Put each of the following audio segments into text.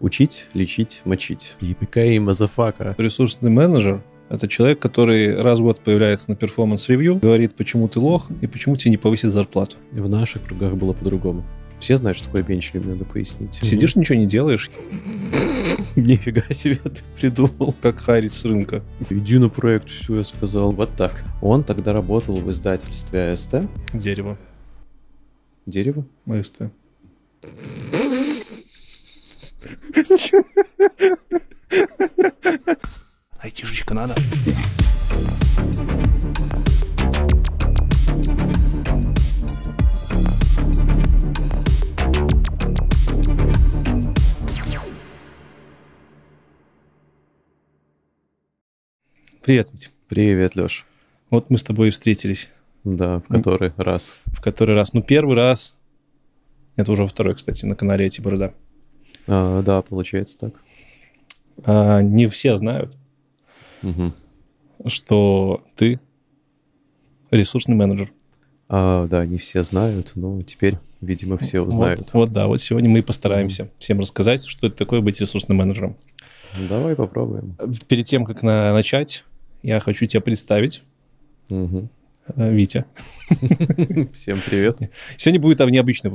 Учить, лечить, мочить. EPK мазафака. Ресурсный менеджер это человек, который раз в год появляется на перформанс-ревью, говорит, почему ты лох и почему тебе не повысит зарплату. В наших кругах было по-другому. Все знают, что такое бенчинг, надо пояснить. Сидишь, ничего не делаешь. Нифига себе ты придумал, как харить с рынка. Иди на проект, все, я сказал. Вот так. Он тогда работал в издательстве АСТ. Дерево. Дерево? АСТ. Айтишечка надо. Привет, Вить. Привет, Леш. Вот мы с тобой и встретились. Да, в который ну, раз. В который раз. Ну, первый раз. Это уже второй, кстати, на канале «Эти борода». А, да, получается так. А, не все знают, угу. что ты ресурсный менеджер. А, да, не все знают, но теперь, видимо, все узнают. Вот, вот да, вот сегодня мы и постараемся всем рассказать, что это такое быть ресурсным менеджером. Давай попробуем. Перед тем, как на, начать, я хочу тебя представить. Угу. Э, Витя. Всем привет. Сегодня будет необычный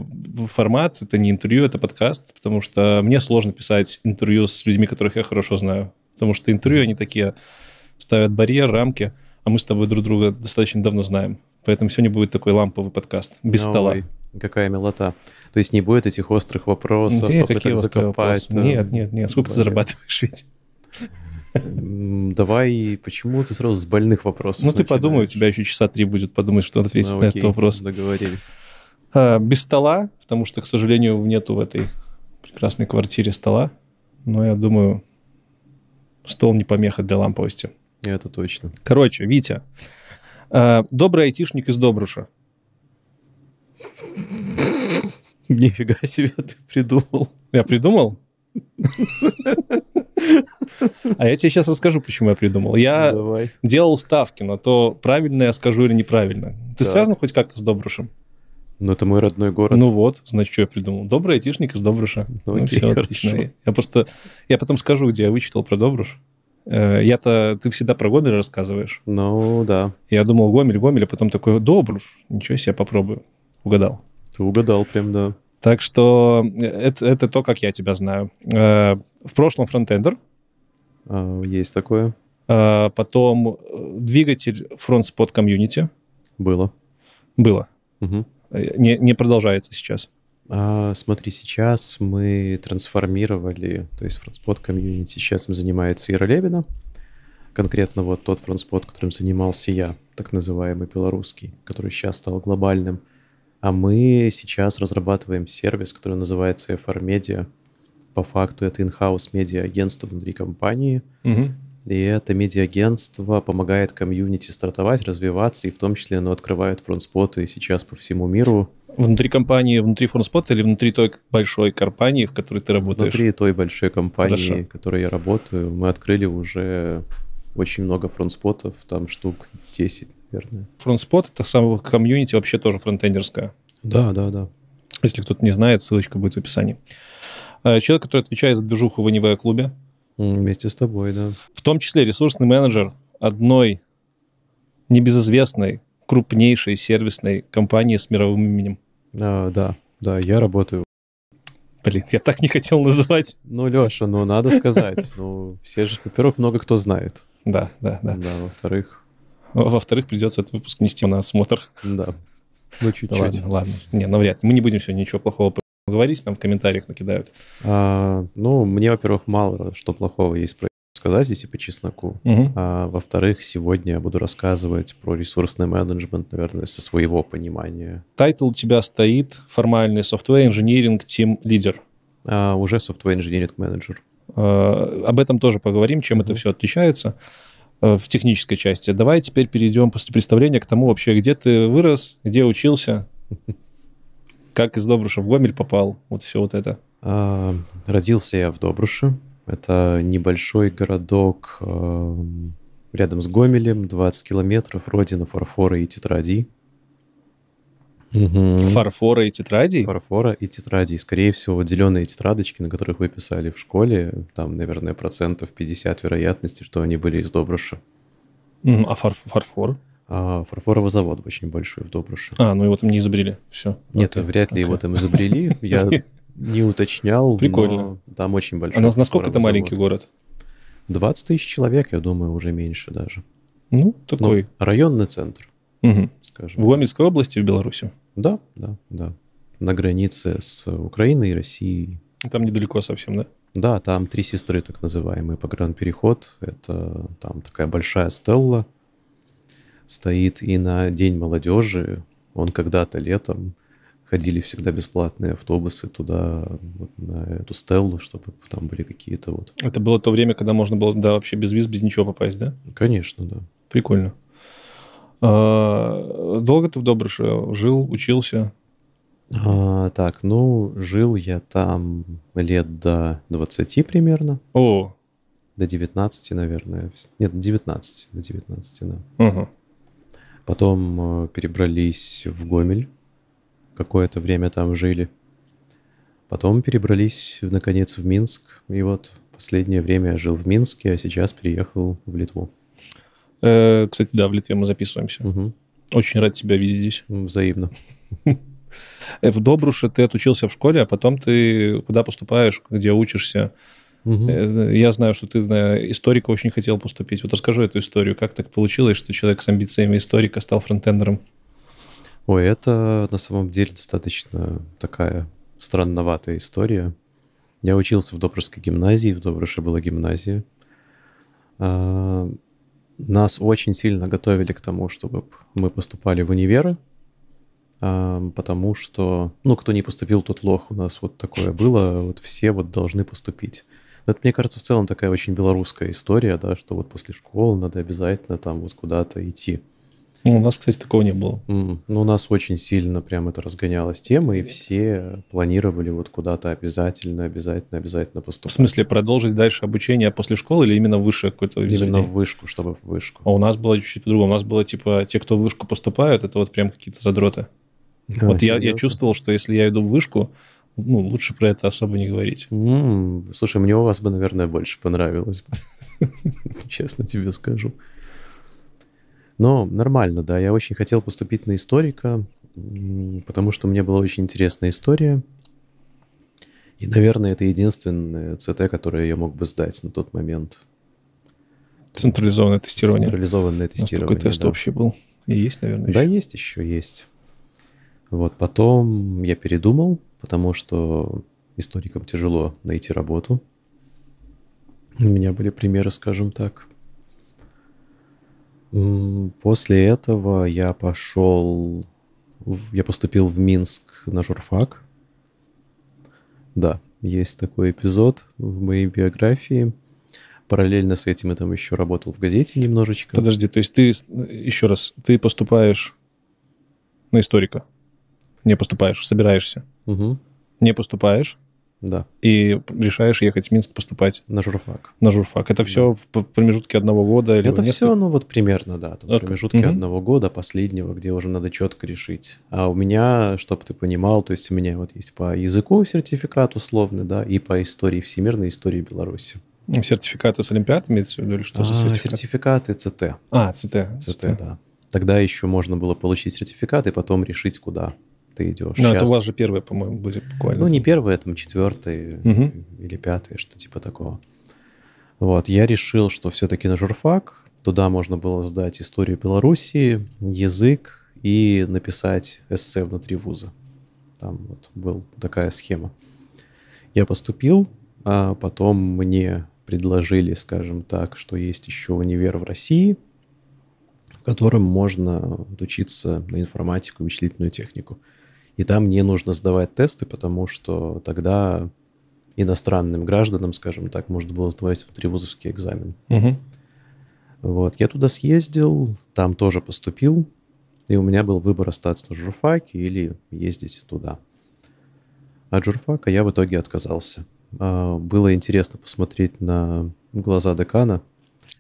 формат, это не интервью, это подкаст, потому что мне сложно писать интервью с людьми, которых я хорошо знаю, потому что интервью, они такие ставят барьер, рамки, а мы с тобой друг друга достаточно давно знаем. Поэтому сегодня будет такой ламповый подкаст, без ну Ой, стола. Какая милота. То есть не будет этих острых вопросов, да, попыток закопать. Вопросы? Нет, э, нет, нет. Сколько Блин. ты зарабатываешь ведь? Давай, почему ты сразу с больных вопросов? Ну, ты подумай, у тебя еще часа три будет подумать, что ответить ну, на этот вопрос. Договорились. А, без стола, потому что, к сожалению, нету в этой прекрасной квартире стола. Но я думаю, стол не помеха для ламповости. Это точно. Короче, Витя, а, добрый айтишник из Добруша. Нифига себе ты придумал. Я придумал? А я тебе сейчас расскажу, почему я придумал. Я Давай. делал ставки на то, правильно я скажу или неправильно. Ты да. связан хоть как-то с Добрушем? Ну, это мой родной город. Ну вот, значит, что я придумал. Добрый айтишник из Добруша. Ну, ну окей, все, отлично. Я просто... Я потом скажу, где я вычитал про Добруш. Э, я-то... Ты всегда про Гомель рассказываешь. Ну, да. Я думал, Гомель, Гомель, а потом такой, Добруш. Ничего себе, попробую. Угадал. Ты угадал прям, да. Так что э, это, это то, как я тебя знаю. Э, в прошлом фронтендер. А, есть такое. А, потом э, двигатель FrontSpot комьюнити Было. Было. Угу. Не, не продолжается сейчас. А, смотри, сейчас мы трансформировали, то есть фронтспот комьюнити. сейчас им занимается Ира Лебина. Конкретно вот тот фронтспот, которым занимался я, так называемый белорусский, который сейчас стал глобальным. А мы сейчас разрабатываем сервис, который называется FR Media, по факту это in-house медиа-агентство внутри компании. Угу. И это медиа-агентство помогает комьюнити стартовать, развиваться, и в том числе оно открывает фронтспоты сейчас по всему миру. Внутри компании, внутри фронтспота или внутри той большой компании, в которой ты работаешь? Внутри той большой компании, Хорошо. в которой я работаю, мы открыли уже очень много фронтспотов, там штук 10, наверное. Фронтспот — это самого комьюнити вообще тоже фронтендерская? Да, да, да. Если кто-то не знает, ссылочка будет в описании. Э, человек, который отвечает за движуху в НИВ клубе. Вместе с тобой, да. В том числе ресурсный менеджер одной небезызвестной, крупнейшей сервисной компании с мировым именем. А, да, да, я работаю. Блин, я так не хотел называть. Ну, Леша, ну надо сказать. Ну, все же, во-первых, много кто знает. Да, да, да. Да, во-вторых. Во-вторых, придется этот выпуск нести на осмотр. Да. Ну, чуть-чуть. Ладно, ладно. Не, навряд ну, Мы не будем сегодня ничего плохого Говорите, нам в комментариях накидают. А, ну, мне, во-первых, мало что плохого есть про сказать, если типа, по чесноку. Угу. А, во-вторых, сегодня я буду рассказывать про ресурсный менеджмент, наверное, со своего понимания. Тайтл у тебя стоит формальный Software Engineering Team Leader. А, уже Software Engineering Manager. А, об этом тоже поговорим, чем это все отличается э, в технической части. Давай теперь перейдем после представления к тому вообще, где ты вырос, где учился, Как из Добруша в Гомель попал? Вот все вот это. А, родился я в Добруше. Это небольшой городок а, рядом с Гомелем, 20 километров, родина фарфора и тетради. Угу. Фарфора и тетради? Фарфора и тетради. Скорее всего, деленые тетрадочки, на которых вы писали в школе, там, наверное, процентов 50 вероятности, что они были из Добруша. А фарф фарфор? а, фарфоровый завод очень большой в Добруше. А, ну его там не изобрели, все. Нет, окей, вряд ли окей. его там изобрели, я не уточнял, Прикольно. там очень большой. А насколько это маленький город? 20 тысяч человек, я думаю, уже меньше даже. Ну, такой. Ну, районный центр, угу. скажем. В Гомельской области, в Беларуси? Да, да, да. На границе с Украиной и Россией. Там недалеко совсем, да? Да, там три сестры, так называемый погранпереход. Это там такая большая стелла, стоит и на День молодежи. Он когда-то летом ходили всегда бесплатные автобусы туда, вот, на эту стеллу, чтобы там были какие-то вот... Это было то время, когда можно было, да, вообще без виз, без ничего попасть, да? Конечно, да. Прикольно. А, долго ты в Добрыше жил, учился? А, так, ну, жил я там лет до 20 примерно. О! До 19, наверное. Нет, 19, до 19, да. Угу. Потом э, перебрались в Гомель, какое-то время там жили. Потом перебрались, наконец, в Минск. И вот последнее время я жил в Минске, а сейчас переехал в Литву. Э, кстати, да, в Литве мы записываемся. Угу. Очень рад тебя видеть здесь. Взаимно. Э, в Добруше ты отучился в школе, а потом ты куда поступаешь, где учишься? Угу. Я знаю, что ты на историка очень хотел поступить. Вот расскажу эту историю. Как так получилось, что человек с амбициями историка стал фронтендером? Ой, это на самом деле достаточно такая странноватая история. Я учился в Добрусской гимназии, в Добруше была гимназия. А, нас очень сильно готовили к тому, чтобы мы поступали в универы, а, потому что, ну, кто не поступил, тот лох. У нас вот такое было, вот все вот должны поступить. Но это, мне кажется, в целом такая очень белорусская история, да, что вот после школы надо обязательно там вот куда-то идти. Ну, у нас, кстати, такого не было. Mm. Ну, у нас очень сильно прям это разгонялась тема, и все планировали вот куда-то обязательно, обязательно, обязательно поступать. В смысле, продолжить дальше обучение после школы или именно выше какой-то Именно в вышку, чтобы в вышку. А у нас было чуть-чуть по-другому. У нас было, типа, те, кто в вышку поступают, это вот прям какие-то задроты. Да, вот я, я чувствовал, что если я иду в вышку, ну, лучше про это особо не говорить. Mm, слушай, мне у вас бы, наверное, больше понравилось. Честно тебе скажу. Но нормально, да. Я очень хотел поступить на историка, потому что мне была очень интересная история. И, наверное, это единственное ЦТ, которое я мог бы сдать на тот момент. Централизованное тестирование. Централизованное тестирование. Какой тест да. общий был? И есть, наверное, еще. Да, есть еще, есть. Вот, потом я передумал, потому что историкам тяжело найти работу. У меня были примеры, скажем так. После этого я пошел, я поступил в Минск на журфак. Да, есть такой эпизод в моей биографии. Параллельно с этим я там еще работал в газете немножечко. Подожди, то есть ты, э, еще раз, ты поступаешь на историка? не поступаешь, собираешься. Угу. Не поступаешь. Да. И решаешь ехать в Минск поступать. На журфак. На журфак. Это да. все в промежутке одного года или Это несколько... все, ну вот примерно, да. Там, в промежутке угу. одного года, последнего, где уже надо четко решить. А у меня, чтобы ты понимал, то есть у меня вот есть по языку сертификат условный, да, и по истории всемирной истории Беларуси. Сертификаты с олимпиадами, имеется в виду или что а, за сертификат? Сертификаты ЦТ. А, ЦТ. ЦТ, да. Тогда еще можно было получить сертификат и потом решить, куда ты идешь. Ну, это у вас же первое, по-моему, были буквально. Ну, не первые, там четвертый угу. или пятый, что типа такого. Вот, я решил, что все-таки на журфак, туда можно было сдать историю Белоруссии, язык и написать эссе внутри вуза. Там вот была такая схема. Я поступил, а потом мне предложили, скажем так, что есть еще универ в России, в котором можно учиться на информатику и вычислительную технику. И там не нужно сдавать тесты, потому что тогда иностранным гражданам, скажем так, можно было сдавать внутривузовский экзамен. Угу. Вот, я туда съездил, там тоже поступил, и у меня был выбор остаться на журфаке или ездить туда. От журфака я в итоге отказался. А, было интересно посмотреть на глаза декана.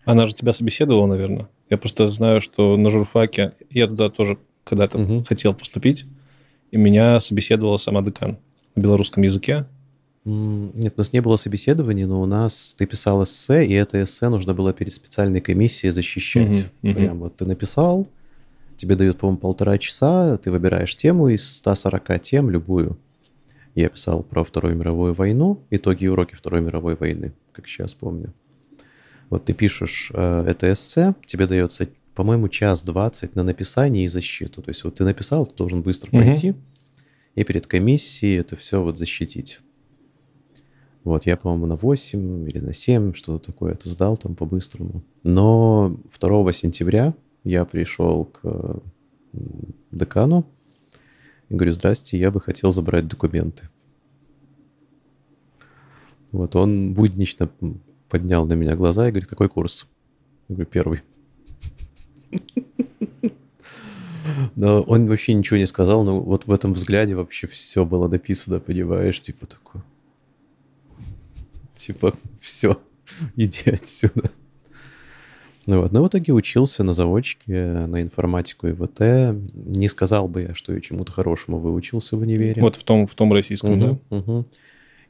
Она же тебя собеседовала, наверное. Я просто знаю, что на журфаке я туда тоже когда-то угу. хотел поступить и меня собеседовала сама декан на белорусском языке. Нет, у нас не было собеседования, но у нас ты писал эссе, и это эссе нужно было перед специальной комиссией защищать. Угу, Прям вот ты написал, тебе дают, по-моему, полтора часа, ты выбираешь тему из 140 тем, любую. Я писал про Вторую мировую войну, итоги и уроки Второй мировой войны, как сейчас помню. Вот ты пишешь э, это эссе, тебе дается по-моему, час двадцать на написание и защиту. То есть вот ты написал, ты должен быстро угу. пройти, и перед комиссией это все вот защитить. Вот, я, по-моему, на 8 или на 7, что-то такое, это сдал там по-быстрому. Но 2 сентября я пришел к э, декану и говорю, здрасте, я бы хотел забрать документы. Вот он буднично поднял на меня глаза и говорит, какой курс? Я говорю, первый. Но он вообще ничего не сказал, но вот в этом взгляде вообще все было написано, понимаешь, типа такое. Типа, все, иди отсюда. Ну вот, но в итоге учился на заводчике, на информатику и ВТ. Не сказал бы я, что я чему-то хорошему выучился в универе. Вот в том, в том российском, угу, да? Угу.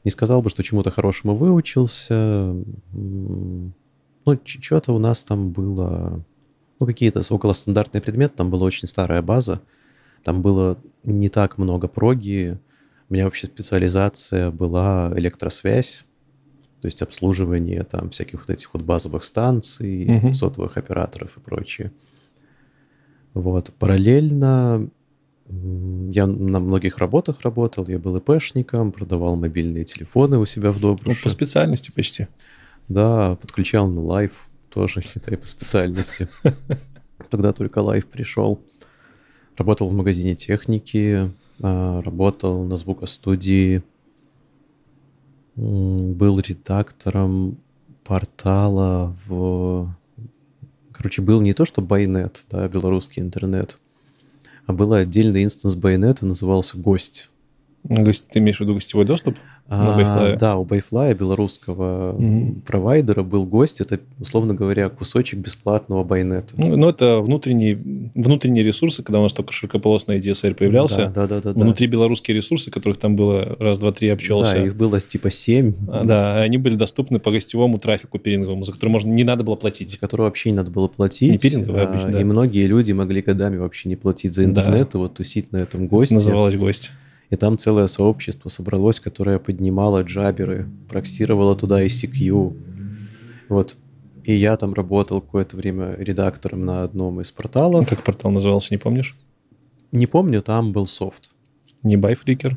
Не сказал бы, что чему-то хорошему выучился. Ну, что-то у нас там было ну, какие-то околостандартные предметы. Там была очень старая база. Там было не так много проги. У меня вообще специализация была электросвязь. То есть обслуживание там всяких вот этих вот базовых станций, угу. Mm -hmm. сотовых операторов и прочее. Вот. Параллельно я на многих работах работал, я был ИПшником, продавал мобильные телефоны у себя в Добруше. Ну, по специальности почти. Да, подключал на лайф тоже, считай, по специальности. Тогда только лайв пришел. Работал в магазине техники, а, работал на звукостудии, был редактором портала в... Короче, был не то, что Байнет, да, белорусский интернет, а был отдельный инстанс Байнета, назывался «Гость». Ты имеешь в виду гостевой доступ? А, да, у Байфлая, белорусского угу. провайдера, был гость. Это, условно говоря, кусочек бесплатного байнета. Ну, ну это внутренние, внутренние ресурсы, когда у нас только широкополосный DSL появлялся. Да, да, да, да, внутри да. белорусские ресурсы, которых там было раз, два, три обчелся. Да, их было типа семь. А, да, они были доступны по гостевому трафику пиринговому, за который можно, не надо было платить. За который вообще не надо было платить. Не а, обычно, да. И многие люди могли годами вообще не платить за интернет да. и вот тусить на этом госте. называлось гость. И там целое сообщество собралось, которое поднимало джаберы, проксировало туда ICQ. Вот. И я там работал какое-то время редактором на одном из порталов. Как портал назывался, не помнишь? Не помню, там был софт. Не Байфликер?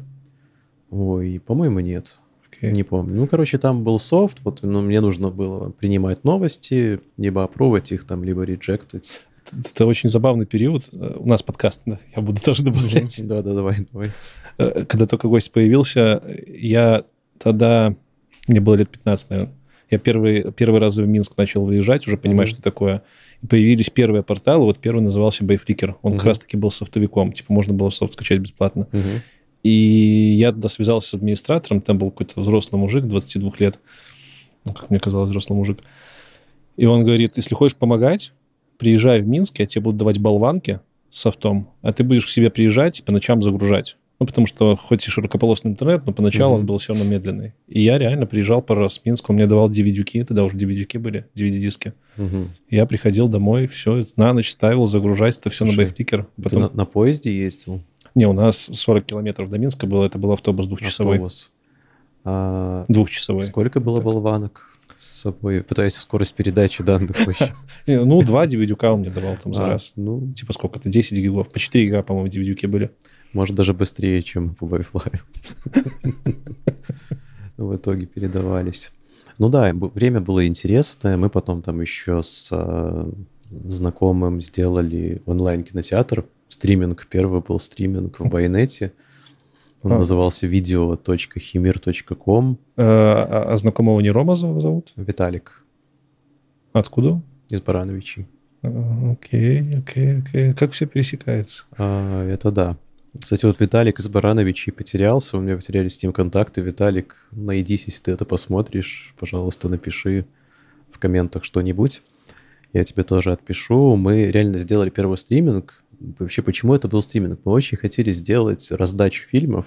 Ой, по-моему, нет. Okay. Не помню. Ну, короче, там был софт, вот ну, мне нужно было принимать новости, либо опробовать их там, либо реджектить это очень забавный период. Э, у нас подкаст, я буду тоже добавлять. Да, да, давай, давай. Э, когда только гость появился, я тогда, мне было лет 15, наверное, я первый, первый раз в Минск начал выезжать, уже понимаю, mm-hmm. что такое. И появились первые порталы, вот первый назывался Байфрикер. Он mm-hmm. как раз-таки был софтовиком, типа можно было софт скачать бесплатно. Mm-hmm. И я тогда связался с администратором, там был какой-то взрослый мужик, 22 лет, ну, как мне казалось, взрослый мужик. И он говорит, если хочешь помогать, приезжай в Минск, я тебе буду давать болванки с софтом, а ты будешь к себе приезжать и по ночам загружать. Ну, потому что хоть и широкополосный интернет, но поначалу mm-hmm. он был все равно медленный. И я реально приезжал пару раз в Минск, он мне давал DVD-дюки, тогда уже DVD-дюки были, DVD-диски. Mm-hmm. Я приходил домой, все, на ночь ставил, загружать это все Слушай, на бэйфликер. Потом... Ты на, на поезде ездил? Не, у нас 40 километров до Минска было, это был автобус а двухчасовой. Автобус. А... Двухчасовой. Сколько было так. болванок? с собой, пытаясь скорость передачи данных Ну, два DVD-ка он мне давал там за а, раз. Ну, типа сколько-то, 10 гигов. По 4 гига, по-моему, dvd были. Может, даже быстрее, чем по Wi-Fi. В итоге передавались. Ну да, время было интересное. Мы потом там еще с э, знакомым сделали онлайн-кинотеатр. Стриминг. Первый был стриминг в Байонете. Он а. назывался video.химир.ком. Э, а, а знакомого не Рома зовут? Виталик. Откуда? Из Барановичей. Э, окей, окей, окей. Как все пересекается? А, это да. Кстати, вот Виталик из Барановичей потерялся, у меня потерялись с ним контакты. Виталик, найдись, если ты это посмотришь, пожалуйста, напиши в комментах что-нибудь. Я тебе тоже отпишу. Мы реально сделали первый стриминг, вообще, почему это был стриминг? Мы очень хотели сделать раздачу фильмов,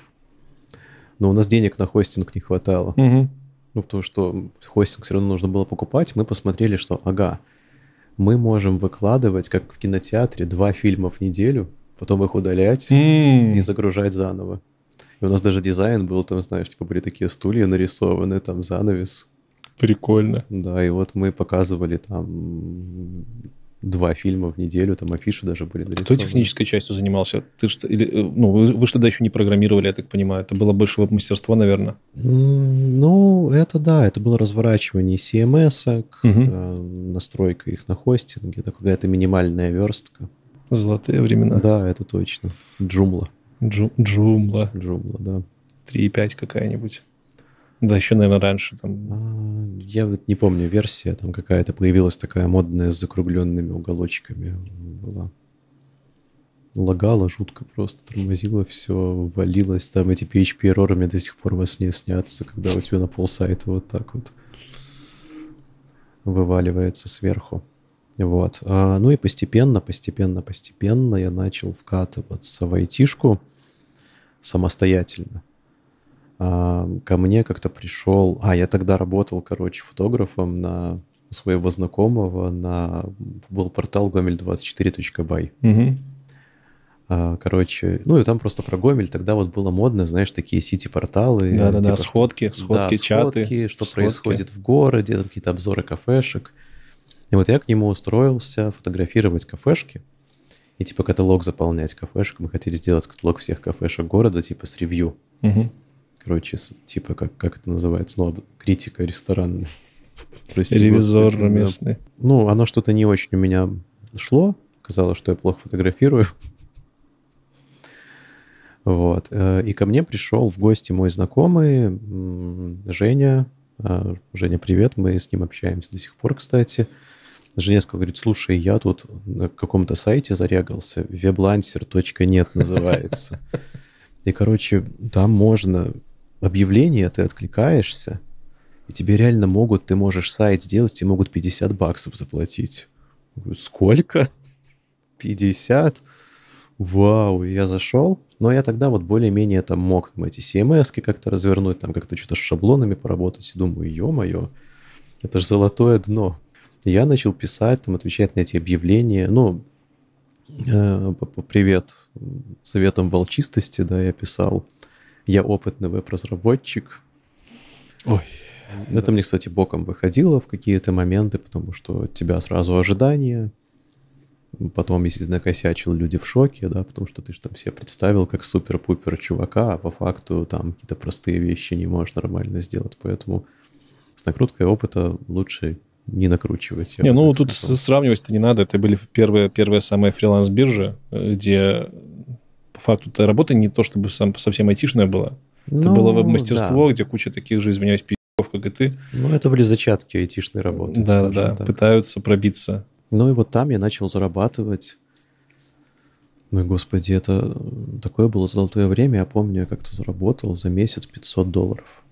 но у нас денег на хостинг не хватало. Угу. Ну, потому что хостинг все равно нужно было покупать. Мы посмотрели, что, ага, мы можем выкладывать, как в кинотеатре, два фильма в неделю, потом их удалять mm. и загружать заново. И у нас даже дизайн был, там, знаешь, типа были такие стулья нарисованы, там занавес. Прикольно. Да, и вот мы показывали там два фильма в неделю, там афиши даже были нарисованы. Кто технической частью занимался? Ты что, или, э, ну, вы, вы же тогда еще не программировали, я так понимаю. Это было больше веб-мастерство, наверное? Ну, это да. Это было разворачивание CMS, угу. Э, настройка их на хостинге, какая-то минимальная верстка. Золотые времена. Да, это точно. Джумла. Джу, джумла. Джумла, да. 3.5 какая-нибудь. Да, еще, наверное, раньше там. А, я вот не помню версия, там какая-то появилась такая модная с закругленными уголочками была. Лагала жутко просто, тормозила, все валилась Там эти PHP-эроры до сих пор во сне снятся, когда у тебя на пол сайта вот так вот вываливается сверху. Вот. А, ну и постепенно, постепенно, постепенно я начал вкатываться в айтишку самостоятельно ко мне как-то пришел... А, я тогда работал, короче, фотографом на своего знакомого на... Был портал гомель24.бай. Угу. А, короче, ну и там просто про Гомель тогда вот было модно, знаешь, такие сити-порталы. Да-да-да, типа, сходки, сходки, да, чаты. Сходки, что сходки. происходит в городе, там какие-то обзоры кафешек. И вот я к нему устроился фотографировать кафешки и типа каталог заполнять кафешек. Мы хотели сделать каталог всех кафешек города, типа с ревью. Угу короче, типа, как, как это называется, ну, критика ресторанная. Прости, Ревизор местный. Ну, оно что-то не очень у меня шло. Казалось, что я плохо фотографирую. Вот. Э, и ко мне пришел в гости мой знакомый Женя. Э, Женя, привет. Мы с ним общаемся до сих пор, кстати. Женевского говорит, слушай, я тут на каком-то сайте зарегался, weblancer.net называется. И, короче, там можно объявление, ты откликаешься, и тебе реально могут, ты можешь сайт сделать, тебе могут 50 баксов заплатить. сколько? 50? Вау, я зашел. Но я тогда вот более-менее там мог там, эти CMS эм как-то развернуть, там как-то что-то с шаблонами поработать. И думаю, ё-моё, это же золотое дно. я начал писать, там, отвечать на эти объявления. Ну, э, привет советам волчистости, да, я писал я опытный веб-разработчик. Ой. Это да. мне, кстати, боком выходило в какие-то моменты, потому что от тебя сразу ожидания. Потом, если ты накосячил, люди в шоке, да, потому что ты же там себе представил как супер-пупер чувака, а по факту там какие-то простые вещи не можешь нормально сделать. Поэтому с накруткой опыта лучше не накручивать. Не, ну тут сравнивать-то не надо. Это были первые, первые самые фриланс-биржи, э, где по факту эта работа не то чтобы сам, совсем айтишная была. Ну, это было веб-мастерство, ну, да. где куча таких же, извиняюсь, пи***ов, как и ты. Ну, это были зачатки айтишной работы. Да, да, так. пытаются пробиться. Ну и вот там я начал зарабатывать. Ну, господи, это такое было золотое время. Я помню, я как-то заработал за месяц 500 долларов.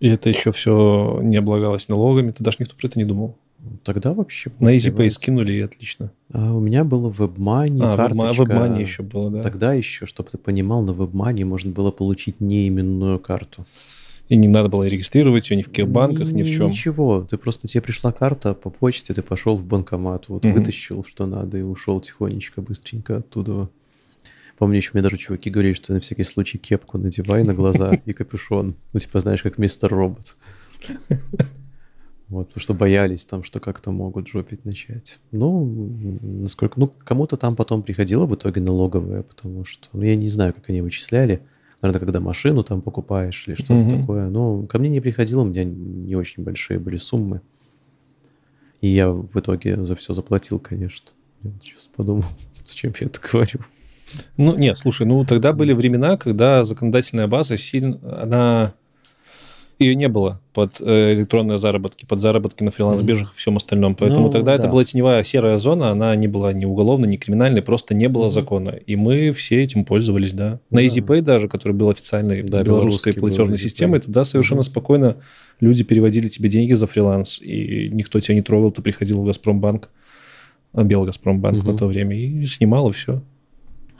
И это еще все не облагалось налогами. Ты даже никто про это не думал. Тогда вообще... На EasyPay скинули, и отлично. А у меня было в WebMoney, а, карточка. А, WebMoney еще было, да. Тогда еще, чтобы ты понимал, на WebMoney можно было получить неименную карту. И не надо было регистрировать ее ни в каких банках, ни, ни в чем. Ничего, ты просто, тебе пришла карта по почте, ты пошел в банкомат, вот mm-hmm. вытащил, что надо, и ушел тихонечко, быстренько оттуда. Помню, еще мне даже чуваки говорили, что на всякий случай кепку надевай на глаза и капюшон. Ну, типа, знаешь, как мистер робот. Вот, потому что боялись там, что как-то могут жопить начать. Ну, насколько... Ну, кому-то там потом приходило в итоге налоговое, потому что... Ну, я не знаю, как они вычисляли. Наверное, когда машину там покупаешь или что-то mm-hmm. такое. Но ко мне не приходило, у меня не очень большие были суммы. И я в итоге за все заплатил, конечно. Я сейчас подумал, зачем я это говорю. Ну, нет, слушай, ну тогда были времена, когда законодательная база сильно... Она ее не было под э, электронные заработки, под заработки на фриланс-биржах и всем остальном. Поэтому ну, тогда да. это была теневая серая зона, она не была ни уголовной, ни криминальной, просто не было закона. И мы все этим пользовались, да. На да. EasyPay даже, который был официальной да, белорусской платежной системой, туда совершенно mm спокойно люди переводили тебе деньги за фриланс, и никто тебя не трогал, ты приходил в Газпромбанк, э, Белгазпромбанк mm на то время, и снимал, и все.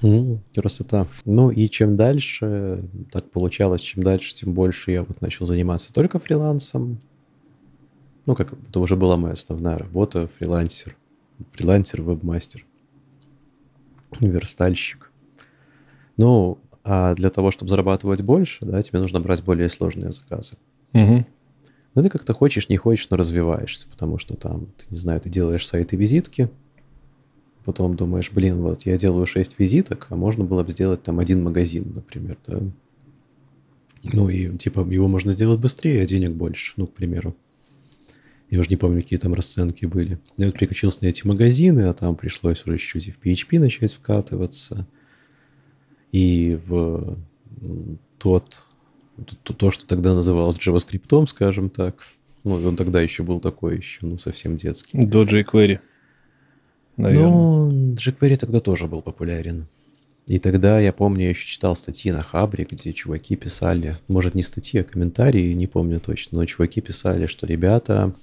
Mm, красота. Ну и чем дальше, так получалось, чем дальше, тем больше я вот начал заниматься только фрилансом. Ну, как это уже была моя основная работа, фрилансер. Фрилансер, вебмастер, верстальщик. Ну, а для того, чтобы зарабатывать больше, да, тебе нужно брать более сложные заказы. Mm-hmm. Ну, ты как-то хочешь, не хочешь, но развиваешься, потому что там, ты, не знаю, ты делаешь сайты-визитки, потом думаешь, блин, вот я делаю 6 визиток, а можно было бы сделать там один магазин, например, да. Ну и типа его можно сделать быстрее, а денег больше, ну, к примеру. Я уже не помню, какие там расценки были. Ну, я вот переключился на эти магазины, а там пришлось уже чуть-чуть и в PHP начать вкатываться. И в тот, то, то что тогда называлось JavaScript, скажем так. Ну, он тогда еще был такой еще, ну, совсем детский. До jQuery наверное. Ну, jQuery тогда тоже был популярен. И тогда, я помню, я еще читал статьи на Хабре, где чуваки писали, может, не статьи, а комментарии, не помню точно, но чуваки писали, что, ребята,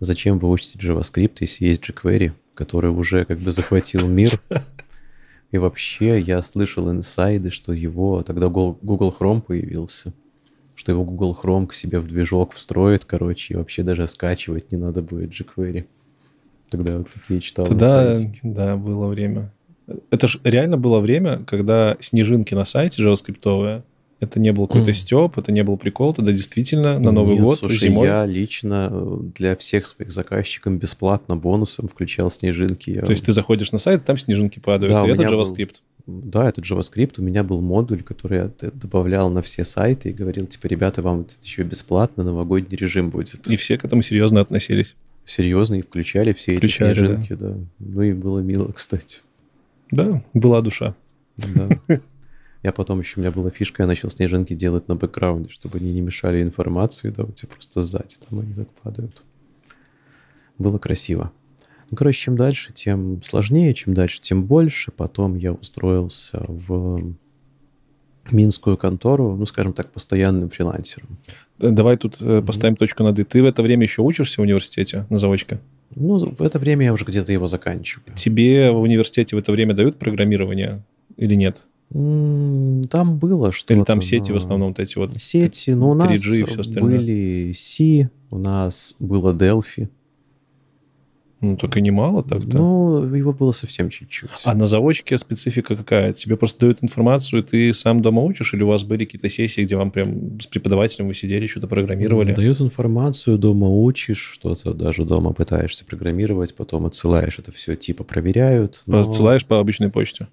зачем вы учите JavaScript, если есть jQuery, который уже как бы захватил мир. И вообще, я слышал инсайды, что его... Тогда Google Chrome появился что его Google Chrome к себе в движок встроит, короче, и вообще даже скачивать не надо будет jQuery. Тогда вот такие читал. Тогда, да, было время. Это же реально было время, когда снежинки на сайте JavaScript, это не был какой-то хм. степ, это не был прикол, тогда действительно на ну, Новый Нет, год слушай, зимой... я лично э, для всех своих заказчиков бесплатно бонусом включал снежинки. Я... То есть ты заходишь на сайт, там снежинки падают, да, и это JavaScript? Был... Да, это JavaScript. У меня был модуль, который я добавлял на все сайты и говорил, типа, ребята, вам еще бесплатно новогодний режим будет. И все к этому серьезно относились серьезно и включали все включали, эти снежинки, да. да. Ну и было мило, кстати. Да, была душа. Да. Я потом еще, у меня была фишка, я начал снежинки делать на бэкграунде, чтобы они не мешали информации, да, у тебя просто сзади там они так падают. Было красиво. Ну, короче, чем дальше, тем сложнее, чем дальше, тем больше. Потом я устроился в минскую контору, ну, скажем так, постоянным фрилансером. Э, давай тут mm-hmm. поставим точку над «и». Ты в это время еще учишься в университете на заочке? Ну, в это время я уже где-то его заканчиваю. Тебе в университете в это время дают программирование или нет? Там было что-то. Или там сети в основном вот эти вот. Сети, но у нас 3G и все остальное. были C, у нас было Delphi. Ну, так и немало так-то. Ну, его было совсем чуть-чуть. А на заочке специфика какая? Тебе просто дают информацию, ты сам дома учишь, или у вас были какие-то сессии, где вам прям с преподавателем вы сидели, что-то программировали? Дают информацию, дома учишь, что-то даже дома пытаешься программировать, потом отсылаешь это все, типа проверяют. Но... Отсылаешь по обычной почте?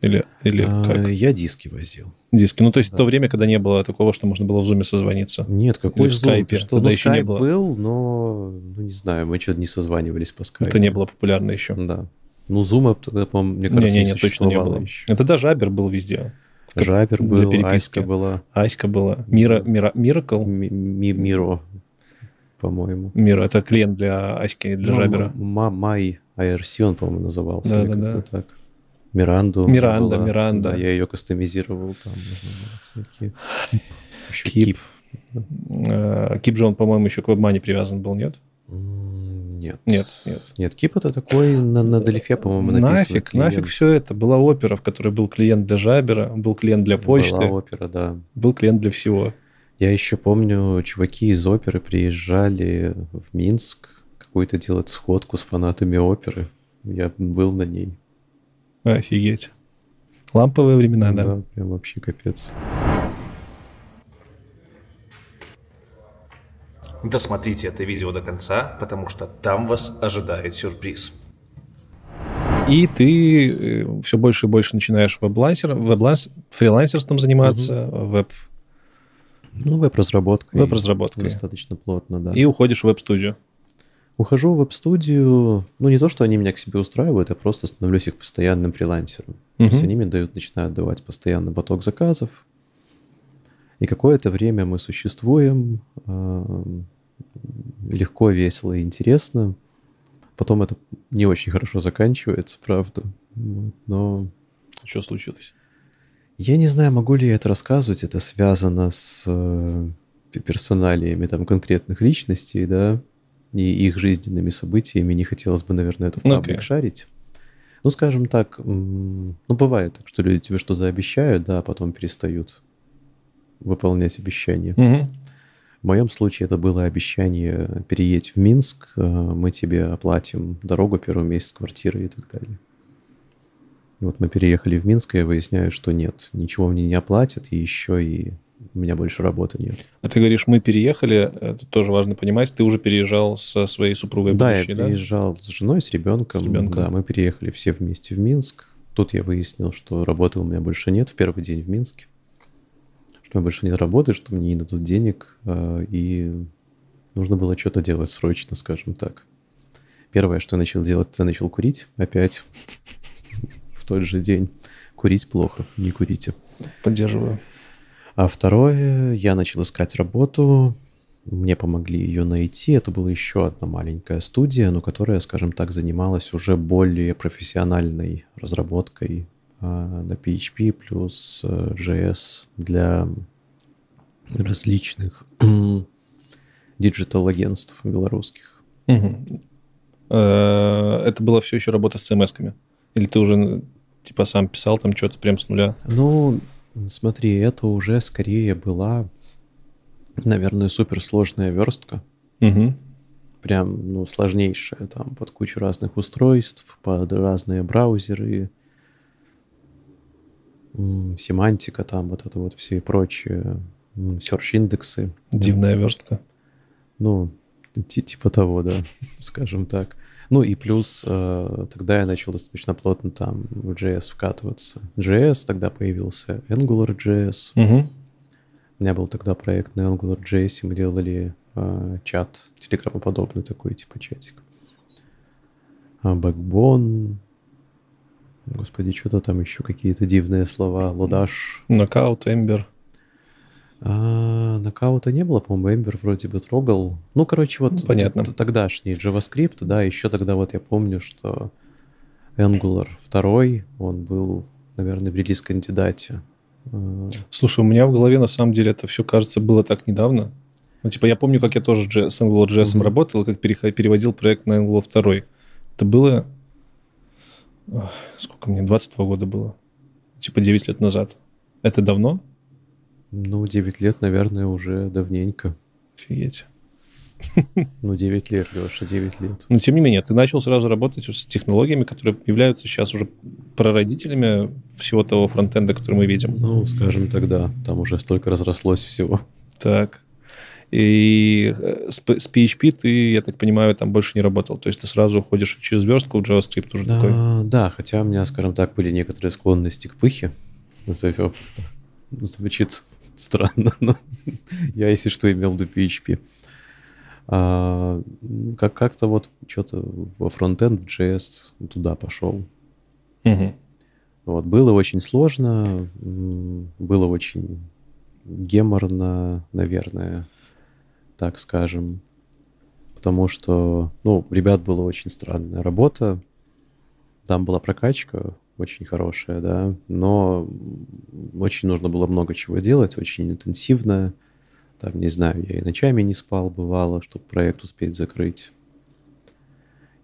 Или, или а, как? Я диски возил. Диски. Ну, то есть да. то время, когда не было такого, что можно было в зуме созвониться. Нет, какой в Zoom? скайпе. Что, Тогда ну, еще скайп не было. был, но, ну, не знаю, мы что-то не созванивались по скайпу. Это не было популярно еще. Да. Ну, зума тогда, по-моему, мне кажется, не, не, не, точно не было. Еще. Это даже Абер был везде. Жабер был, Айска была. Айска была. Мира, Мира, Миракл? Ми, ми, миро, по-моему. Мира, это клиент для Аськи, для ну, Жабера. Май Айрсион, по-моему, назывался. Да, да, да. так. Миранду. Миранда, была, Миранда. Да, я ее кастомизировал. Там всякие... Кип. Кип. Э, кип. же он, по-моему, еще к вебмане привязан был, нет? Нет. Нет, нет. Нет, Кип это такой на, на Дельфе, по-моему, написано. Нафиг, клиент. нафиг все это. Была опера, в которой был клиент для Жабера, был клиент для почты. Была опера, да. Был клиент для всего. Я еще помню, чуваки из оперы приезжали в Минск какую-то делать сходку с фанатами оперы. Я был на ней. Офигеть. Ламповые времена, да? Да, прям вообще капец. Досмотрите это видео до конца, потому что там вас ожидает сюрприз. И ты э, все больше и больше начинаешь веб-лансер, веб-фрилансерством заниматься, угу. веб... Ну, веб-разработкой. Веб-разработкой. Достаточно плотно, да. И уходишь в веб-студию. Ухожу в веб-студию, ну не то, что они меня к себе устраивают, я просто становлюсь их постоянным фрилансером. Угу. mm То есть они мне дают, начинают давать постоянно поток заказов. И какое-то время мы существуем, эм, легко, весело и интересно. Потом это не очень хорошо заканчивается, правда. но... Что случилось? Я не знаю, могу ли я это рассказывать. Это связано с э, персоналиями там конкретных личностей, да и их жизненными событиями. Не хотелось бы, наверное, это в ну паблик okay. шарить. Ну, скажем так, ну, бывает так, что люди тебе что-то обещают, да, а потом перестают выполнять обещания. Угу. В моем случае это было обещание переехать в Минск, э, мы тебе оплатим дорогу, первый месяц квартиры и так далее. Вот мы переехали в Минск, и я выясняю, что нет, ничего мне не оплатят, и еще и у меня больше работы нет. А ты говоришь, мы переехали, это тоже важно понимать, ты уже переезжал со своей супругой да, будущей, да? Да, я переезжал да? с женой, с ребенком. С ребенком. Да, мы переехали все вместе в Минск. Тут я выяснил, что работы у меня больше нет в первый день в Минске. Что у меня больше нет работы, что мне не дадут денег, э, и нужно было что-то делать срочно, скажем так. Первое, что я начал делать, я начал курить опять в тот же день. Курить плохо, не курите. Поддерживаю. А второе, я начал искать работу, мне помогли ее найти. Это была еще одна маленькая студия, но которая, скажем так, занималась уже более профессиональной разработкой а, на PHP плюс JS э, для различных диджитал-агентств белорусских. Э, это была все еще работа с CMS-ками? Эм Или ты уже типа сам писал там что-то прям с нуля? Ну, Смотри, это уже скорее была, наверное, суперсложная верстка. Угу. Прям, ну, сложнейшая, там, под кучу разных устройств, под разные браузеры, семантика, там, вот это вот все и прочее, серч-индексы. Дивная верстка. Ну, типа того, да, скажем так. Ну и плюс э, тогда я начал достаточно плотно там в JS вкатываться. JS тогда появился, AngularJS. Угу. У меня был тогда проект на AngularJS, и мы делали э, чат, телеграммоподобный такой, типа чатик. А Backbone, господи, что-то там еще какие-то дивные слова, лодаш. Нокаут, Эмбер. А, нокаута не было, по-моему, Эмбер вроде бы трогал. Ну, короче, вот ну, понятно. тогдашний JavaScript, да, еще тогда вот я помню, что Angular 2, он был, наверное, в релиз-кандидате. А. Слушай, у меня в голове на самом деле это все, кажется, было так недавно. Ну, типа, я помню, как я тоже с AngularJS mm-hmm. работал, как переводил проект на Angular 2. Это было... Сколько мне? 22 года было. Типа 9 лет назад. Это давно? Ну, 9 лет, наверное, уже давненько. Офигеть. Ну, 9 лет, Леша, 9 лет. Но тем не менее, ты начал сразу работать с технологиями, которые являются сейчас уже прародителями всего того фронтенда, который мы видим. Ну, скажем тогда, там уже столько разрослось всего. Так. И э, с, с PHP ты, я так понимаю, там больше не работал. То есть ты сразу уходишь через верстку в JavaScript уже да, такой? Да, хотя у меня, скажем так, были некоторые склонности к пыхе, назовем, звучит Странно, но я, если что, имел в PHP. А, как- как-то вот что-то во фронтенд, в JS туда пошел. Угу. Вот, было очень сложно, было очень геморно, наверное, так скажем. Потому что, ну, ребят была очень странная работа. Там была прокачка, очень хорошая, да, но очень нужно было много чего делать, очень интенсивно, там, не знаю, я и ночами не спал, бывало, чтобы проект успеть закрыть,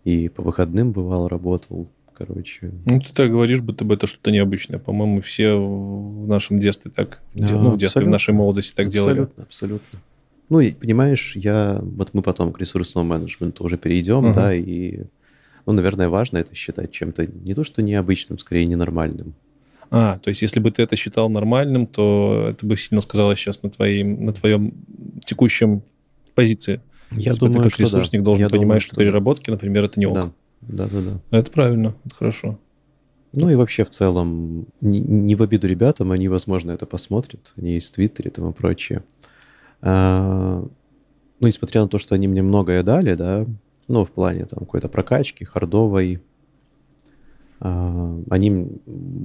и по выходным, бывало, работал, короче. Ну, ты так говоришь, будто бы это что-то необычное. По-моему, все в нашем детстве так, да, ну, в детстве, в нашей молодости так абсолютно, делали. Абсолютно, абсолютно. Ну, понимаешь, я, вот мы потом к ресурсному менеджменту уже перейдем, угу. да, и ну, наверное, важно это считать чем-то не то, что необычным, скорее ненормальным. А, то есть если бы ты это считал нормальным, то это бы сильно сказалось сейчас на, твоим, на твоем текущем позиции. Я если думаю, ты как что ресурсник да. должен Я понимать, что, что переработки, например, это не ок. Да, да, да. да. Это правильно, это хорошо. Ну и вообще в целом, не, не в обиду ребятам, они, возможно, это посмотрят, они из Твиттера и тому прочее. А, ну, несмотря на то, что они мне многое дали, да, ну, в плане там какой-то прокачки, хардовой. А, они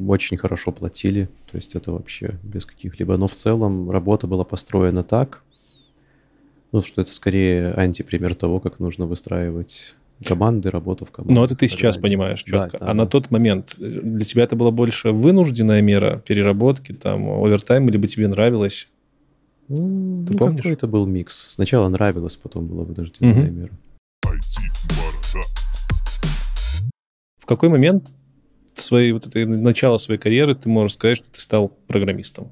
очень хорошо платили, то есть это вообще без каких-либо. Но в целом работа была построена так, ну, что это скорее антипример того, как нужно выстраивать команды, работу в команде. Но ну, это ты сейчас да, понимаешь четко. Да, да, а да. на тот момент э, для тебя это была больше вынужденная мера переработки, там, овертайм, либо тебе нравилось? Ну, ты ну, помнишь? какой это был микс. Сначала нравилось, потом была вынужденная угу. мера пойти в В какой момент своей, вот этой, начала своей карьеры ты можешь сказать, что ты стал программистом?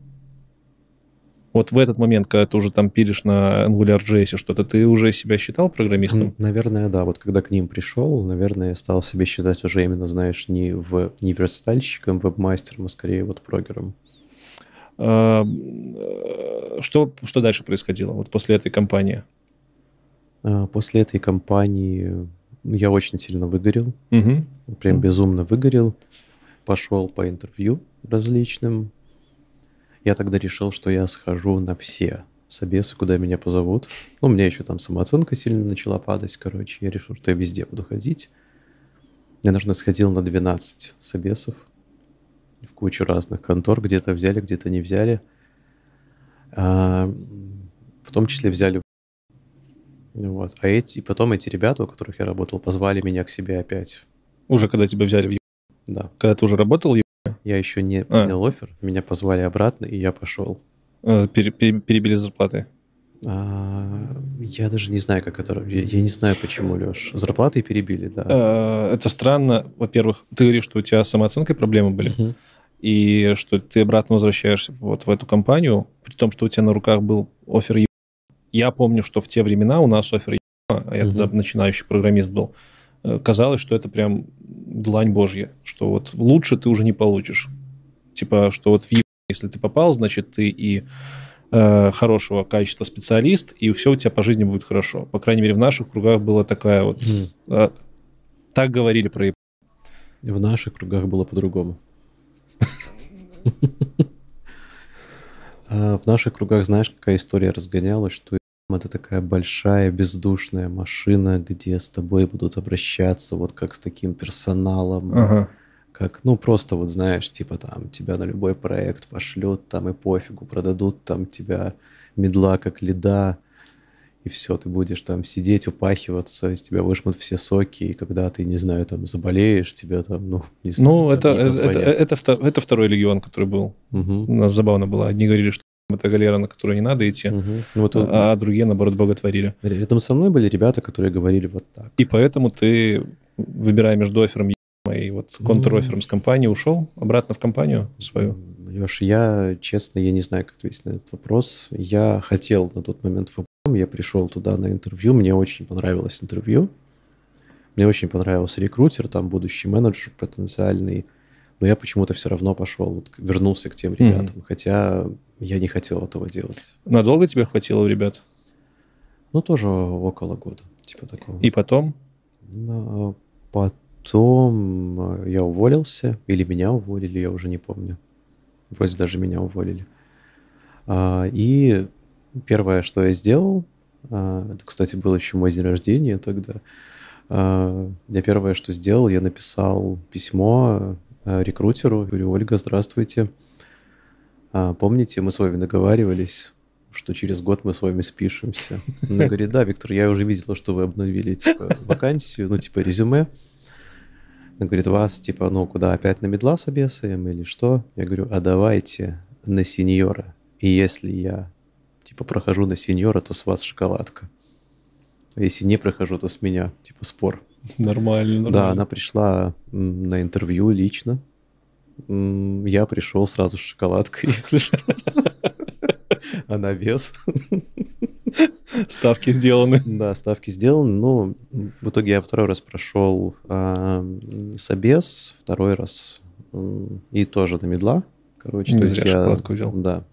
Вот в этот момент, когда ты уже там пилишь на AngularJS что-то, ты уже себя считал программистом? Наверное, да. Вот когда к ним пришел, наверное, я стал себе считать уже именно, знаешь, не, в, не верстальщиком, вебмастером, а скорее вот прогером. Э, что, что дальше происходило вот после этой компании? А, после этой кампании я очень сильно выгорел. Угу. Прям безумно выгорел. Пошел по интервью различным. Я тогда решил, что я схожу на все собесы, куда меня позовут. Ну, у меня еще там самооценка сильно начала падать, короче. Я решил, что я везде буду ходить. Я, наверное, сходил на 12 собесов в кучу разных контор. Где-то взяли, где-то не взяли. А, в том числе взяли вот. А эти, и потом эти ребята, у которых я работал, позвали меня к себе опять. Уже когда тебя взяли в е... Да. Когда ты уже работал е... Я еще не а. принял офер, меня позвали обратно, и я пошел. А, э, пер, пер, перебили зарплаты? А, я даже не знаю, как это... Я, я не знаю, почему, Леш. Зарплаты перебили, да. А, это странно. Во-первых, ты говоришь, что у тебя с самооценкой проблемы были. Угу. И что ты обратно возвращаешься вот в эту компанию, при том, что у тебя на руках был офер я помню, что в те времена у нас Офер Яма, я тогда начинающий программист был, э, казалось, что это прям длань божья, что вот лучше ты уже не получишь. Типа, что вот в Яма, если ты попал, значит, ты и э, хорошего качества специалист, и все у тебя по жизни будет хорошо. По крайней мере, в наших кругах была такая вот... Mm. А, так говорили про В наших кругах было по-другому. Э, в наших кругах, знаешь, какая история разгонялась, что это такая большая бездушная машина, где с тобой будут обращаться вот как с таким персоналом. Ага. Как, ну, просто вот знаешь, типа там тебя на любой проект пошлют, там и пофигу, продадут там тебя медла как леда, и все, ты будешь там сидеть, упахиваться, из тебя выжмут все соки, и когда ты, не знаю, там заболеешь, тебя там, ну, не знаю. Ну, это, э, это, э, это, это, это второй легион, который был. Угу. У нас забавно было. Одни говорили, что это галера, на которую не надо идти, угу. вот, э, а, а другие, наоборот, боготворили. Рядом со мной были ребята, которые говорили вот так. И поэтому ты, выбирая между оффером и вот ну. контр-оффером с компании, ушел обратно в компанию свою? Леш, я, честно, я не знаю, как ответить на этот вопрос. Я хотел на тот момент в АБМ, я пришел туда на интервью, мне очень понравилось интервью. Мне очень понравился рекрутер, там будущий менеджер потенциальный. Но я почему-то все равно пошел, вот, вернулся к тем ребятам. Mm-hmm. Хотя я не хотел этого делать. Надолго тебе хватило, ребят? Ну, тоже около года, типа такого. И потом? Но потом э, я уволился, или меня уволили, я уже не помню. Вроде даже меня уволили. А, и первое, что я сделал, а, это, кстати, был еще мой день рождения тогда, а, я первое, что сделал, я написал письмо э, рекрутеру, говорю, Ольга, здравствуйте, а, помните, мы с вами договаривались, что через год мы с вами спишемся. Она говорит, да, Виктор, я уже видела, что вы обновили, типа, вакансию, ну, типа, резюме. Она говорит, вас, типа, ну, куда, опять на медла собесаем или что? Я говорю, а давайте на сеньора. И если я, типа, прохожу на сеньора, то с вас шоколадка. А если не прохожу, то с меня, типа, спор. Нормально, нормально. Да, она пришла на интервью лично. Я пришел сразу с шоколадкой, если что. Она а без. Ставки сделаны. Да, ставки сделаны. Ну, в итоге я второй раз прошел э, собес, второй раз и тоже на медла. Короче, ну, то есть я, шоколадку взял. Да.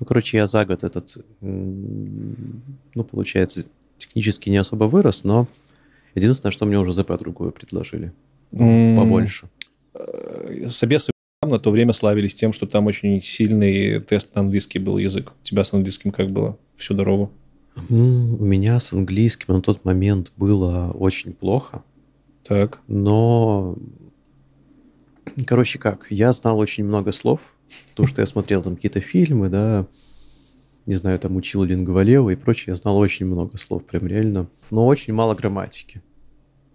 Ну, короче, я за год этот, ну, получается, технически не особо вырос, но единственное, что мне уже ЗП другую предложили. Ну, побольше. Э, собесы на то время славились тем, что там очень сильный тест на английский был язык. У тебя с английским как было всю дорогу? Ну, у меня с английским на тот момент было очень плохо. Так. Но, короче, как, я знал очень много слов, потому что я смотрел там какие-то фильмы, да, не знаю, там учил Линговалева и прочее, я знал очень много слов, прям реально, но очень мало грамматики.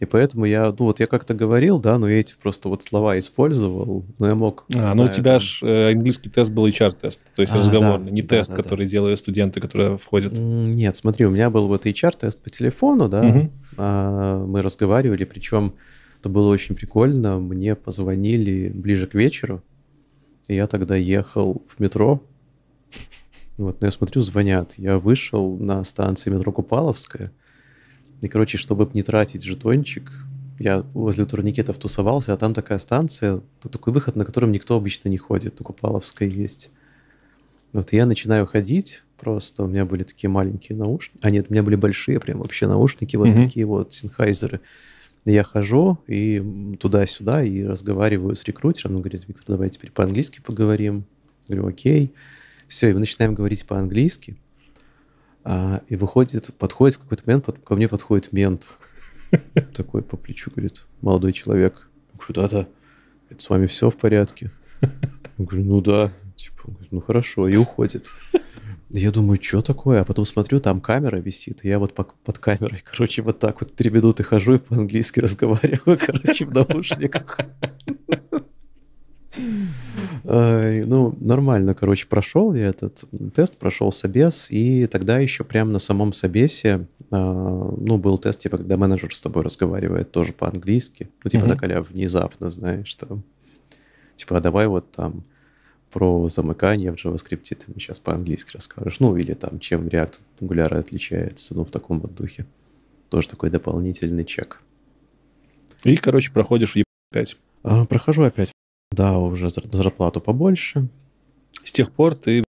И поэтому я, ну вот я как-то говорил, да, но я эти просто вот слова использовал, но я мог... А, ну у тебя же э, английский тест был HR-тест, то есть а, разговорный, да, не да, тест, да, который да. делают студенты, которые входят. Нет, смотри, у меня был вот HR-тест по телефону, да, угу. а, мы разговаривали, причем это было очень прикольно, мне позвонили ближе к вечеру, и я тогда ехал в метро, вот, но я смотрю, звонят. Я вышел на станции метро Купаловская, и, короче, чтобы не тратить жетончик, я возле турникетов тусовался, а там такая станция, такой выход, на котором никто обычно не ходит, только Павловская есть. Вот я начинаю ходить, просто у меня были такие маленькие наушники, а нет, у меня были большие прям вообще наушники, вот mm-hmm. такие вот синхайзеры. Я хожу и туда-сюда и разговариваю с рекрутером, он говорит, Виктор, давай теперь по-английски поговорим. Я говорю, окей. Все, и мы начинаем говорить по-английски. А, и выходит, подходит в какой-то момент, под, ко мне подходит мент. Такой по плечу, говорит, молодой человек. Куда-то. С вами все в порядке? говорю, ну да. Типа, ну хорошо, и уходит. Я думаю, что такое? А потом смотрю, там камера висит, и я вот под камерой, короче, вот так вот три минуты хожу и по-английски разговариваю, короче, в наушниках. Э, ну, нормально, короче, прошел я этот тест, прошел собес, и тогда еще прямо на самом собесе, а, ну, был тест, типа, когда менеджер с тобой разговаривает тоже по-английски, ну, типа, так а внезапно, знаешь, там, типа, «А давай вот там про замыкание в JavaScript ты мне сейчас по-английски расскажешь. Ну, или там, чем React Angular отличается, ну, в таком вот духе. Тоже такой дополнительный чек. И, короче, проходишь опять. А, прохожу опять да, уже зарплату побольше. С тех пор ты...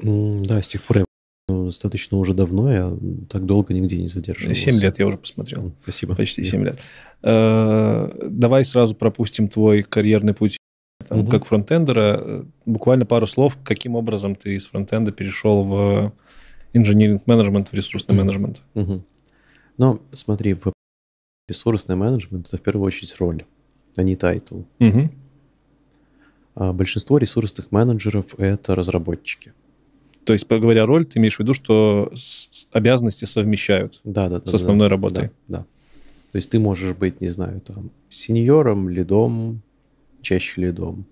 Да, с тех пор я э, достаточно уже давно, я так долго нигде не задерживался. Семь лет я уже посмотрел. Спасибо. Почти семь лет. Э, давай сразу пропустим твой карьерный путь там, угу. как фронтендера. Э, буквально пару слов, каким образом ты из фронтенда перешел в инжиниринг менеджмент, в ресурсный менеджмент? Угу. Ну, смотри, в ресурсный менеджмент это в первую очередь роль, а не тайтл. Угу. А большинство ресурсных менеджеров — это разработчики. То есть, говоря роль, ты имеешь в виду, что обязанности совмещают да, да, да, с основной да, работой? Да, да. То есть ты можешь быть, не знаю, там, сеньором, лидом, чаще лидом.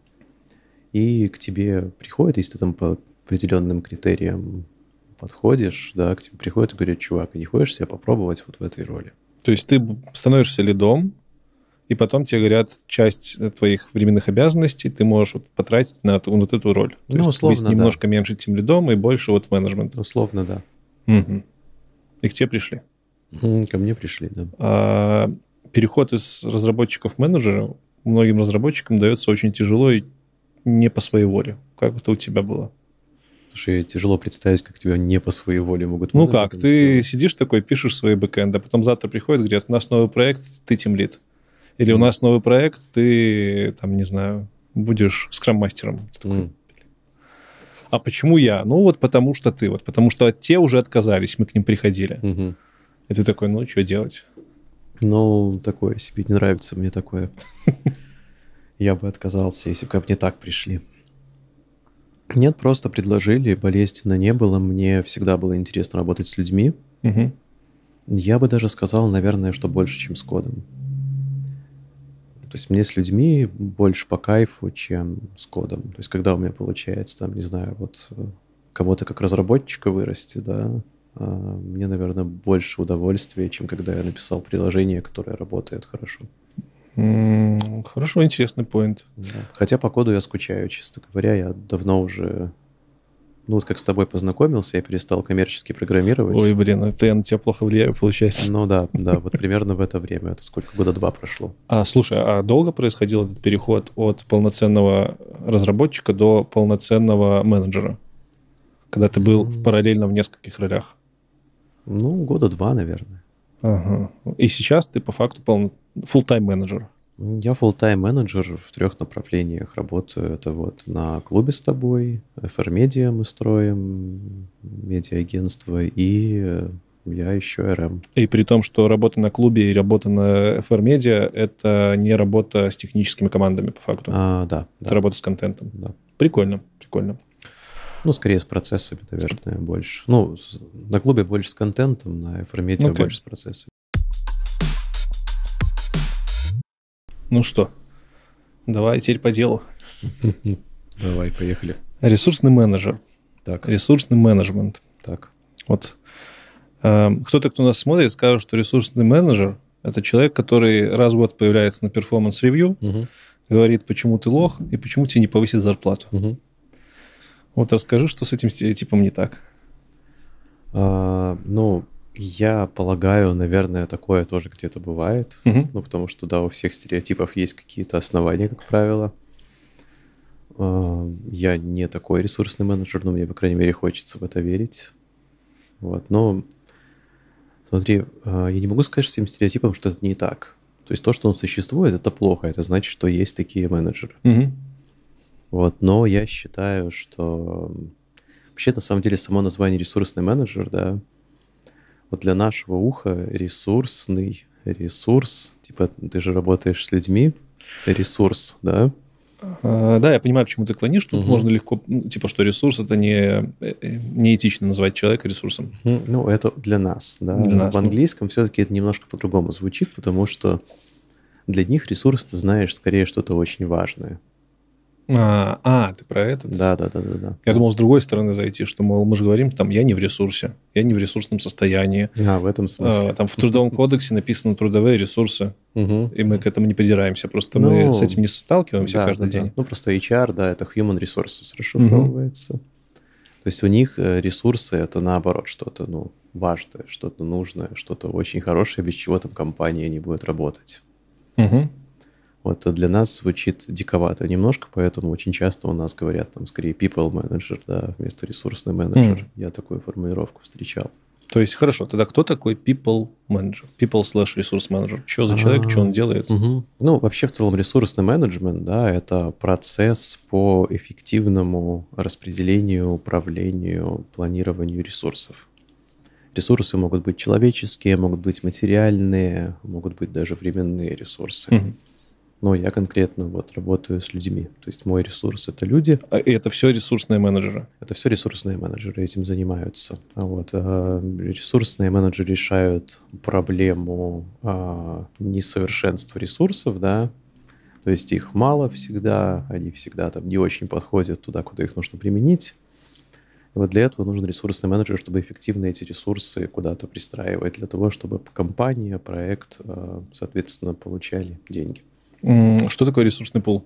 И к тебе приходит, если ты там по определенным критериям подходишь, да, к тебе приходит и говорит, чувак, не хочешь себя попробовать вот в этой роли? То есть ты становишься лидом, и потом тебе говорят, часть э, твоих временных обязанностей ты можешь потратить на эту вот эту роль. То ну, есть условно, немножко да. меньше тем лидом и больше вот менеджмента. Условно, да. Угу. И к тебе пришли? Ко мне пришли, да. А, переход из разработчиков в менеджера многим разработчикам дается очень тяжело и не по своей воле. Как это у тебя было? Слушай, тяжело представить, как тебя не по своей воле могут... Ну как, ты сделать. сидишь такой, пишешь свои бэкэнды, а потом завтра приходят, говорят, у нас новый проект, ты тем лид. Или у нас новый проект, ты, там, не знаю, будешь скрам-мастером. А почему я? Ну, вот потому что ты. Вот потому что те уже отказались, мы к ним приходили. mm И ты такой, ну, что делать? Ну, такое себе не нравится мне такое. Я бы отказался, если бы ко мне так пришли. Нет, просто предложили, болезненно не было. Мне всегда было интересно работать с людьми. Угу. Я бы даже сказал, наверное, что больше, чем с кодом. То есть мне с людьми больше по кайфу, чем с кодом. То есть когда у меня получается, там, не знаю, вот э, кого-то как разработчика вырасти, да, а, мне, наверное, больше удовольствия, чем когда я написал приложение, которое работает хорошо. Хорошо, интересный поинт. Да. Хотя по коду я скучаю, честно говоря. Я давно уже ну вот как с тобой познакомился, я перестал коммерчески программировать. Ой, блин, это я на тебя плохо влияю, получается. Ну да, да, вот примерно в это время, это сколько, года два прошло. А, слушай, а долго происходил этот переход от полноценного разработчика до полноценного менеджера? Когда ты был параллельно в нескольких ролях? Ну, года два, наверное. Ага. И сейчас ты по факту полный full-time менеджер. Я full-time менеджер в трех направлениях работаю. Это вот на клубе с тобой, FR-медиа мы строим, медиа-агентство и э, я еще РМ. И при том, что работа на клубе и работа на FR Media — это не работа с техническими командами, по факту. А, да. Это да. работа с контентом. Да. Прикольно, прикольно. Ну, скорее с процессами, наверное, больше. Ну, на клубе больше с контентом, на FR Media okay. больше с процессами. Ну что, давай теперь по делу. Давай, поехали. Ресурсный менеджер. Так. Ресурсный менеджмент. Так. Вот э, кто-то, кто нас смотрит, скажет, что ресурсный менеджер – это человек, который раз в год появляется на перформанс-ревью, угу. говорит, почему ты лох и почему тебе не повысит зарплату. Угу. Вот расскажи, что с этим стереотипом не так. А, ну, я полагаю, наверное, такое тоже где-то бывает. Угу. Ну, потому что, да, у всех стереотипов есть какие-то основания, как правило. Эм, я не такой ресурсный менеджер, но мне, по крайней мере, хочется в это верить. Вот, но смотри, э, я не могу сказать всем стереотипам, что это не так. То есть то, что он существует, это плохо. Это значит, что есть такие менеджеры. Угу. Вот, но я считаю, что вообще на самом деле само название ресурсный менеджер, да, вот для нашего уха ресурсный ресурс, типа ты же работаешь с людьми, ресурс, да? А, да, я понимаю, к чему ты клонишь. что угу. можно легко, ну, типа, что ресурс это не, э, э, не этично называть человека ресурсом. Ну, это для нас, да. Для нас, В английском ну. все-таки это немножко по-другому звучит, потому что для них ресурс, ты знаешь, скорее что-то очень важное. А, а, ты про этот? Да, да, да, да, да. Я думал, с другой стороны зайти, что, мол, мы же говорим, там, я не в ресурсе, я не в ресурсном состоянии. А, в этом смысле. А, там в Трудовом кодексе написано трудовые ресурсы, угу. и мы к этому не подираемся, просто ну, мы с этим не сталкиваемся да, каждый да, день. Да. Ну, просто HR, да, это human resources расшифровывается. Угу. То есть у них э, ресурсы — это наоборот что-то, ну, важное, что-то нужное, что-то очень хорошее, без чего там компания не будет работать. Угу. Вот а для нас звучит диковато немножко, поэтому очень часто у нас говорят там скорее people manager, да, вместо ресурсный менеджер. Mm. Я такую формулировку встречал. То есть, хорошо, тогда кто такой people manager? People slash ресурс менеджер. Что за человек, а, что он делает? Угу. Ну, вообще в целом ресурсный менеджмент, да, это процесс по эффективному распределению, управлению, планированию ресурсов. Ресурсы могут быть человеческие, могут быть материальные, могут быть даже временные ресурсы. Угу но я конкретно вот работаю с людьми. То есть мой ресурс — это люди. А это все ресурсные менеджеры? Это все ресурсные менеджеры этим занимаются. А вот. А, ресурсные менеджеры решают проблему а, несовершенства ресурсов, да, то есть их мало всегда, они всегда там не очень подходят туда, куда их нужно применить. И вот для этого нужен ресурсный менеджер, чтобы эффективно эти ресурсы куда-то пристраивать, для того, чтобы компания, проект, соответственно, получали деньги. Что такое ресурсный пул?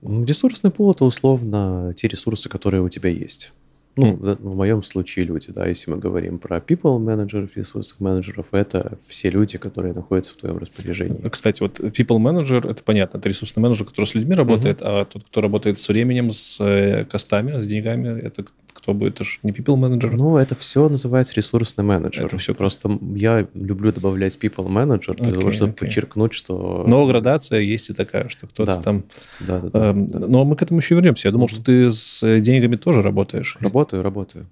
Ресурсный пул — это условно те ресурсы, которые у тебя есть. Ну, в моем случае люди, да, если мы говорим про people менеджеров, ресурсных менеджеров, это все люди, которые находятся в твоем распоряжении. Кстати, вот people менеджер, это понятно, это ресурсный менеджер, который с людьми работает, mm-hmm. а тот, кто работает с временем, с э, костами, с деньгами, это кто бы, это ж не people менеджер. Ну, это все называется ресурсный менеджер. Это все просто я люблю добавлять people менеджер для okay, того, чтобы okay. подчеркнуть, что... Но градация есть и такая, что кто-то да. там... Да, да, да, эм, да. Но мы к этому еще вернемся. Я думал, что ты с э, деньгами тоже работаешь. Работаю, работаю.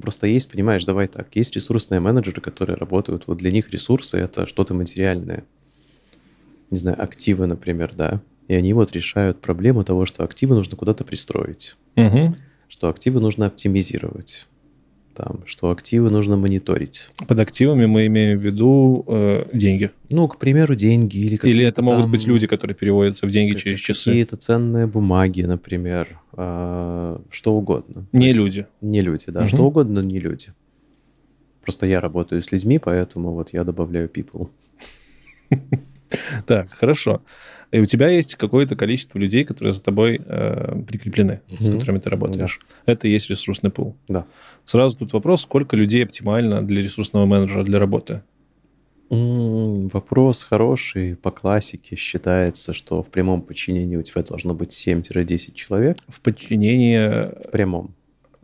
Просто есть, понимаешь, давай так, есть ресурсные менеджеры, которые работают, вот для них ресурсы — это что-то материальное. Не знаю, активы, например, да. И они вот решают проблему того, что активы нужно куда-то пристроить. Угу. mm что активы нужно оптимизировать, там, что активы нужно мониторить. Под активами мы имеем в виду э, деньги. Ну, к примеру, деньги или какие-то. Или это там, могут быть люди, которые переводятся в деньги через часы. Какие-то ценные бумаги, например, э, что угодно. Не есть, люди. Не люди, да, угу. что угодно, но не люди. Просто я работаю с людьми, поэтому вот я добавляю people. Так, хорошо. И у тебя есть какое-то количество людей, которые за тобой э, прикреплены, угу. с которыми ты работаешь. Да. Это и есть ресурсный пул. Да. Сразу тут вопрос, сколько людей оптимально для ресурсного менеджера для работы? М-м, вопрос хороший. По классике считается, что в прямом подчинении у тебя должно быть 7-10 человек. В подчинении... Э, в прямом.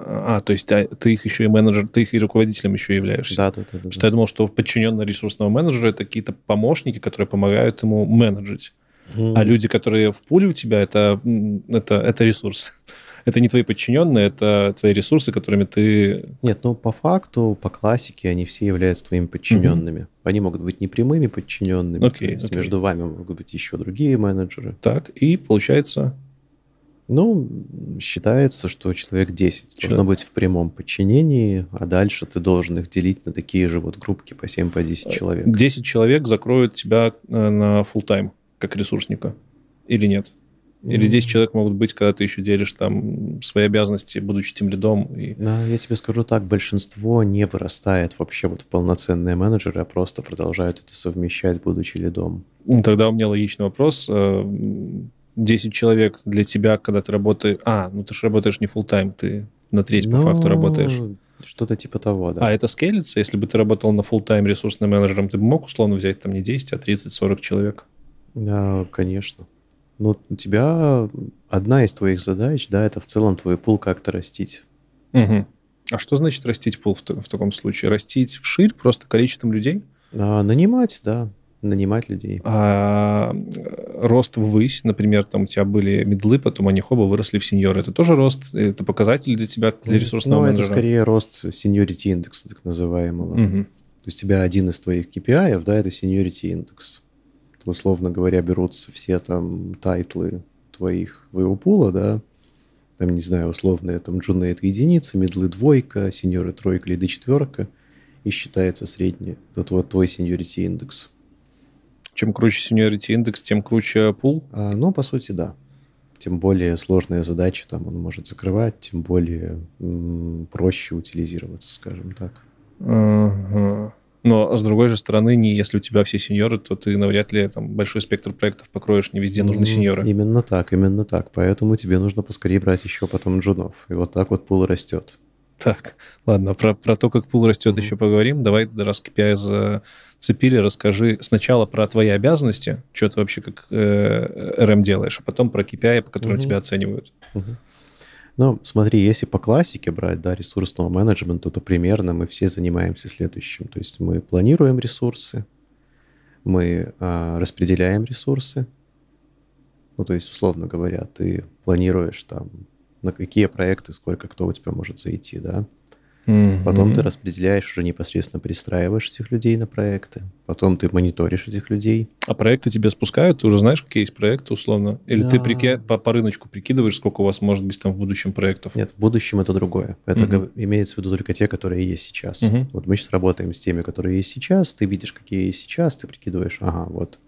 А, то есть а, ты их еще и менеджер, ты их и руководителем еще являешься. Да, да, да. Потому да что я думал, что подчиненные ресурсного менеджера это какие-то помощники, которые помогают ему менеджить. Mm. А люди, которые в пуле у тебя, это, это, это ресурсы. Это не твои подчиненные, это твои ресурсы, которыми ты... Нет, ну по факту, по классике, они все являются твоими подчиненными. Mm-hmm. Они могут быть не прямыми подчиненными. Okay, то есть okay. Между вами могут быть еще другие менеджеры. Так, и получается... Ну, считается, что человек 10 Че? должно быть в прямом подчинении, а дальше ты должен их делить на такие же вот группки по 7 по 10 а, человек. 10 человек закроют тебя э, на full тайм как ресурсника или нет? Или 10 человек могут быть, когда ты еще делишь там свои обязанности, будучи тем лидом. И... Да, я тебе скажу так, большинство не вырастает вообще вот в полноценные менеджеры, а просто продолжают это совмещать, будучи лидом. Тогда у меня логичный вопрос. Э, 10 человек для тебя, когда ты работаешь... А, ну ты же работаешь не full тайм ты на треть Но... по факту ну, работаешь. Что-то типа того, да. А это скейлится? Если бы ты работал на full тайм ресурсным менеджером, ты бы мог условно взять там не 10, а 30-40 человек? Да, конечно. Ну у тебя одна из твоих задач, да, это в целом твой пул как-то растить. Угу. А что значит растить пул в, в таком случае? Растить вширь просто количеством людей? А, нанимать, да нанимать людей? А, рост ввысь, например, там у тебя были медлы, потом они хоба выросли в сеньоры. Это тоже рост? Это показатель для тебя, для ресурсного Ну, менеджера? это скорее рост seniority индекса, так называемого. Угу. То есть у тебя один из твоих KPI, да, это seniority индекс. условно говоря, берутся все там тайтлы твоих, твоего пула, да, там, не знаю, условные там джуны это единица, медлы двойка, сеньоры тройка, лиды четверка, и считается средний. Это вот твой seniority индекс. Чем круче seniority индекс, тем круче э, пул? А, ну, по сути, да. Тем более сложные задачи там он может закрывать, тем более проще утилизироваться, скажем так. Но с другой же стороны, не если у тебя все сеньоры, то ты навряд ли там большой спектр проектов покроешь, не везде нужны сеньоры. Именно так, именно так. Поэтому тебе нужно поскорее брать еще потом джунов. И вот так вот пул растет. Так, ладно, про, про то, как пул растет, еще поговорим. Давай раз KPI за цепили, расскажи сначала про твои обязанности, что ты вообще как э, РМ делаешь, а потом про KPI, по которым угу. тебя оценивают. Угу. Ну, смотри, если по классике брать, да, ресурсного менеджмента, то примерно мы все занимаемся следующим. То есть мы планируем ресурсы, мы а, распределяем ресурсы. Ну, то есть, условно говоря, ты планируешь там, на какие проекты, сколько кто у тебя может зайти, да. Mm-hmm. Потом ты распределяешь уже непосредственно, пристраиваешь этих людей на проекты. Потом ты мониторишь этих людей. А проекты тебе спускают? Ты уже знаешь, какие есть проекты, условно? Или да. ты прики... по, по рыночку прикидываешь, сколько у вас может быть там в будущем проектов? Нет, в будущем это другое. Это mm-hmm. имеется в виду только те, которые есть сейчас. Mm-hmm. Вот мы сейчас работаем с теми, которые есть сейчас. Ты видишь, какие есть сейчас, ты прикидываешь, ага, вот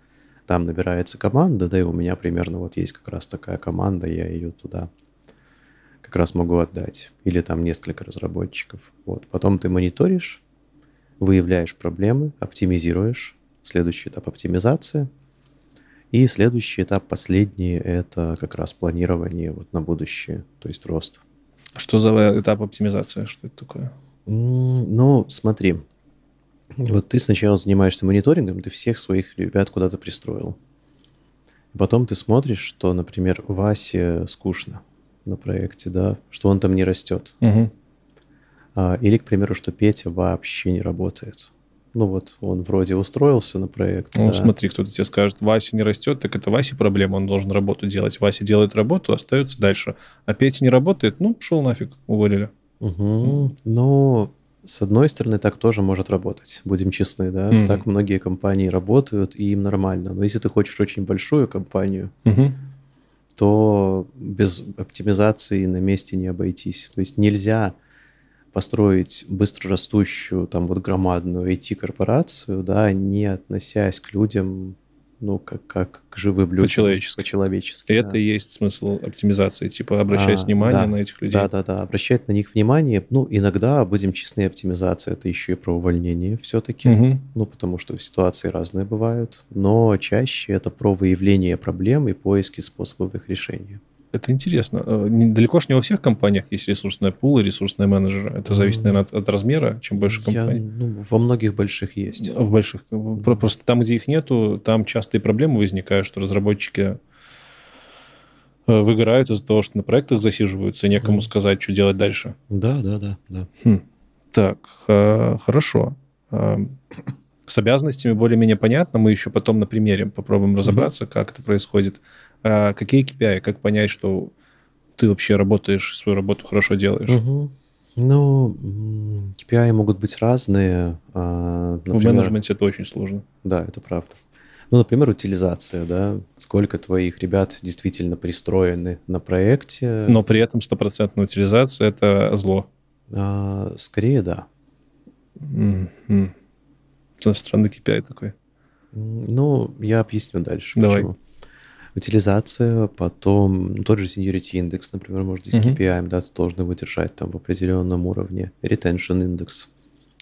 там набирается команда, да и у меня примерно вот есть как раз такая команда, я ее туда как раз могу отдать. Или там несколько разработчиков. Вот. Потом ты мониторишь, выявляешь проблемы, оптимизируешь. Следующий этап оптимизация И следующий этап, последний, это как раз планирование вот на будущее, то есть рост. Что за этап оптимизации? Что это такое? Ну, смотри, вот ты сначала занимаешься мониторингом, ты всех своих ребят куда-то пристроил. Потом ты смотришь, что, например, Васе скучно на проекте, да, что он там не растет. Угу. А, или, к примеру, что Петя вообще не работает. Ну вот, он вроде устроился на проект. Ну да. смотри, кто-то тебе скажет, Вася не растет, так это Вася проблема, он должен работу делать. Вася делает работу, остается дальше. А Петя не работает, ну, шел нафиг, уволили. Угу. Ну, с одной стороны, так тоже может работать, будем честны, да. mm Так многие компании работают, и им нормально. Но если ты хочешь очень большую компанию, mm то без оптимизации на месте не обойтись. То есть нельзя построить быстро растущую, там вот громадную IT-корпорацию, да, не относясь к людям ну, как, как к живым людям. По-человечески. По-человечески, Это да. и есть смысл оптимизации, типа обращать а, внимание да, на этих людей. Да-да-да, обращать на них внимание. Ну, иногда, будем честны, оптимизация – это еще и про увольнение все-таки, угу. ну, потому что ситуации разные бывают, но чаще это про выявление проблем и поиски способов их решения это интересно. Э, далеко ж не во всех компаниях есть ресурсная пул и ресурсные менеджеры. Это зависит, наверное, от, от размера. Чем больше компаний. Я, ну, во многих больших есть. В больших. Просто там, где их нету, там частые проблемы возникают, что разработчики э, выгорают из-за того, что на проектах засиживаются, и некому сказать, что делать дальше. Да, да, да, да. Хм. Так, э, хорошо. Эм, с обязанностями более-менее понятно. Мы еще потом на примере попробуем разобраться, mm-hmm. как это происходит. А, какие KPI, как понять, что ты вообще работаешь, свою работу хорошо делаешь? Mm-hmm. Ну, KPI могут быть разные. А, ну, например, В менеджменте это очень сложно. Да, это правда. Ну, например, утилизация, да, сколько твоих ребят действительно пристроены на проекте. Но при этом стопроцентная утилизация — это зло. А, скорее, да. Mm-hmm странный KPI такой. Ну, я объясню дальше, Давай. почему. Утилизация, потом тот же seniority индекс, например, может быть uh-huh. да, ты должен его держать там в определенном уровне. Retention индекс.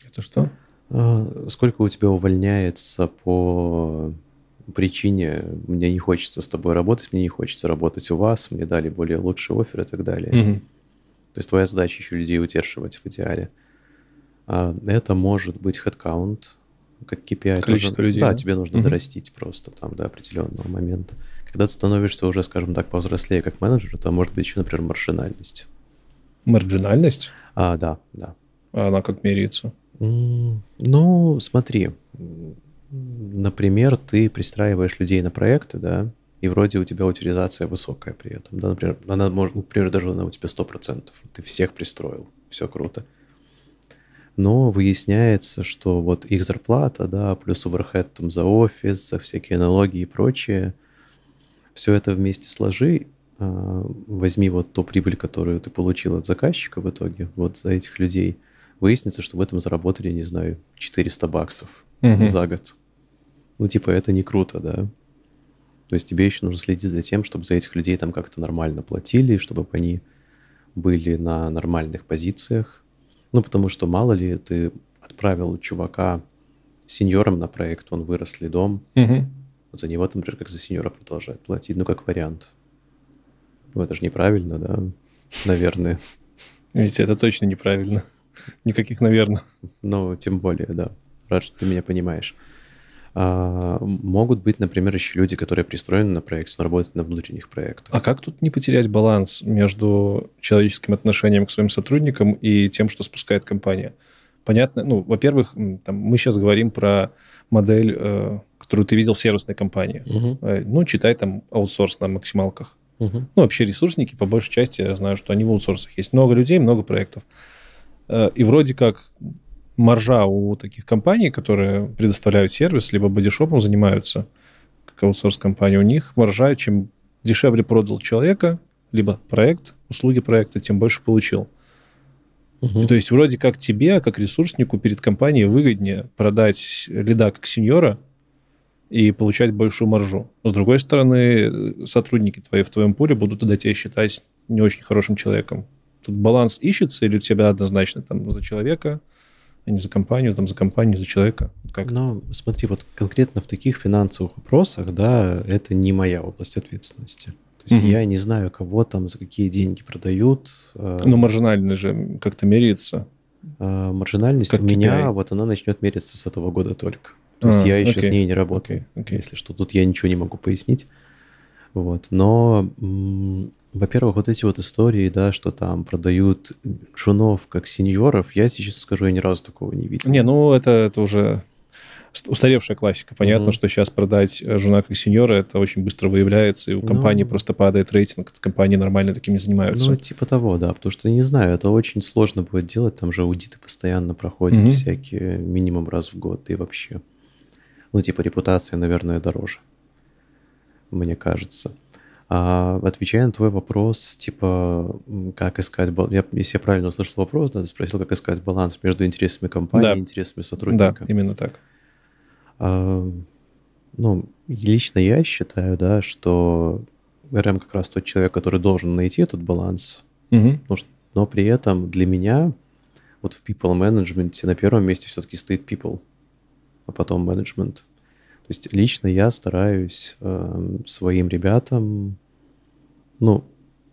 Это что? А, сколько у тебя увольняется по причине «мне не хочется с тобой работать, мне не хочется работать у вас, мне дали более лучший офер» и так далее. Uh-huh. То есть твоя задача еще людей удерживать в идеале. А, это может быть headcount, как KPI. Количество тоже, людей. Да, да, тебе нужно угу. дорастить просто там до определенного момента. Когда ты становишься уже, скажем так, повзрослее как менеджер, то может быть еще, например, маржинальность. Маржинальность? А, да, да. А она как меряется? Ну, смотри, например, ты пристраиваешь людей на проекты, да, и вроде у тебя утилизация высокая при этом. Да, например, она может, например, ну, даже она у тебя 100%. Ты всех пристроил, все круто но выясняется, что вот их зарплата, да, плюс оверхед там за офис, за всякие налоги и прочее, все это вместе сложи, а, возьми вот ту прибыль, которую ты получил от заказчика в итоге, вот за этих людей, выяснится, что в этом заработали, не знаю, 400 баксов угу. за год. Ну, типа, это не круто, да. То есть тебе еще нужно следить за тем, чтобы за этих людей там как-то нормально платили, чтобы они были на нормальных позициях, ну, потому что мало ли ты отправил чувака сеньором на проект, он вырос лидом, угу. Вот за него, например, как за сеньора продолжают платить, ну, как вариант. Ну, это же неправильно, да? Наверное. Ведь это точно неправильно. Никаких, наверное. Ну, тем более, да. Рад, что ты меня понимаешь. А, могут быть, например, еще люди, которые пристроены на проект, но работают на внутренних проектах. А как тут не потерять баланс между человеческим отношением к своим сотрудникам и тем, что спускает компания? Понятно, ну, во-первых, там, мы сейчас говорим про модель, э, которую ты видел в сервисной компании. Угу. Э, ну, читай там аутсорс на максималках. Угу. Ну, вообще ресурсники, по большей части, я знаю, что они в аутсорсах. Есть много людей, много проектов. Э, и вроде как маржа у таких компаний, которые предоставляют сервис, либо бодишопом занимаются, как аутсорс-компания, у них маржа, чем дешевле продал человека, либо проект, услуги проекта, тем больше получил. Угу. то есть вроде как тебе, как ресурснику, перед компанией выгоднее продать лида как сеньора и получать большую маржу. С другой стороны, сотрудники твои в твоем поле будут тогда тебя считать не очень хорошим человеком. Тут баланс ищется или у тебя однозначно там за человека – а не за компанию, там, за компанию, за человека. Как? Ну, смотри, вот конкретно в таких финансовых вопросах, да, это не моя область ответственности. То есть угу. я не знаю, кого там, за какие деньги продают. Э, но ну, маржинально же как-то меряется. Э, маржинальность как у меня, KPI. вот она начнет мериться с этого года только. То а, есть я еще окей. с ней не работаю. Окей, окей. Если что, тут я ничего не могу пояснить. Вот. Но во-первых, вот эти вот истории, да, что там продают шунов как сеньоров, я сейчас скажу, я ни разу такого не видел. Не, ну это, это уже устаревшая классика. Понятно, mm-hmm. что сейчас продать э, жена как сеньора, это очень быстро выявляется, и у ну, компании ну, просто падает рейтинг, компании нормально такими занимаются. Ну, типа того, да, потому что, не знаю, это очень сложно будет делать, там же аудиты постоянно проходят mm-hmm. всякие, минимум раз в год, и вообще. Ну, типа репутация, наверное, дороже, мне кажется. А, отвечая на твой вопрос, типа, как искать баланс, если я правильно услышал вопрос, да, спросил, как искать баланс между интересами компании да. и интересами сотрудника. Да, именно так. А, ну, лично я считаю, да, что РМ как раз тот человек, который должен найти этот баланс, угу. Ну но, но при этом для меня вот в people management на первом месте все-таки стоит people, а потом management. То есть лично я стараюсь э, своим ребятам, ну,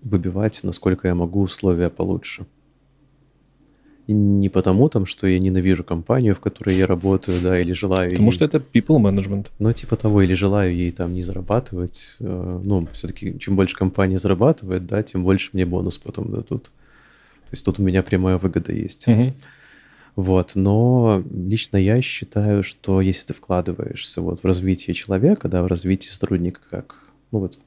выбивать, насколько я могу, условия получше. И не потому там, что я ненавижу компанию, в которой я работаю, да, или желаю... Потому ей... что это people management. Ну, типа того, или желаю ей там не зарабатывать. Э, ну, все-таки, чем больше компания зарабатывает, да, тем больше мне бонус потом дадут. То есть тут у меня прямая выгода есть. Угу. Вот. Но лично я считаю, что если ты вкладываешься вот в развитие человека, да, в развитие сотрудника как, ну вот,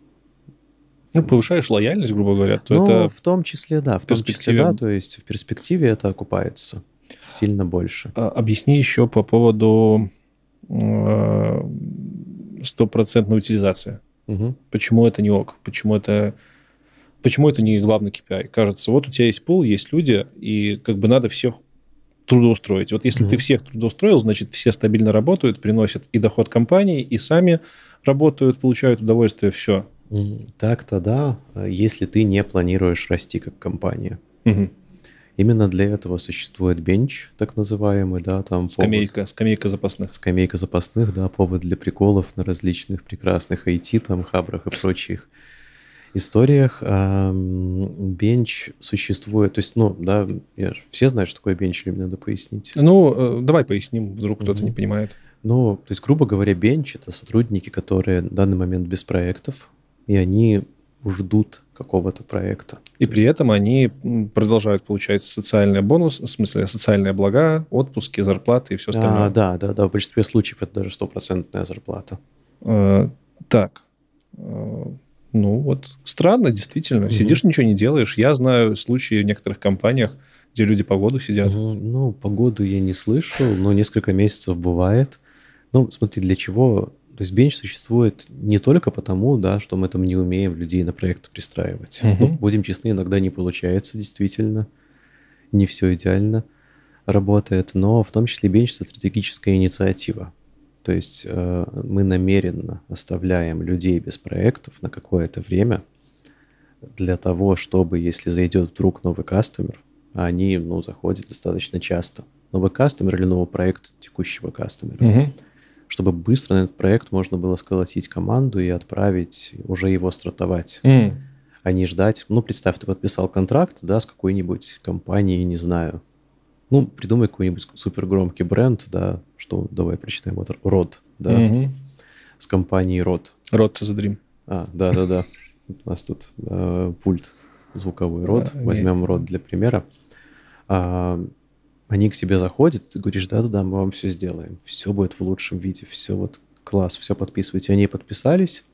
ну, повышаешь лояльность, грубо говоря, то ну, это... в том числе, да, в том числе, да, то есть в перспективе это окупается сильно больше. А, объясни еще по поводу э, стопроцентной утилизации. Угу. Почему это не ок? Почему это... Почему это не главный KPI? Кажется, вот у тебя есть пул, есть люди, и как бы надо всех трудоустроить. Вот если mm-hmm. ты всех трудоустроил, значит, все стабильно работают, приносят и доход компании, и сами работают, получают удовольствие, все. Так-то да, если ты не планируешь расти как компания. Угу. Именно для этого существует бенч, так называемый, да, там... Скамейка, повод, скамейка запасных. Скамейка запасных, да, повод для приколов на различных прекрасных IT, там, хабрах и прочих историях бенч существует. То есть, ну, да, я, все знают, что такое бенч, или мне надо пояснить? Ну, э, давай поясним, вдруг кто-то mm-hmm. не понимает. Ну, то есть, грубо говоря, бенч — это сотрудники, которые в данный момент без проектов, и они ждут какого-то проекта. И при этом они продолжают получать социальный бонус, в смысле социальные блага, отпуски, зарплаты и все остальное. А, да, да, да, в большинстве случаев это даже стопроцентная зарплата. Э, так, э, ну вот странно, действительно. Угу. Сидишь, ничего не делаешь. Я знаю случаи в некоторых компаниях, где люди по году сидят. Ну, ну, погоду я не слышу, но несколько месяцев бывает. Ну, смотри, для чего... То есть бенч существует не только потому, да, что мы там не умеем людей на проект пристраивать. Угу. Ну, будем честны, иногда не получается действительно. Не все идеально работает, но в том числе бенч — это стратегическая инициатива. То есть э, мы намеренно оставляем людей без проектов на какое-то время для того, чтобы, если зайдет вдруг новый кастомер, а они ну, заходят достаточно часто, новый кастомер или новый проект текущего кастомера, угу. чтобы быстро на этот проект можно было сколотить команду и отправить, уже его стартовать. Mm. а не ждать. Ну, представь, ты подписал контракт, да, с какой-нибудь компанией, не знаю, ну, придумай какой-нибудь супер громкий бренд, да, что, давай прочитаем вот рот, да, угу. с компанией Рот. Рот to the Dream. А, да-да-да, у нас тут э, пульт звуковой Рот. да, возьмем Рот для примера. А, они к тебе заходят, ты говоришь, да-да-да, мы вам все сделаем, все будет в лучшем виде, все вот класс, все подписывайте. Они подписались,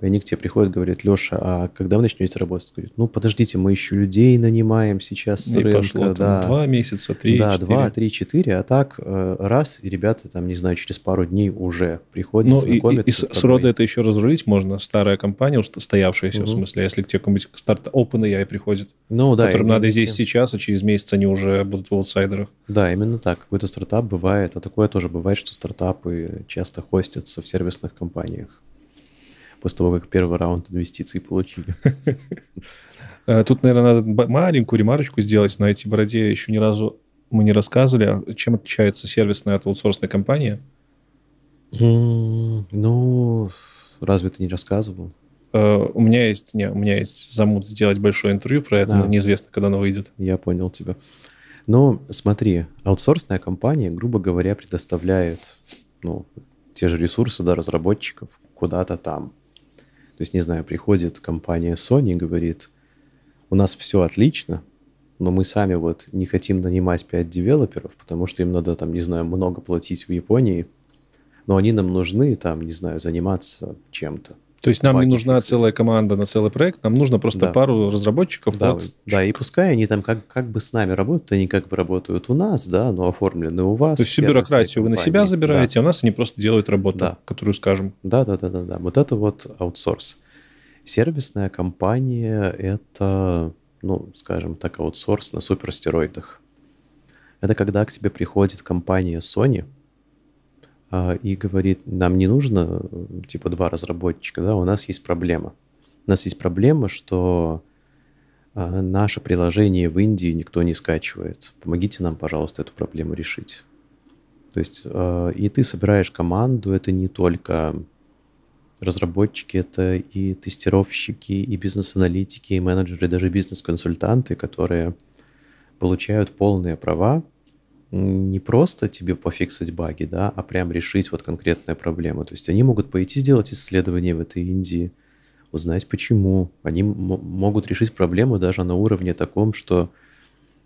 и они к тебе приходят, говорят, Леша, а когда вы начнете работать? Говорят, ну, подождите, мы еще людей нанимаем сейчас с ну, и рынка. Пошло, да. два месяца, три, Да, четыре. два, три, четыре, а так э, раз, и ребята там, не знаю, через пару дней уже приходят, ну, знакомятся и, и, с, тобой. с это еще разрулить можно. Старая компания, устоявшаяся, угу. в смысле, если к тебе какой-нибудь старт OpenAI приходит, ну, да, которым надо здесь все. сейчас, а через месяц они уже будут в аутсайдерах. Да, именно так. Какой-то стартап бывает, а такое тоже бывает, что стартапы часто хостятся в сервисных компаниях после того, как первый раунд инвестиций получили. Э, тут, наверное, надо маленькую ремарочку сделать. На эти бороде еще ни разу мы не рассказывали. А чем отличается сервисная от аутсорсной компании? Ну, разве ты не рассказывал? Э, у меня есть, не, у меня есть замут сделать большое интервью про это, неизвестно, когда оно выйдет. Я понял тебя. Но ну, смотри, аутсорсная компания, грубо говоря, предоставляет ну, те же ресурсы да, разработчиков куда-то там, то есть, не знаю, приходит компания Sony и говорит, у нас все отлично, но мы сами вот не хотим нанимать 5 девелоперов, потому что им надо там, не знаю, много платить в Японии, но они нам нужны там, не знаю, заниматься чем-то. То есть нам не нужна кстати. целая команда на целый проект, нам нужно просто да. пару разработчиков. Да, вот. да, и пускай они там как, как бы с нами работают, они как бы работают у нас, да, но оформлены у вас. То есть всю бюрократию вы на себя забираете, да. а у нас они просто делают работу, да. которую скажем. Да, да, да, да, да. Вот это вот аутсорс. Сервисная компания — это, ну, скажем так, аутсорс на суперстероидах. Это когда к тебе приходит компания Sony — а, и говорит, нам не нужно, типа, два разработчика, да, у нас есть проблема. У нас есть проблема, что а, наше приложение в Индии никто не скачивает. Помогите нам, пожалуйста, эту проблему решить. То есть, а, и ты собираешь команду, это не только разработчики, это и тестировщики, и бизнес-аналитики, и менеджеры, и даже бизнес-консультанты, которые получают полные права не просто тебе пофиксить баги, да, а прям решить вот конкретную проблему. То есть они могут пойти сделать исследование в этой Индии, узнать почему. Они могут решить проблему даже на уровне таком, что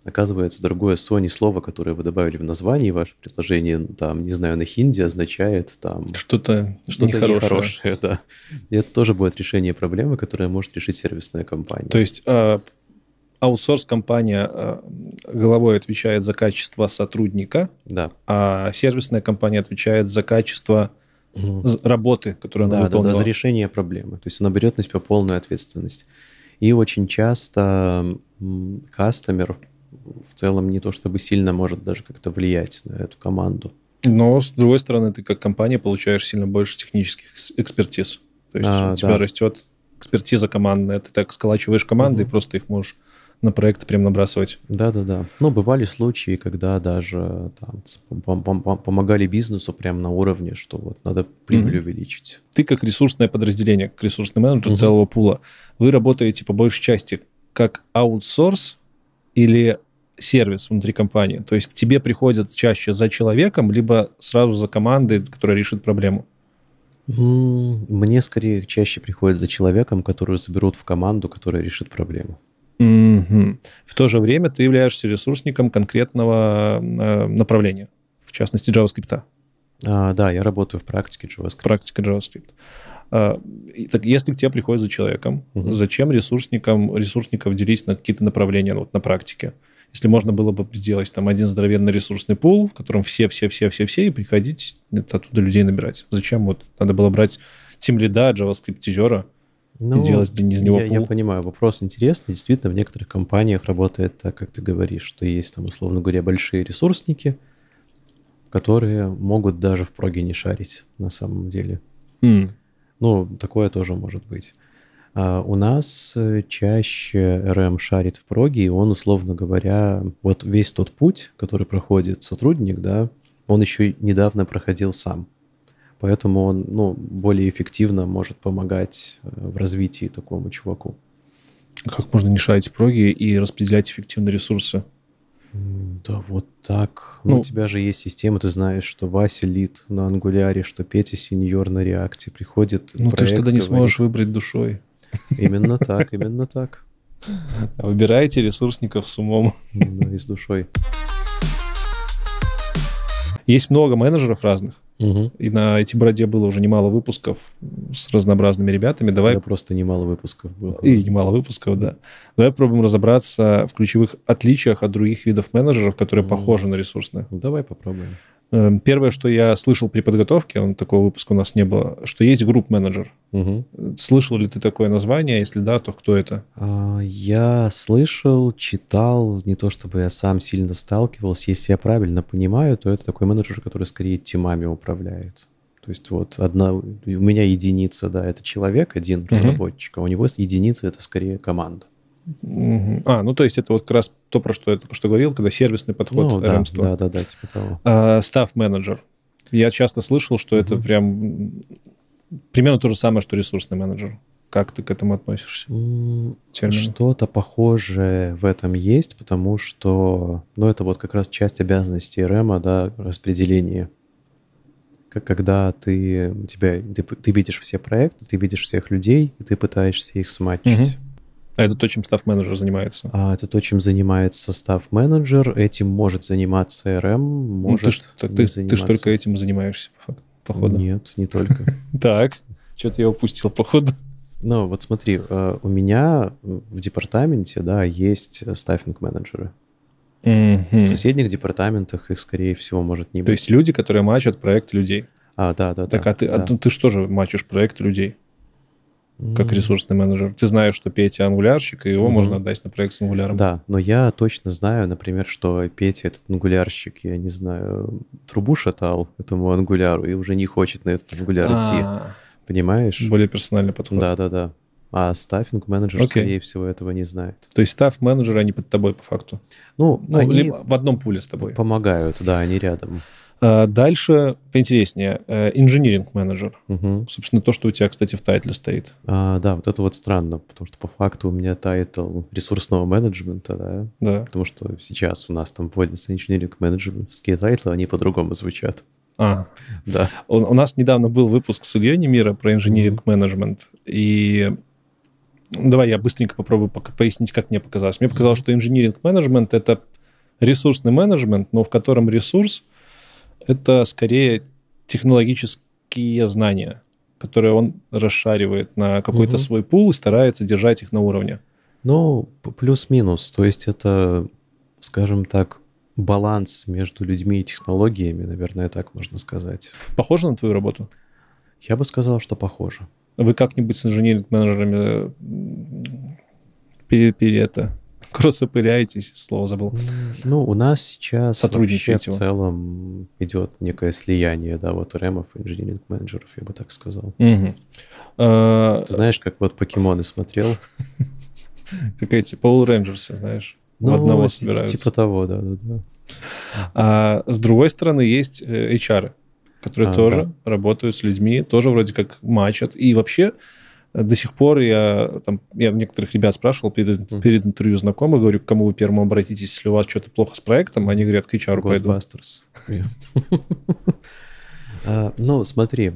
оказывается другое Sony слово, которое вы добавили в название ваше предложение, там, не знаю, на хинди означает там... Что-то что-то нехорошее. нехорошее да. И это тоже будет решение проблемы, которое может решить сервисная компания. То есть а, аутсорс-компания э, головой отвечает за качество сотрудника, да. а сервисная компания отвечает за качество работы, которую да, она выполнила. Да, да, за решение проблемы. То есть она берет на себя полную ответственность. И очень часто кастомер в целом не то чтобы сильно может даже как-то влиять на эту команду. Но, с другой стороны, ты как компания получаешь сильно больше технических экспертиз. То есть а, у тебя да. растет экспертиза командная, ты так сколачиваешь команды угу. и просто их можешь на проект прям набрасывать. Да-да-да. Но ну, бывали случаи, когда даже там, помогали бизнесу прям на уровне, что вот надо прибыль mm-hmm. увеличить. Ты как ресурсное подразделение, как ресурсный менеджер mm-hmm. целого пула, вы работаете по большей части как аутсорс или сервис внутри компании? То есть к тебе приходят чаще за человеком, либо сразу за командой, которая решит проблему? Мне скорее чаще приходят за человеком, которую заберут в команду, которая решит проблему. Угу. В то же время ты являешься ресурсником конкретного э, направления, в частности JavaScript. А, да, я работаю в практике JavaScript. Практика JavaScript. А, и, так, если к тебе приходит за человеком, угу. зачем ресурсникам, ресурсников делить на какие-то направления вот, на практике? Если можно было бы сделать там один здоровенный ресурсный пул, в котором все-все-все-все-все, и приходить э, оттуда людей набирать. Зачем вот надо было брать тем лида, javascript ну, и делать из него я, пул. я понимаю, вопрос интересный. Действительно, в некоторых компаниях работает так, как ты говоришь, что есть там, условно говоря, большие ресурсники, которые могут даже в проге не шарить на самом деле. Mm. Ну, такое тоже может быть. А у нас э, чаще РМ шарит в проге, и он, условно говоря, вот весь тот путь, который проходит сотрудник, да, он еще недавно проходил сам. Поэтому он ну, более эффективно может помогать э, в развитии такому чуваку. Как можно не шарить проги и распределять эффективно ресурсы? Да вот так. Ну, ну, у тебя же есть система, ты знаешь, что Вася лид на ангуляре, что Петя сеньор на реакте приходит. Ну проект, ты что-то не говорит. сможешь выбрать душой. Именно так, именно так. А Выбирайте ресурсников с умом. Да, ну, и с душой. Есть много менеджеров разных. Угу. И на эти бороде было уже немало выпусков с разнообразными ребятами. Давай... Да, просто немало выпусков было. И немало выпусков, да. Давай пробуем разобраться в ключевых отличиях от других видов менеджеров, которые угу. похожи на ресурсные. Давай попробуем. Эм, первое, что я слышал при подготовке, он такого выпуска у нас не было, что есть групп-менеджер. Угу. Слышал ли ты такое название? Если да, то кто это? А, я слышал, читал, не то чтобы я сам сильно сталкивался. Если я правильно понимаю, то это такой менеджер, который скорее тимами управляет. То есть вот одна, у меня единица, да, это человек, один разработчик, угу. а у него единица это скорее команда. А, ну то есть это вот как раз то, про что я только что говорил, когда сервисный подход ну, да, Да, да, да, типа того. А, став-менеджер. Я часто слышал, что угу. это прям примерно то же самое, что ресурсный менеджер. Как ты к этому относишься? Термин. Что-то похожее в этом есть, потому что, ну, это вот как раз часть обязанностей РМа, да, распределение. Как, когда ты, тебя, ты, ты видишь все проекты, ты видишь всех людей, и ты пытаешься их смачить. Угу. А это то, чем став-менеджер занимается? А, это то, чем занимается став-менеджер. Этим может заниматься CRM, ну, может ну, ты, так, ты, заниматься. ты же только этим занимаешься, походу. Нет, не только. Так, что-то я упустил, походу. Ну, вот смотри, э, у меня в департаменте, да, есть стаффинг-менеджеры. В соседних департаментах их, скорее всего, может не быть. То есть люди, которые мачат проект людей. А, да, да, так, да. Так, а ты, а ты, ты что же мачишь проект людей? как ресурсный менеджер. Ты знаешь, что Петя ангулярщик, и его mm-hmm. можно отдать на проект с ангуляром. Да, но я точно знаю, например, что Петя этот ангулярщик, я не знаю, трубу шатал этому ангуляру и уже не хочет на этот ангуляр А-а-а. идти. Понимаешь? Более персональный подход. Да-да-да. А стаффинг-менеджер, okay. скорее всего, этого не знает. То есть стафф-менеджеры, они под тобой по факту? Ну, ну они в одном пуле с тобой. Помогают, да, они рядом. А дальше поинтереснее. Э, Инжиниринг-менеджер. Угу. Собственно, то, что у тебя, кстати, в тайтле стоит. А, да, вот это вот странно, потому что по факту у меня тайтл ресурсного менеджмента, да? Да. Потому что сейчас у нас там вводится инжиниринг-менеджерские тайтлы, они по-другому звучат. А, да. У, у нас недавно был выпуск с Ильей Немира про инжиниринг-менеджмент, и ну, давай я быстренько попробую пояснить, как мне показалось. Мне показалось, что инжиниринг-менеджмент — это ресурсный менеджмент, но в котором ресурс — это скорее технологические знания, которые он расшаривает на какой-то угу. свой пул и старается держать их на уровне. Ну, плюс-минус. То есть это, скажем так, баланс между людьми и технологиями, наверное, так можно сказать. Похоже на твою работу? Я бы сказал, что похоже. Вы как-нибудь с инженеринг-менеджерами пере, пере это Кроссопыряетесь, слово забыл. Ну, у нас сейчас сотрудничаете вообще в целом идет некое слияние, да, вот ремов, инжиниринг-менеджеров, я бы так сказал. Угу. Ты знаешь, как вот покемоны смотрел? Как эти Пол Рейнджерсы, знаешь, в ну, одного собираются. Типа того, да, да, да. А с другой стороны, есть э, HR, которые а, тоже да. работают с людьми, тоже вроде как мачат. И вообще, до сих пор я, там, я некоторых ребят спрашивал перед, mm. перед интервью знакомых, говорю, к кому вы первому обратитесь, если у вас что-то плохо с проектом, они говорят, к HR пойду. А, ну, смотри,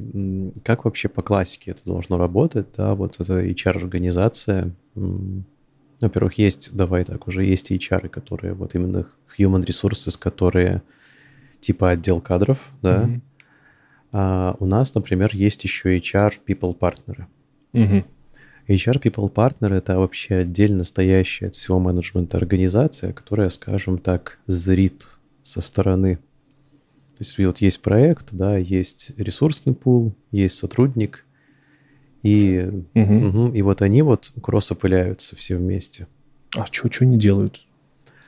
как вообще по классике это должно работать, да, вот эта HR-организация, во-первых, есть, давай так, уже есть HR, которые вот именно human resources, которые типа отдел кадров, да, а у нас, например, есть еще HR people partners. Угу. HR People Partner — это вообще отдельно стоящая от всего менеджмента организация, которая, скажем так, зрит со стороны. То есть вот есть проект, да, есть ресурсный пул, есть сотрудник, и, угу. Угу, и вот они вот кросс-опыляются все вместе. А что, что они делают?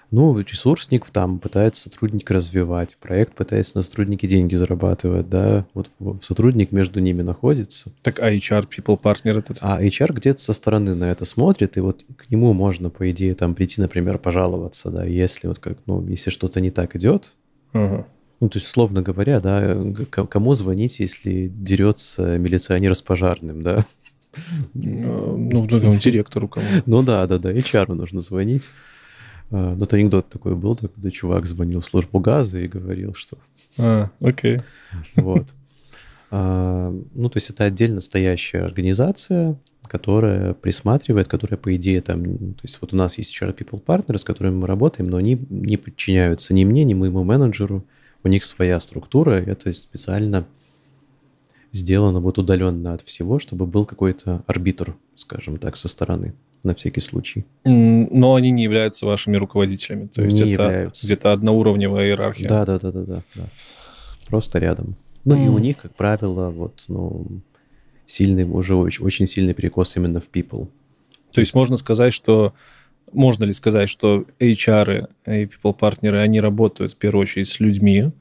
Ну, ресурсник там пытается сотрудника развивать, проект пытается на сотруднике деньги зарабатывать, да, вот сотрудник между ними находится. Так а HR people partner этот? А HR где-то со стороны на это смотрит, и вот к нему можно, по идее, там прийти, например, пожаловаться, да, если вот как, ну, если что-то не так идет, угу. Ну, то есть, условно говоря, да, кому звонить, если дерется милиционер с пожарным, да? Ну, ну директору кому Ну да, да, да, HR нужно звонить. А, ну, это анекдот такой был, когда чувак звонил в службу газа и говорил, что... А, окей. Вот. А, ну, то есть это отдельно стоящая организация, которая присматривает, которая, по идее, там... То есть вот у нас есть HR People Partners, с которыми мы работаем, но они не подчиняются ни мне, ни моему менеджеру. У них своя структура, это специально сделано вот удаленно от всего, чтобы был какой-то арбитр, скажем так, со стороны на всякий случай. Но они не являются вашими руководителями. То есть не это являются. где-то одноуровневая иерархия. Да, да, да, да, да. да. Просто рядом. Ну mm. и у них, как правило, вот, ну, сильный, уже очень, очень сильный перекос именно в people. То есть можно сказать, что можно ли сказать, что HR и people партнеры они работают в первую очередь с людьми,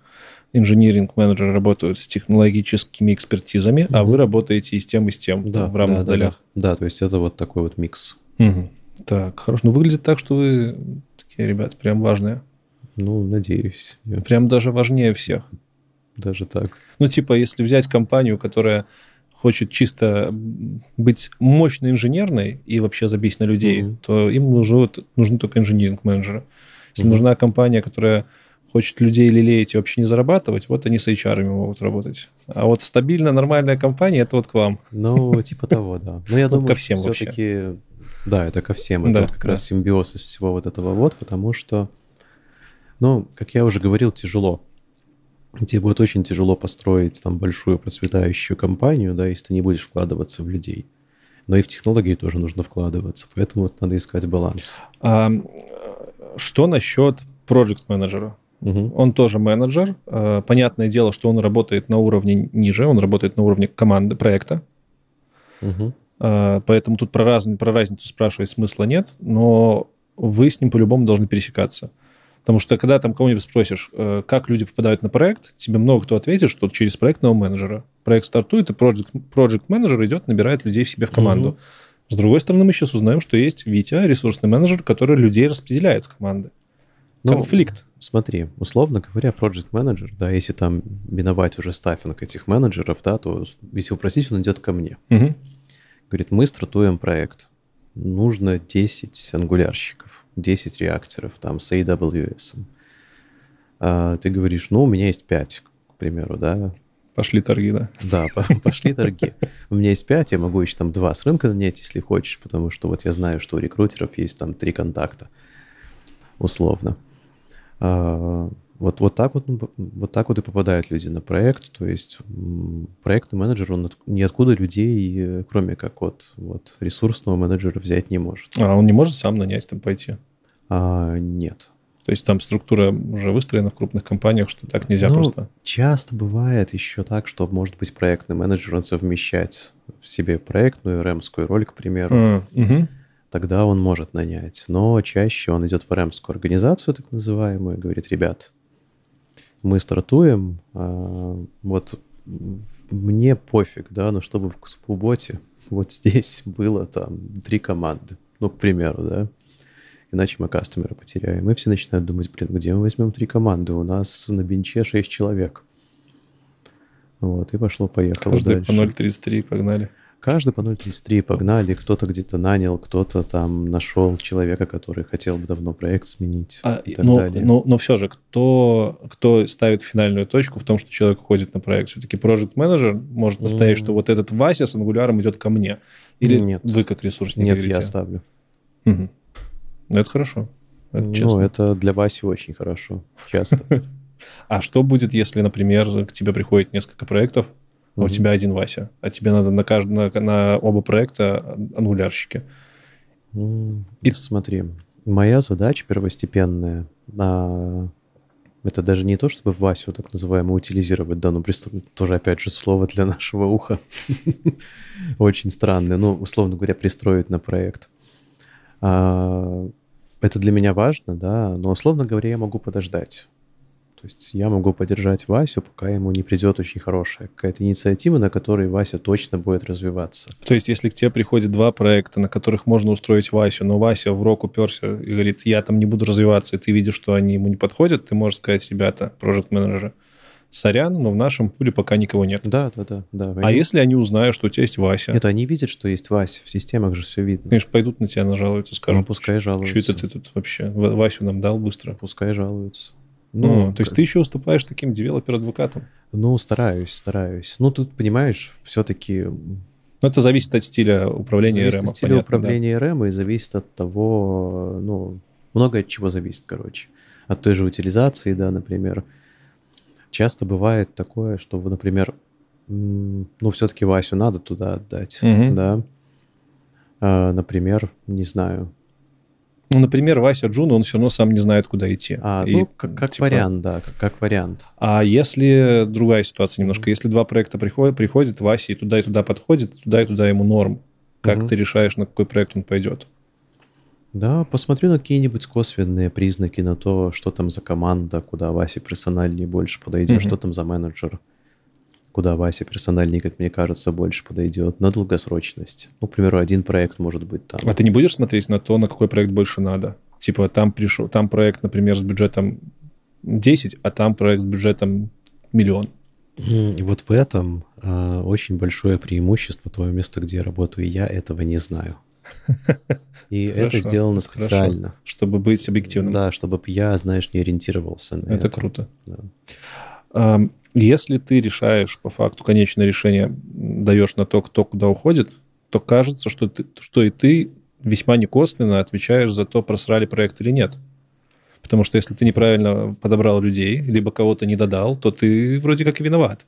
инжиниринг менеджеры работают с технологическими экспертизами, mm-hmm. а вы работаете и с тем, и с тем да, в равных да, долях. Да, да. да, то есть это вот такой вот микс. Угу. Так, хорошо. Ну, выглядит так, что вы такие, ребят, прям важные. Ну, надеюсь. Я... Прям даже важнее всех. Даже так. Ну, типа, если взять компанию, которая хочет чисто быть мощной инженерной и вообще забить на людей, mm то им нужны, нужны только инжиниринг-менеджеры. Если mm нужна компания, которая хочет людей лелеять и вообще не зарабатывать, вот они с HR могут работать. А вот стабильно нормальная компания, это вот к вам. Ну, типа того, да. Но ну, я думаю, ко всем все-таки да, это ко всем. Это да, вот как да. раз симбиоз из всего вот этого вот, потому что, ну, как я уже говорил, тяжело. Тебе будет очень тяжело построить там большую процветающую компанию, да, если ты не будешь вкладываться в людей. Но и в технологии тоже нужно вкладываться, поэтому вот надо искать баланс. А, что насчет проект-менеджера? Угу. Он тоже менеджер. А, понятное дело, что он работает на уровне ниже, он работает на уровне команды проекта. Угу. А, поэтому тут про, раз, про разницу спрашивать смысла нет, но вы с ним по-любому должны пересекаться. Потому что когда там кого-нибудь спросишь, э, как люди попадают на проект, тебе много кто ответит, что через проектного менеджера. Проект стартует, и project, менеджер идет, набирает людей в себе в команду. Угу. С другой стороны, мы сейчас узнаем, что есть Витя, ресурсный менеджер, который людей распределяет в команды. Ну, Конфликт. Смотри, условно говоря, project менеджер, да, если там миновать уже стаффинг этих менеджеров, да, то если упростить, он идет ко мне. Угу. Говорит, мы стартуем проект. Нужно 10 ангулярщиков, 10 реакторов там с AWS. А ты говоришь, ну, у меня есть 5, к примеру, да. Пошли торги, да? Да, пошли торги. У меня есть 5, я могу еще там 2 с рынка нанять, если хочешь, потому что вот я знаю, что у рекрутеров есть там 3 контакта, условно. А, вот, вот, так вот, ну, вот так вот и попадают люди на проект. То есть проектный менеджер, он от, ниоткуда людей, э, кроме как вот вот, ресурсного менеджера, взять не может. А он не может сам нанять там пойти? А, нет. То есть там структура уже выстроена в крупных компаниях, что так нельзя ну, просто? Часто бывает еще так, что, может быть, проектный менеджер, он совмещать в себе проектную РЭМскую роль, к примеру. Mm, угу тогда он может нанять. Но чаще он идет в РЭМскую организацию, так называемую, и говорит, ребят, мы стартуем, а, вот мне пофиг, да, но ну, чтобы в Куспуботе вот здесь было там три команды, ну, к примеру, да, иначе мы кастомера потеряем. Мы все начинают думать, блин, где мы возьмем три команды? У нас на бенче шесть человек. Вот, и пошло-поехало Каждый дальше. по 0.33, погнали. Каждый по 0.33 погнали, кто-то где-то нанял, кто-то там нашел человека, который хотел бы давно проект сменить а, и так но, далее. Но, но все же, кто, кто ставит финальную точку в том, что человек уходит на проект? Все-таки проект менеджер может поставить, mm. что вот этот Вася с ангуляром идет ко мне. Или Нет. вы как ресурсник Нет, говорите? я ставлю. Угу. это хорошо. Это ну, честно. это для Васи очень хорошо, часто. А что будет, если, например, к тебе приходит несколько проектов, mm-hmm. у тебя один Вася, а тебе надо на, кажд... на, на оба проекта ангулярщики. Mm, И... Смотри, моя задача первостепенная, а, это даже не то, чтобы Васю так называемо утилизировать, да, но ну, тоже, опять же, слово для нашего уха очень странное, ну, условно говоря, пристроить на проект. А, это для меня важно, да, но, условно говоря, я могу подождать то есть я могу поддержать Васю, пока ему не придет очень хорошая какая-то инициатива, на которой Вася точно будет развиваться. То есть если к тебе приходят два проекта, на которых можно устроить Васю, но Вася в рок уперся и говорит, я там не буду развиваться, и ты видишь, что они ему не подходят, ты можешь сказать, ребята, проект-менеджеры, сорян, но в нашем пуле пока никого нет. Да, да, да. да а если они узнают, что у тебя есть Вася? Нет, они видят, что есть Вася, в системах же все видно. Конечно, пойдут на тебя нажалуются, скажут. Ну, пускай жалуются. Что это ты тут вообще? Васю нам дал быстро. Пускай жалуются. Ну, то есть ты еще уступаешь таким девелопер-адвокатам? Ну, стараюсь, стараюсь. Ну, тут, понимаешь, все-таки... Но ну, это зависит от стиля управления зависит От стиля понятно, управления да. РМ и зависит от того, ну, много от чего зависит, короче. От той же утилизации, да, например. Часто бывает такое, что, например, ну, все-таки Васю надо туда отдать, угу. да. А, например, не знаю, ну, например, Вася Джун, он все равно сам не знает, куда идти. А, и, ну, как, как типа, вариант, да, как, как вариант. А если другая ситуация немножко, если два проекта приходят, приходит Вася и туда и туда подходит, туда и туда ему норм, как угу. ты решаешь, на какой проект он пойдет? Да, посмотрю на какие-нибудь косвенные признаки, на то, что там за команда, куда Васе персональнее больше подойдет, угу. что там за менеджер куда Вася персональный, как мне кажется, больше подойдет, на долгосрочность. Ну, к примеру, один проект может быть там. А ты не будешь смотреть на то, на какой проект больше надо? Типа там, пришел, там проект, например, с бюджетом 10, а там проект с бюджетом миллион. И Вот в этом э, очень большое преимущество того места, где я работаю. и Я этого не знаю. И это сделано специально. чтобы быть объективным. Да, чтобы я, знаешь, не ориентировался на это. Это круто. Эм, если ты решаешь по факту конечное решение, даешь на то, кто куда уходит, то кажется, что, ты, что и ты весьма некосвенно отвечаешь за то, просрали проект или нет. Потому что если ты неправильно подобрал людей, либо кого-то не додал, то ты вроде как и виноват.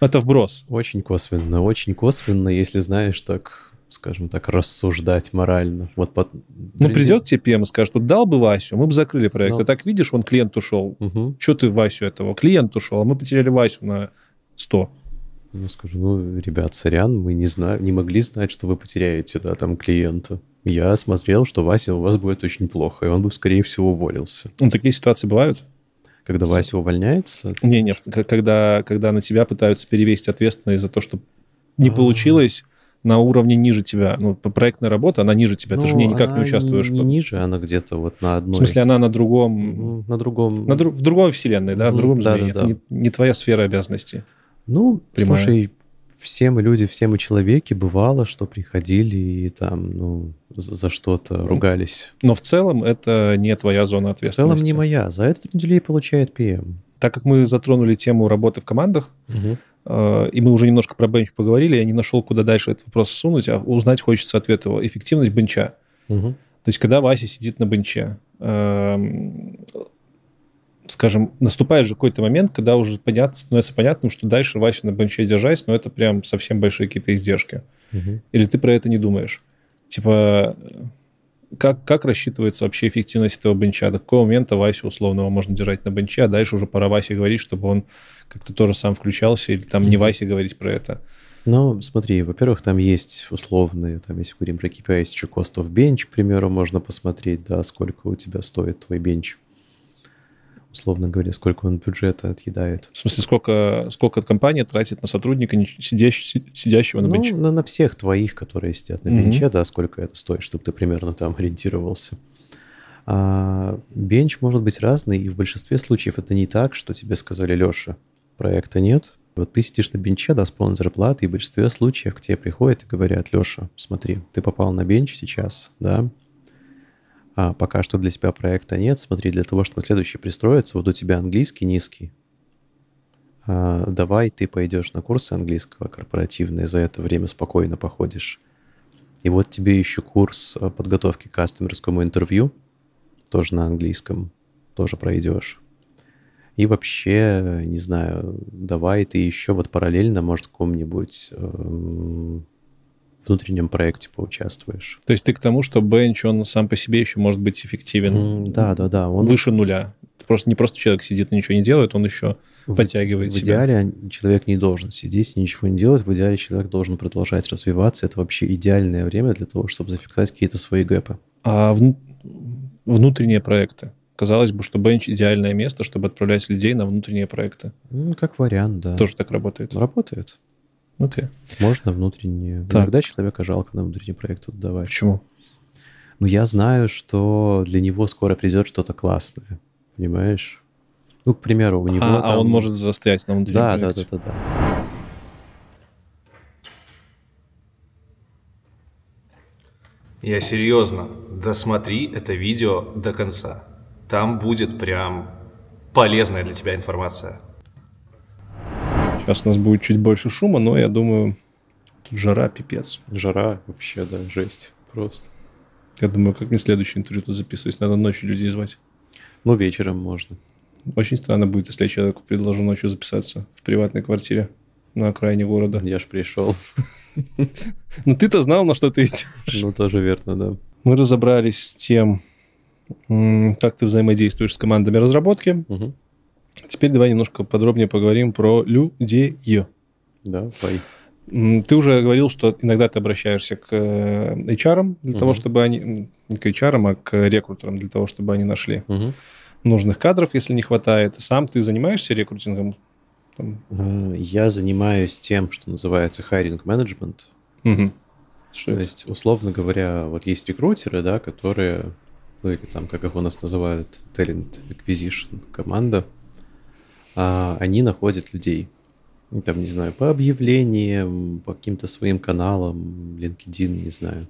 Это вброс. Очень косвенно, очень косвенно, если знаешь так скажем так, рассуждать морально. Вот под... Ну, придет тебе и скажет, что дал бы Васю, мы бы закрыли проект. Но... Ну. А так, видишь, он клиент ушел. Угу. Че ты Васю этого? Клиент ушел, а мы потеряли Васю на 100. Ну, скажу, ну, ребят, сорян, мы не, зна... не могли знать, что вы потеряете, да, там, клиента. Я смотрел, что Вася у вас будет очень плохо, и он бы, скорее всего, уволился. Ну, такие ситуации бывают? Когда С... Вася увольняется? Не, не, когда, когда на тебя пытаются перевесить ответственность за то, что не а -а -а. получилось, на уровне ниже тебя. Ну, проектная работа, она ниже тебя, ну, ты же в ней ну, никак не участвуешь. Не ниже, она где-то вот на одной. В смысле, она на другом... На другом... На дру... В другой вселенной, да, в другом да, измерении. Да, да. не, не твоя сфера обязанностей. Ну, Прямая. слушай, все мы люди, все мы человеки, бывало, что приходили и там, ну, за, что-то ну, ругались. Но в целом это не твоя зона ответственности. В целом не моя. За это тренделей получает ПМ. Эм. Так как мы затронули тему работы в командах, угу. Э, и мы уже немножко про бенч поговорили, я не нашел, куда дальше этот вопрос сунуть, а узнать хочется ответ его. Эффективность бенча. Угу. То есть, когда Вася сидит на бенче, эм, скажем, наступает же какой-то момент, когда уже понятно, становится понятным, что дальше Вася на бенче держась, но это прям совсем большие какие-то издержки. Угу. Или ты про это не думаешь? Типа, как, как рассчитывается вообще эффективность этого бенча? До какого момента Васю условного можно держать на бенче, а дальше уже пора Васе говорить, чтобы он как-то тоже сам включался, или там не Васе говорить про это? Ну, смотри, во-первых, там есть условные, там, если говорим про KPI, есть еще cost of bench, к примеру, можно посмотреть, да, сколько у тебя стоит твой бенч условно говоря, сколько он бюджета отъедает. В смысле, сколько, сколько компания тратит на сотрудника, сидящего, сидящего на ну, бенче? На, на всех твоих, которые сидят на угу. бенче, да, сколько это стоит, чтобы ты примерно там ориентировался. А бенч может быть разный, и в большинстве случаев это не так, что тебе сказали, Леша, проекта нет, вот ты сидишь на бенче, да, с полной зарплаты, и в большинстве случаев к тебе приходят и говорят, Леша, смотри, ты попал на бенч сейчас, да, а, пока что для тебя проекта нет. Смотри, для того, чтобы следующий пристроиться, вот у тебя английский низкий. А, давай ты пойдешь на курсы английского корпоративные, за это время спокойно походишь. И вот тебе еще курс а, подготовки к кастомерскому интервью, тоже на английском, тоже пройдешь. И вообще, не знаю, давай ты еще вот параллельно, может, в каком-нибудь эм, внутреннем проекте поучаствуешь. То есть ты к тому, что бенч, он сам по себе еще может быть эффективен. Mm, да, да, да. Он... Выше нуля. Просто не просто человек сидит и ничего не делает, он еще в, подтягивает в себя. В идеале человек не должен сидеть и ничего не делать. В идеале человек должен продолжать развиваться. Это вообще идеальное время для того, чтобы зафиксировать какие-то свои гэпы. А вну... внутренние проекты? казалось бы, что бенч идеальное место, чтобы отправлять людей на внутренние проекты. Ну, как вариант, да. Тоже так работает. Работает. Ну ты. Можно внутренние. Так. Иногда человека жалко на внутренний проект отдавать. Почему? Ну, я знаю, что для него скоро придет что-то классное. Понимаешь? Ну, к примеру, у него. А, там... а он может застрять на внутреннем да, проекте. Да, да, да, да. Я серьезно, досмотри это видео до конца. Там будет прям полезная для тебя информация. Сейчас у нас будет чуть больше шума, но я думаю, тут жара пипец. Жара вообще, да, жесть просто. Я думаю, как мне следующее интервью тут записывать? Надо ночью людей звать. Ну, вечером можно. Очень странно будет, если я человеку предложу ночью записаться в приватной квартире на окраине города. Я ж пришел. Ну, ты-то знал, на что ты идешь. Ну, тоже верно, да. Мы разобрались с тем, как ты взаимодействуешь с командами разработки. Угу. Теперь давай немножко подробнее поговорим про людей. Да, пой. Ты уже говорил, что иногда ты обращаешься к э, HR для угу. того, чтобы они... Не к HR, а к рекрутерам для того, чтобы они нашли угу. нужных кадров, если не хватает. Сам ты занимаешься рекрутингом? Э, я занимаюсь тем, что называется hiring management. Угу. Что То это? есть, условно говоря, вот есть рекрутеры, да, которые, ну или там, как их у нас называют, talent acquisition команда, а, они находят людей. Ну, там, не знаю, по объявлениям, по каким-то своим каналам, LinkedIn, не знаю.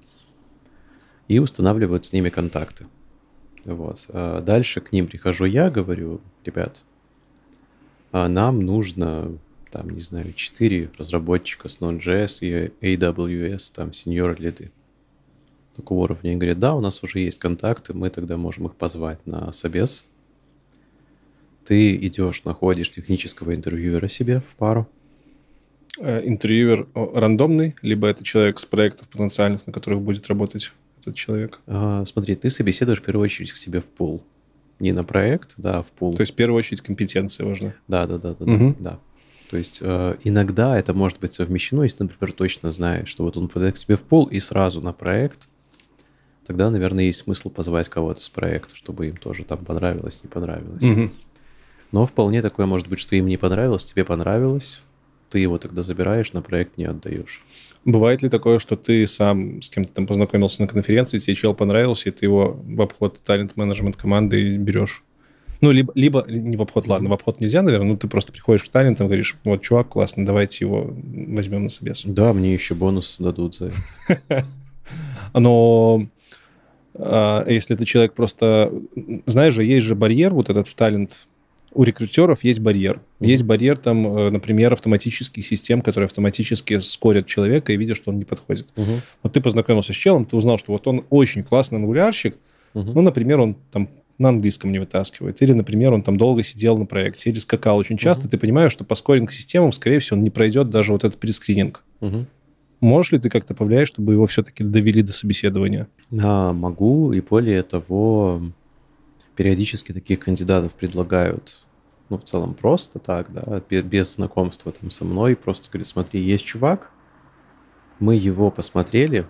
И устанавливают с ними контакты. Вот. А дальше к ним прихожу я, говорю, ребят, а нам нужно, там, не знаю, 4 разработчика с Node.js и AWS, там, сеньор лиды такого уровня. И говорят, да, у нас уже есть контакты, мы тогда можем их позвать на собес ты идешь, находишь технического интервьюера себе в пару. Э, интервьюер рандомный, либо это человек с проектов потенциальных, на которых будет работать этот человек? А, смотри, ты собеседуешь в первую очередь к себе в пул. Не на проект, да, а в пул. То есть в первую очередь компетенции важна. Да, да, да, да, угу. да. То есть э, иногда это может быть совмещено, если, например, точно знаешь, что вот он подает к себе в пол и сразу на проект, тогда, наверное, есть смысл позвать кого-то с проекта, чтобы им тоже там понравилось, не понравилось. Угу. Но вполне такое может быть, что им не понравилось, тебе понравилось, ты его тогда забираешь, на проект не отдаешь. Бывает ли такое, что ты сам с кем-то там познакомился на конференции, тебе чел понравился, и ты его в обход талент-менеджмент команды берешь? Ну, либо, либо не в обход, ладно, в обход нельзя, наверное, ну, ты просто приходишь к талентам, говоришь, вот, чувак, классно, давайте его возьмем на собес. Да, мне еще бонус дадут за это. Но а, если это человек просто... Знаешь же, есть же барьер вот этот в талент у рекрутеров есть барьер. Есть барьер, там, э, например, автоматических систем, которые автоматически скорят человека и видят, что он не подходит. Угу. Вот ты познакомился с челом, ты узнал, что вот он очень классный ангулярщик, угу. ну, например, он там на английском не вытаскивает, или, например, он там долго сидел на проекте, или скакал очень часто, угу. ты понимаешь, что по скоринг-системам, скорее всего, он не пройдет даже вот этот прескрининг. Угу. Можешь ли ты как-то повлиять, чтобы его все-таки довели до собеседования? Да, могу, и более того, периодически таких кандидатов предлагают, ну, в целом просто так, да, без знакомства там со мной, просто говорит, смотри, есть чувак, мы его посмотрели,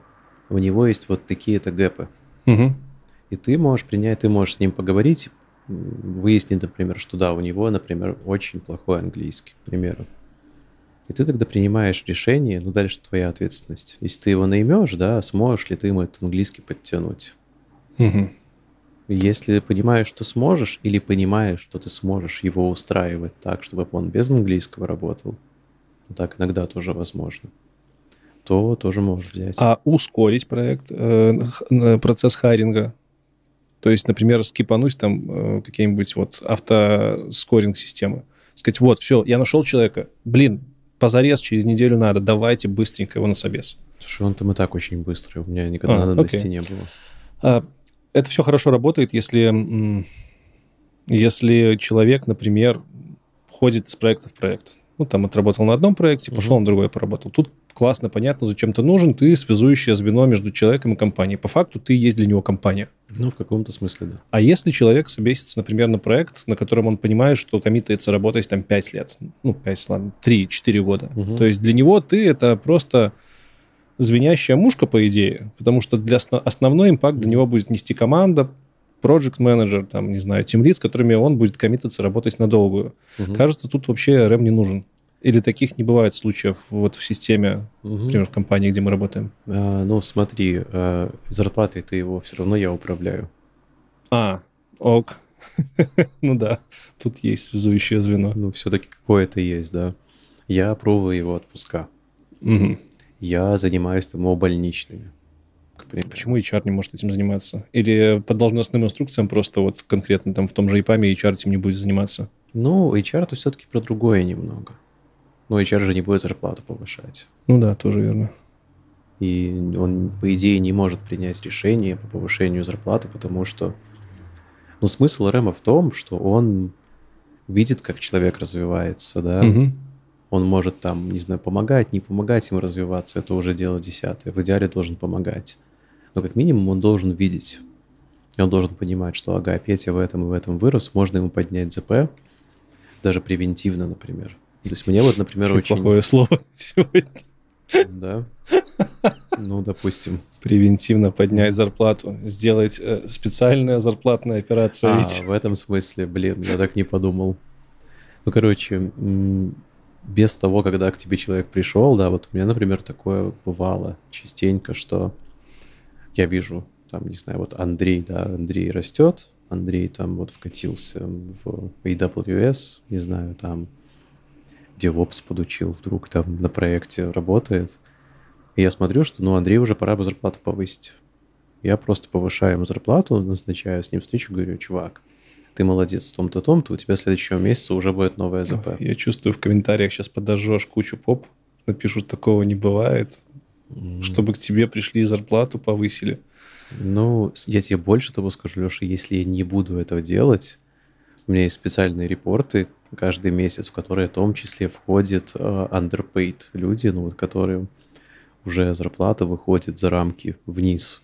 у него есть вот такие-то гэпы. Угу. И ты можешь принять, ты можешь с ним поговорить, выяснить, например, что да, у него, например, очень плохой английский, к примеру. И ты тогда принимаешь решение, ну дальше твоя ответственность. Если ты его наймешь, да, сможешь ли ты ему этот английский подтянуть? Угу. Если понимаешь, что сможешь, или понимаешь, что ты сможешь его устраивать так, чтобы он без английского работал, ну, так иногда тоже возможно, то тоже можешь взять. А ускорить проект, э, процесс хайринга? То есть, например, скипануть там э, какие-нибудь вот автоскоринг-системы. Сказать, вот, все, я нашел человека, блин, позарез, через неделю надо, давайте быстренько его на собес. Слушай, он там и так очень быстрый, у меня никогда а, надобности окей. не было. А, это все хорошо работает, если, если человек, например, ходит из проекта в проект. Ну, там отработал на одном проекте, пошел на другой поработал. Тут классно, понятно, зачем ты нужен, ты связующее звено между человеком и компанией. По факту ты есть для него компания. Ну, в каком-то смысле, да. А если человек собесится, например, на проект, на котором он понимает, что коммитается работать там 5 лет, ну, 5, ладно, 3-4 года, угу. то есть для него ты это просто звенящая мушка, по идее, потому что для основной импакт для него будет нести команда, проект менеджер там, не знаю, тимлит, с которыми он будет коммититься, работать на долгую. Угу. Кажется, тут вообще рэм e не нужен. Или таких не бывает случаев вот в системе, угу. например, в компании, где мы работаем? А, ну, смотри, а, зарплатой ты его все равно я управляю. А, ок. ну да, тут есть связующее звено. Ну, все-таки какое-то есть, да. Я пробую его отпуска. Угу я занимаюсь там больничными. Почему HR не может этим заниматься? Или по должностным инструкциям просто вот конкретно там в том же ИПАМе HR этим не будет заниматься? Ну, HR то все-таки про другое немного. Но HR же не будет зарплату повышать. Ну да, тоже верно. И он, по идее, не может принять решение по повышению зарплаты, потому что... Ну, смысл РЭМа в том, что он видит, как человек развивается, да, угу. Он может там, не знаю, помогать, не помогать им развиваться, это уже дело десятое. В идеале должен помогать. Но как минимум он должен видеть. И он должен понимать, что ага, Петя в этом и в этом вырос, можно ему поднять ЗП, даже превентивно, например. То есть мне вот, например, очень... очень... плохое слово сегодня. Да. Ну, допустим. Превентивно поднять зарплату, сделать э, специальная зарплатная операция. А, ведь. в этом смысле, блин, я так не подумал. Ну, короче, без того, когда к тебе человек пришел, да, вот у меня, например, такое бывало частенько, что я вижу, там, не знаю, вот Андрей, да, Андрей растет, Андрей там вот вкатился в AWS, не знаю, там DevOps подучил, вдруг там на проекте работает. И я смотрю, что, ну, Андрей уже пора бы зарплату повысить. Я просто повышаю ему зарплату, назначаю с ним встречу, говорю, чувак, ты молодец в том-то, том-то, у тебя следующего месяца уже будет новая ЗП. Я чувствую, в комментариях сейчас подожжешь кучу поп, напишут, такого не бывает, mm. чтобы к тебе пришли и зарплату повысили. Ну, я тебе больше того скажу, Леша, если я не буду этого делать, у меня есть специальные репорты каждый месяц, в которые в том числе входят э, underpaid люди, ну вот которые уже зарплата выходит за рамки вниз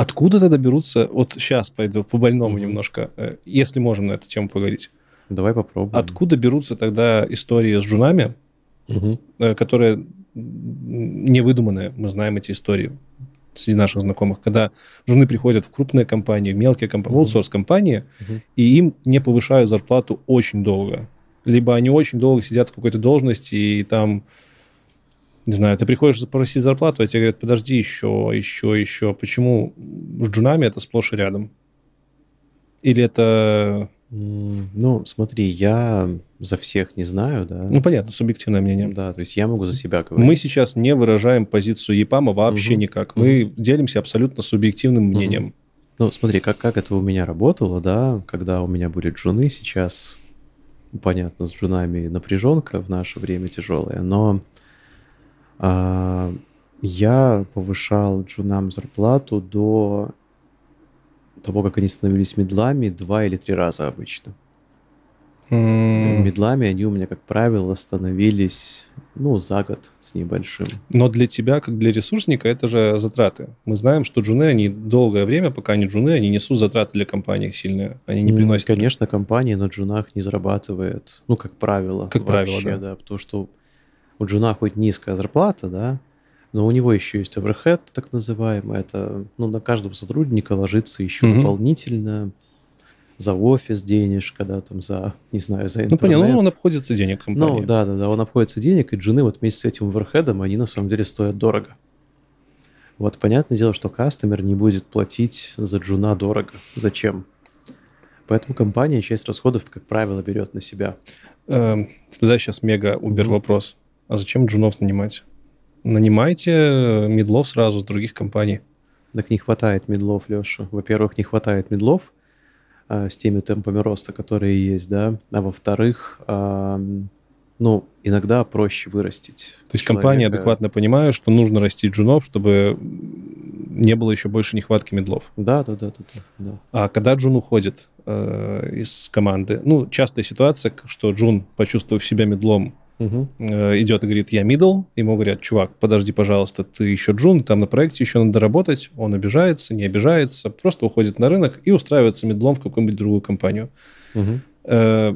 Откуда тогда берутся, вот сейчас пойду по больному mm-hmm. немножко, э, если можем на эту тему поговорить. Давай попробуем. Откуда берутся тогда истории с жунами, mm-hmm. Э, которые невыдуманные, мы знаем эти истории среди наших знакомых, когда жены приходят в крупные компании, в мелкие компании, mm-hmm. аутсорс-компании, mm-hmm. и им не повышают зарплату очень долго. Либо они очень долго сидят в какой-то должности, и там не знаю, ты приходишь запросить зарплату, а тебе говорят, подожди еще, еще, еще. Почему с джунами это сплошь и рядом? Или это... Ну, смотри, я за всех не знаю, да. Ну, понятно, субъективное мнение. Да, то есть я могу за себя говорить. Мы сейчас не выражаем позицию ЕПАМа вообще угу. никак. Мы угу. делимся абсолютно субъективным мнением. Угу. Ну, смотри, как, как это у меня работало, да, когда у меня были джуны, сейчас, понятно, с джунами напряженка в наше время тяжелая, но а, я повышал джунам зарплату до того, как они становились медлами, два или три раза обычно. Mm. Медлами они у меня, как правило, становились, ну, за год с небольшим. Но для тебя, как для ресурсника, это же затраты. Мы знаем, что джуны, они долгое время, пока они джуны, они несут затраты для компании сильные. Они не приносят... Mm, конечно, компания на джунах не зарабатывает, ну, как правило. Как вообще, правило, да. да. Потому что у Джуна хоть низкая зарплата, да, но у него еще есть overhead, так называемый. Это ну, на каждого сотрудника ложится еще mm-hmm. дополнительно за офис денежка, да, там за, не знаю, за интернет. Ну, понятно, ну, он обходится денег ну, компании. Ну, да-да-да, он обходится денег, и джины вот вместе с этим оверхедом, они на самом деле стоят дорого. Вот понятное дело, что кастомер не будет платить за джуна дорого. Зачем? Поэтому компания часть расходов, как правило, берет на себя. Эм, тогда сейчас мега убер вопрос. А зачем джунов нанимать? Нанимайте э, медлов сразу с других компаний. Так не хватает медлов, Леша. Во-первых, не хватает медлов э, с теми темпами роста, которые есть, да. А во-вторых, э, ну, иногда проще вырастить. То есть человека. компании адекватно понимает, что нужно расти джунов, чтобы не было еще больше нехватки медлов. Да, да, да, да. да, да. А когда джун уходит э, из команды, ну, частая ситуация, что джун, почувствовав себя медлом, угу. э, идет и говорит, я мидл, ему говорят, чувак, подожди, пожалуйста, ты еще джун, там на проекте еще надо работать, он обижается, не обижается, просто уходит на рынок и устраивается медлом в какую-нибудь другую компанию. Угу. Э,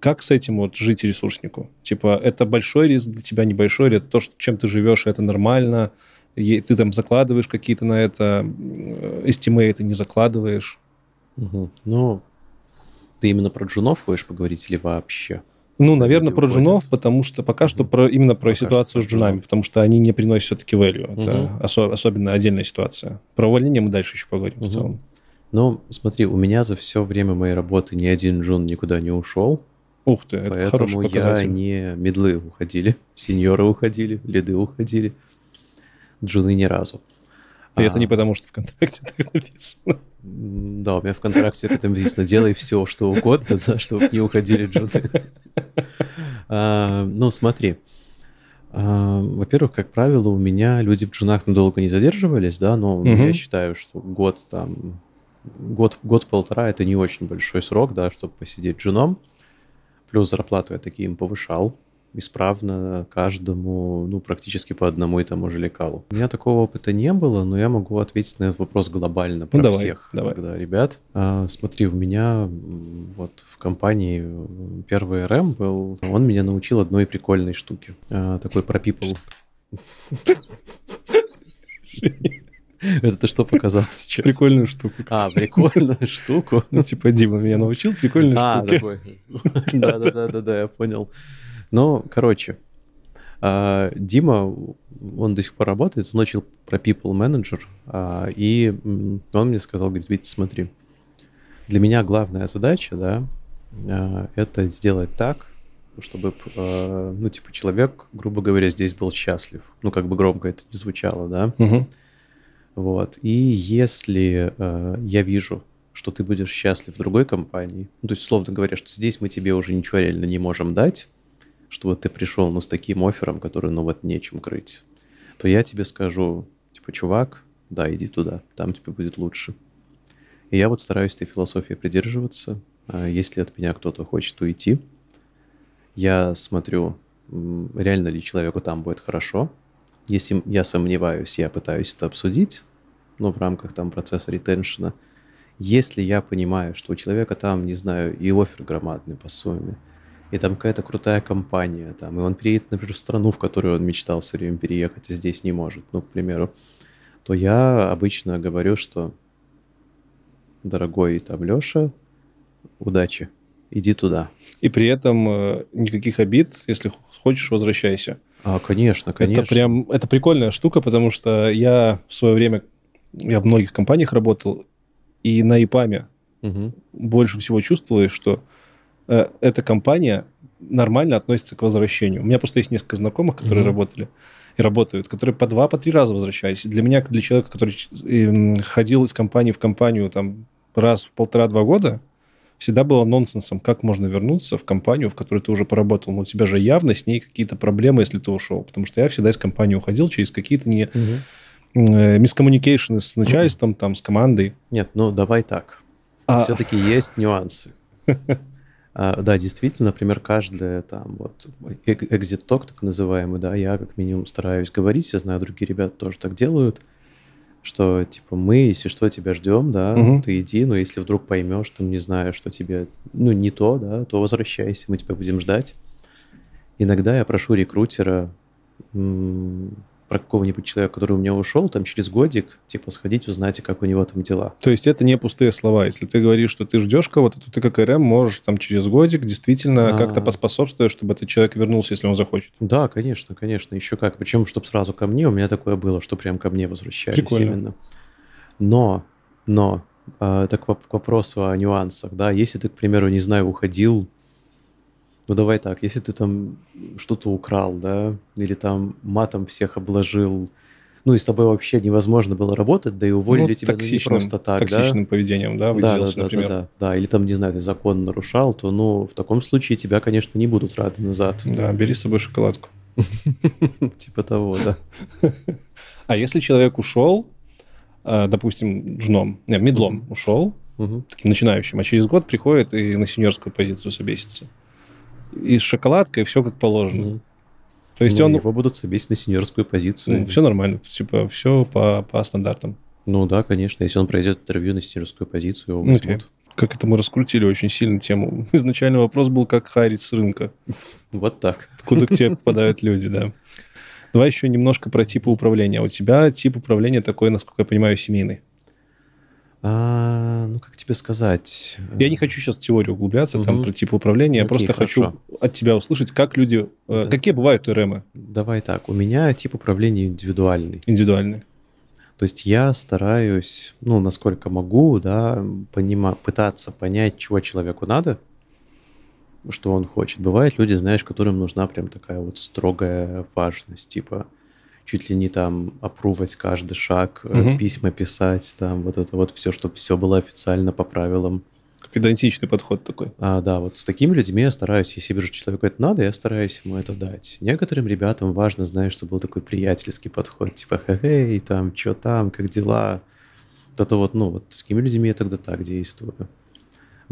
как с этим вот жить ресурснику? Типа, это большой риск для тебя, небольшой, или то, что, чем ты живешь, это нормально, ты там закладываешь какие-то на это э, эстимейты, не закладываешь? Угу. Ну, ты именно про джунов хочешь поговорить или вообще? Ну, наверное, про уходят. джунов, потому что пока что про, именно про пока ситуацию с джунами, потому что они не приносят все-таки value. Угу. Это осо- особенно отдельная ситуация. Про увольнение мы дальше еще поговорим угу. в целом. Ну, смотри, у меня за все время моей работы ни один джун никуда не ушел. Ух ты, это показатель. Поэтому я не медлы уходили, сеньоры уходили, лиды уходили, джуны ни разу. И а... это не потому, что в контракте так написано. Да, у меня в контракте это написано, делай все, что угодно, да, чтобы не уходили джуты. А, ну, смотри. А, во-первых, как правило, у меня люди в джунах надолго не задерживались, да, но угу. я считаю, что год там, год, год-полтора это не очень большой срок, да, чтобы посидеть джуном. Плюс зарплату я таки им повышал исправно каждому, ну, практически по одному и тому же лекалу. У меня такого опыта не было, но я могу ответить на этот вопрос глобально ну, про ну, давай, всех давай. Тогда, ребят. А, смотри, у меня вот в компании первый РМ был, он меня научил одной прикольной штуке, а, такой про people. Это ты что показал сейчас? Прикольную штуку. А, прикольную штуку? Ну, типа, Дима меня научил прикольную штуку. А, такой. Да-да-да, я понял. Но, короче, а, Дима, он до сих пор работает, он учил про people manager, а, и он мне сказал, говорит, Витя, смотри, для меня главная задача, да, а, это сделать так, чтобы, ну, типа, человек, грубо говоря, здесь был счастлив. Ну, как бы громко это не звучало, да. Угу. Вот. И если я вижу, что ты будешь счастлив в другой компании, ну, то есть, словно говоря, что здесь мы тебе уже ничего реально не можем дать, чтобы ты пришел, ну, с таким оффером, который, ну, вот нечем крыть, то я тебе скажу, типа, чувак, да, иди туда, там тебе будет лучше. И я вот стараюсь этой философии придерживаться. А если от меня кто-то хочет уйти, я смотрю, реально ли человеку там будет хорошо. Если я сомневаюсь, я пытаюсь это обсудить, ну, в рамках там процесса ретеншена. Если я понимаю, что у человека там, не знаю, и офер громадный по сумме, и там какая-то крутая компания, там, и он переедет, например, в страну, в которую он мечтал все время переехать, и здесь не может, ну, к примеру, то я обычно говорю, что дорогой там Леша, удачи, иди туда. И при этом э, никаких обид, если хочешь, возвращайся. А, конечно, конечно. Это прям, это прикольная штука, потому что я в свое время, я в многих компаниях работал, и на ИПАМе угу. больше всего чувствую, что Э, эта компания нормально относится к возвращению. У меня просто есть несколько знакомых, которые mm-hmm. работали и работают, которые по два, по три раза возвращались. для меня, для человека, который эм, ходил из компании в компанию там раз в полтора-два года, всегда было нонсенсом, как можно вернуться в компанию, в которой ты уже поработал. Но у тебя же явно с ней какие-то проблемы, если ты ушел. Потому что я всегда из компании уходил через какие-то не... Угу. Э, мискоммуникейшены с начальством, угу. там, с командой. Нет, ну давай так. А... Все-таки есть нюансы. А, да, действительно, например, каждый там вот э, экзит-ток, так называемый, да, я как минимум стараюсь говорить, я знаю, другие ребята тоже так делают, что типа мы, если что, тебя ждем, да, угу. ты иди, но если вдруг поймешь, там, не знаю, что тебе, ну, не то, да, то возвращайся, мы тебя будем ждать. Иногда я прошу рекрутера, про какого-нибудь человека, который у меня ушел, там через годик, типа, сходить, узнать, как у него там дела. То есть это не пустые слова. Если ты говоришь, что ты ждешь кого-то, то ты как РМ можешь там через годик действительно а... как-то поспособствовать, чтобы этот человек вернулся, если он захочет. Да, конечно, конечно, еще как. Причем, чтобы сразу ко мне, у меня такое было, что прям ко мне возвращались Прикольно. именно. Но, но, э, так к вопросу о нюансах, да, если ты, к примеру, не знаю, уходил ну давай так, если ты там что-то украл, да, или там матом всех обложил, ну и с тобой вообще невозможно было работать, да и уволили ну, тебя ну, токсичным, не просто так, токсичным да? поведением, да, выделился, да, да, например. Да, да, да, да, или там, не знаю, ты закон нарушал, то, ну, в таком случае тебя, конечно, не будут рады назад. Да, бери с собой шоколадку. Типа того, да. А если человек ушел, э, допустим, джном, не, медлом ушел, таким начинающим, а через год приходит и на сеньорскую позицию собесится – и с шоколадкой, все как положено. Mm-hmm. То есть ну, он... Его будут собесить на сеньорскую позицию. Ну, все нормально, типа, все по, по стандартам. Ну да, конечно, если он пройдет интервью на сеньорскую позицию, его ну, возьмут. Okay. Типа, как это мы раскрутили очень сильно тему. Изначально вопрос был, как харить с рынка. Вот так. Откуда к тебе попадают люди, да. Давай еще немножко про типы управления. А у тебя тип управления такой, насколько я понимаю, семейный. А, ну, как тебе сказать? Я не хочу сейчас в теорию углубляться, угу. там про типы управления. Окей, я просто хорошо. хочу от тебя услышать, как люди... Э, да. Какие бывают РМы? Давай так. У меня тип управления индивидуальный. Индивидуальный. То есть я стараюсь, ну, насколько могу, да, понима, пытаться понять, чего человеку надо, что он хочет. Бывает люди, знаешь, которым нужна прям такая вот строгая важность, типа чуть ли не там опрувать каждый шаг, угу. письма писать, там вот это вот все, чтобы все было официально по правилам. Педантичный подход такой. А, да, вот с такими людьми я стараюсь, если вижу человеку это надо, я стараюсь ему это дать. Некоторым ребятам важно, знаешь, чтобы был такой приятельский подход, типа, хе-хей, там, что там, как дела. Да то вот, ну, вот с такими людьми я тогда так действую.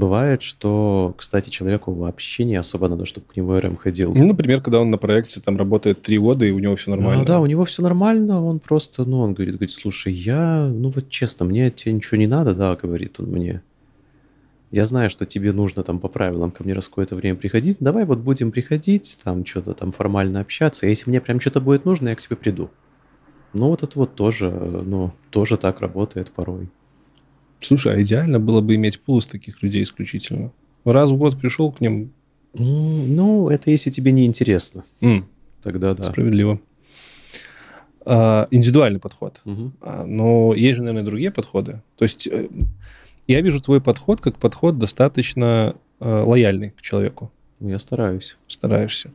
Бывает, что, кстати, человеку вообще не особо надо, чтобы к нему РМ ходил. Ну, например, когда он на проекте там работает три года, и у него все ну нормально. Ну, да, у него все нормально, он просто, ну, он говорит, говорит, слушай, я, ну, вот честно, мне тебе ничего не надо, да, говорит он мне. Я знаю, что тебе нужно там по правилам ко мне раз какое-то время приходить. Давай вот будем приходить, там что-то там формально общаться. Если мне прям что-то будет нужно, я к тебе приду. Ну, вот это вот тоже, э, ну, тоже так работает порой. Слушай, а идеально было бы иметь пул из таких людей исключительно. Раз в год пришел к ним. Ну, это если тебе не интересно. Mm. Тогда да. Справедливо. А, индивидуальный подход. Угу. А, но есть же, наверное, другие подходы. То есть э, я вижу твой подход как подход достаточно э, лояльный к человеку. Ну, я стараюсь. Стараешься.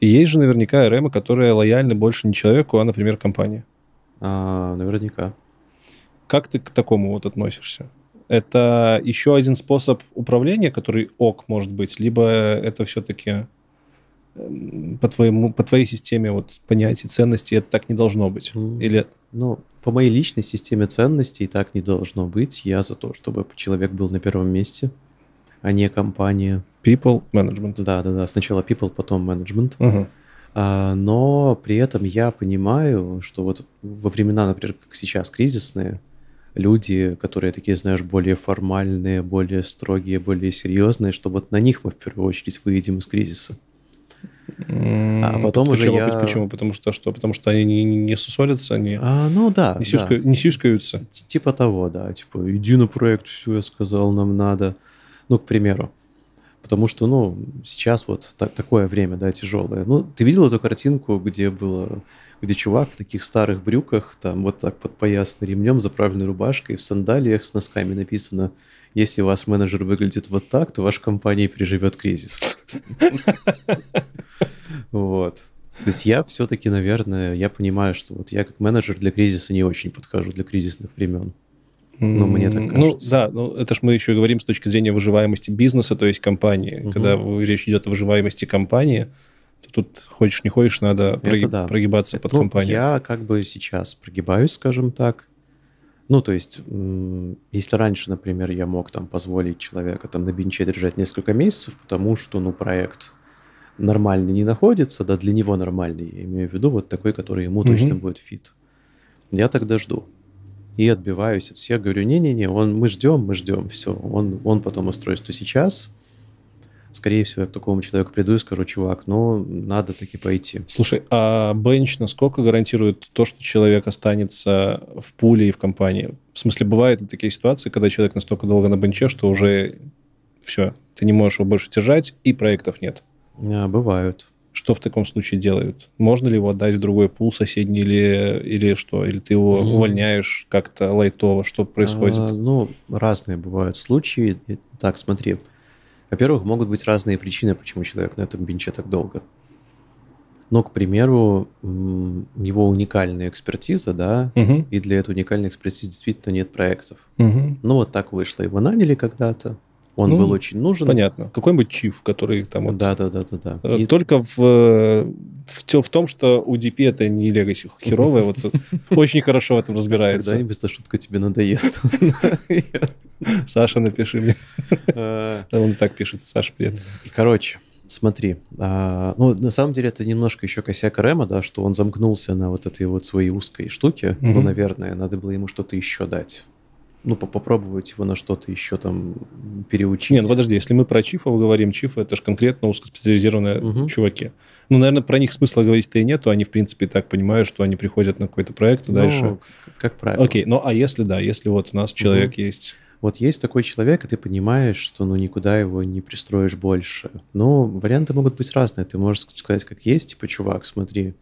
И есть же наверняка РМ, которая лояльна больше не человеку, а, например, компании. А, наверняка. Как ты к такому вот относишься? Это еще один способ управления, который ок может быть, либо это все-таки эм, по, твоему, по твоей системе вот, понятий ценностей это так не должно быть? Mm. Или... Ну, по моей личной системе ценностей так не должно быть. Я за то, чтобы человек был на первом месте, а не компания. People management. Да, да, да. Сначала people, потом management. Uh-huh. А, но при этом я понимаю, что вот во времена, например, как сейчас кризисные, люди, которые такие, знаешь, более формальные, более строгие, более серьезные, чтобы вот на них мы в первую очередь выйдем из кризиса. А потом почему, уже я... Почему? Потому что что? Потому что они не, не сусолятся, они. а, ну, да, не, сюска... да. не сюскаются? Типа того, да. Типа, иди на проект, все, я сказал, нам надо. Ну, к примеру. Потому что, ну, сейчас вот так, такое время, да, тяжелое. Ну, ты видел эту картинку, где было где чувак в таких старых брюках, там вот так под подпоясанный ремнем, заправленной рубашкой, в сандалиях с носками написано «Если у вас менеджер выглядит вот так, то ваша компания переживет кризис». Вот. То есть я все-таки, наверное, я понимаю, что вот я как менеджер для кризиса не очень подхожу для кризисных времен. но ну, мне так ну кажется. Ну, да, ну, это ж мы еще говорим с точки зрения выживаемости бизнеса, то есть компании. Угу. Когда речь идет о выживаемости компании, тут хочешь не хочешь, надо прогиб, да. прогибаться под ну, компанию. Я как бы сейчас прогибаюсь, скажем так. Ну, то есть, если раньше, например, я мог там позволить человека там на бинче держать несколько месяцев, потому что, ну, проект нормальный не находится, да, для него нормальный, я имею в виду вот такой, который ему угу. точно будет фит. Я тогда жду. И отбиваюсь от всех, говорю, не-не-не, он, мы ждем, мы ждем, все, он, он потом устроится. То сейчас скорее всего, я к такому человеку приду и скажу, чувак, ну, надо таки пойти. Слушай, а бенч насколько гарантирует то, что человек останется в пуле и в компании? В смысле, бывают ли такие ситуации, когда человек настолько долго на бенче, что уже все, ты не можешь его больше держать, и проектов нет? А, бывают. Что в таком случае делают? Можно ли его отдать в другой пул соседний или, или что? Или ты его mm. увольняешь как-то лайтово? Что происходит? А, ну, разные бывают случаи. Так, смотри, во-первых, могут быть разные причины, почему человек на этом бенче так долго. Но, к примеру, у него уникальная экспертиза, да, угу. и для этой уникальной экспертизы действительно нет проектов. Угу. Ну, вот так вышло. Его наняли когда-то, он ну, был очень нужен. Понятно. Какой-нибудь чиф, который там... Да, вот, да, да, да, да. И... Только в, э, в, в том, что у DP это не Legacy херовая, вот очень хорошо в этом разбирается. Когда-нибудь эта шутка тебе надоест. Саша, напиши мне. А. Он так пишет, Саша, привет. Короче, смотри, а, ну, на самом деле это немножко еще косяк Рэма, да, что он замкнулся на вот этой вот своей узкой штуке, mm ну, наверное, надо было ему что-то еще дать ну, попробовать его на что-то еще там переучить. Нет, ну подожди, если мы про чифов говорим, чифы это же конкретно узкоспециализированные угу. чуваки. Ну, наверное, про них смысла говорить-то и нету, они, в принципе, так понимают, что они приходят на какой-то проект ну, дальше. Как, как правило. Окей, ну а если да, если вот у нас человек угу. есть... Вот есть такой человек, и ты понимаешь, что ну никуда его не пристроишь больше. Ну, варианты могут быть разные. Ты можешь сказать, как есть, типа, чувак, смотри,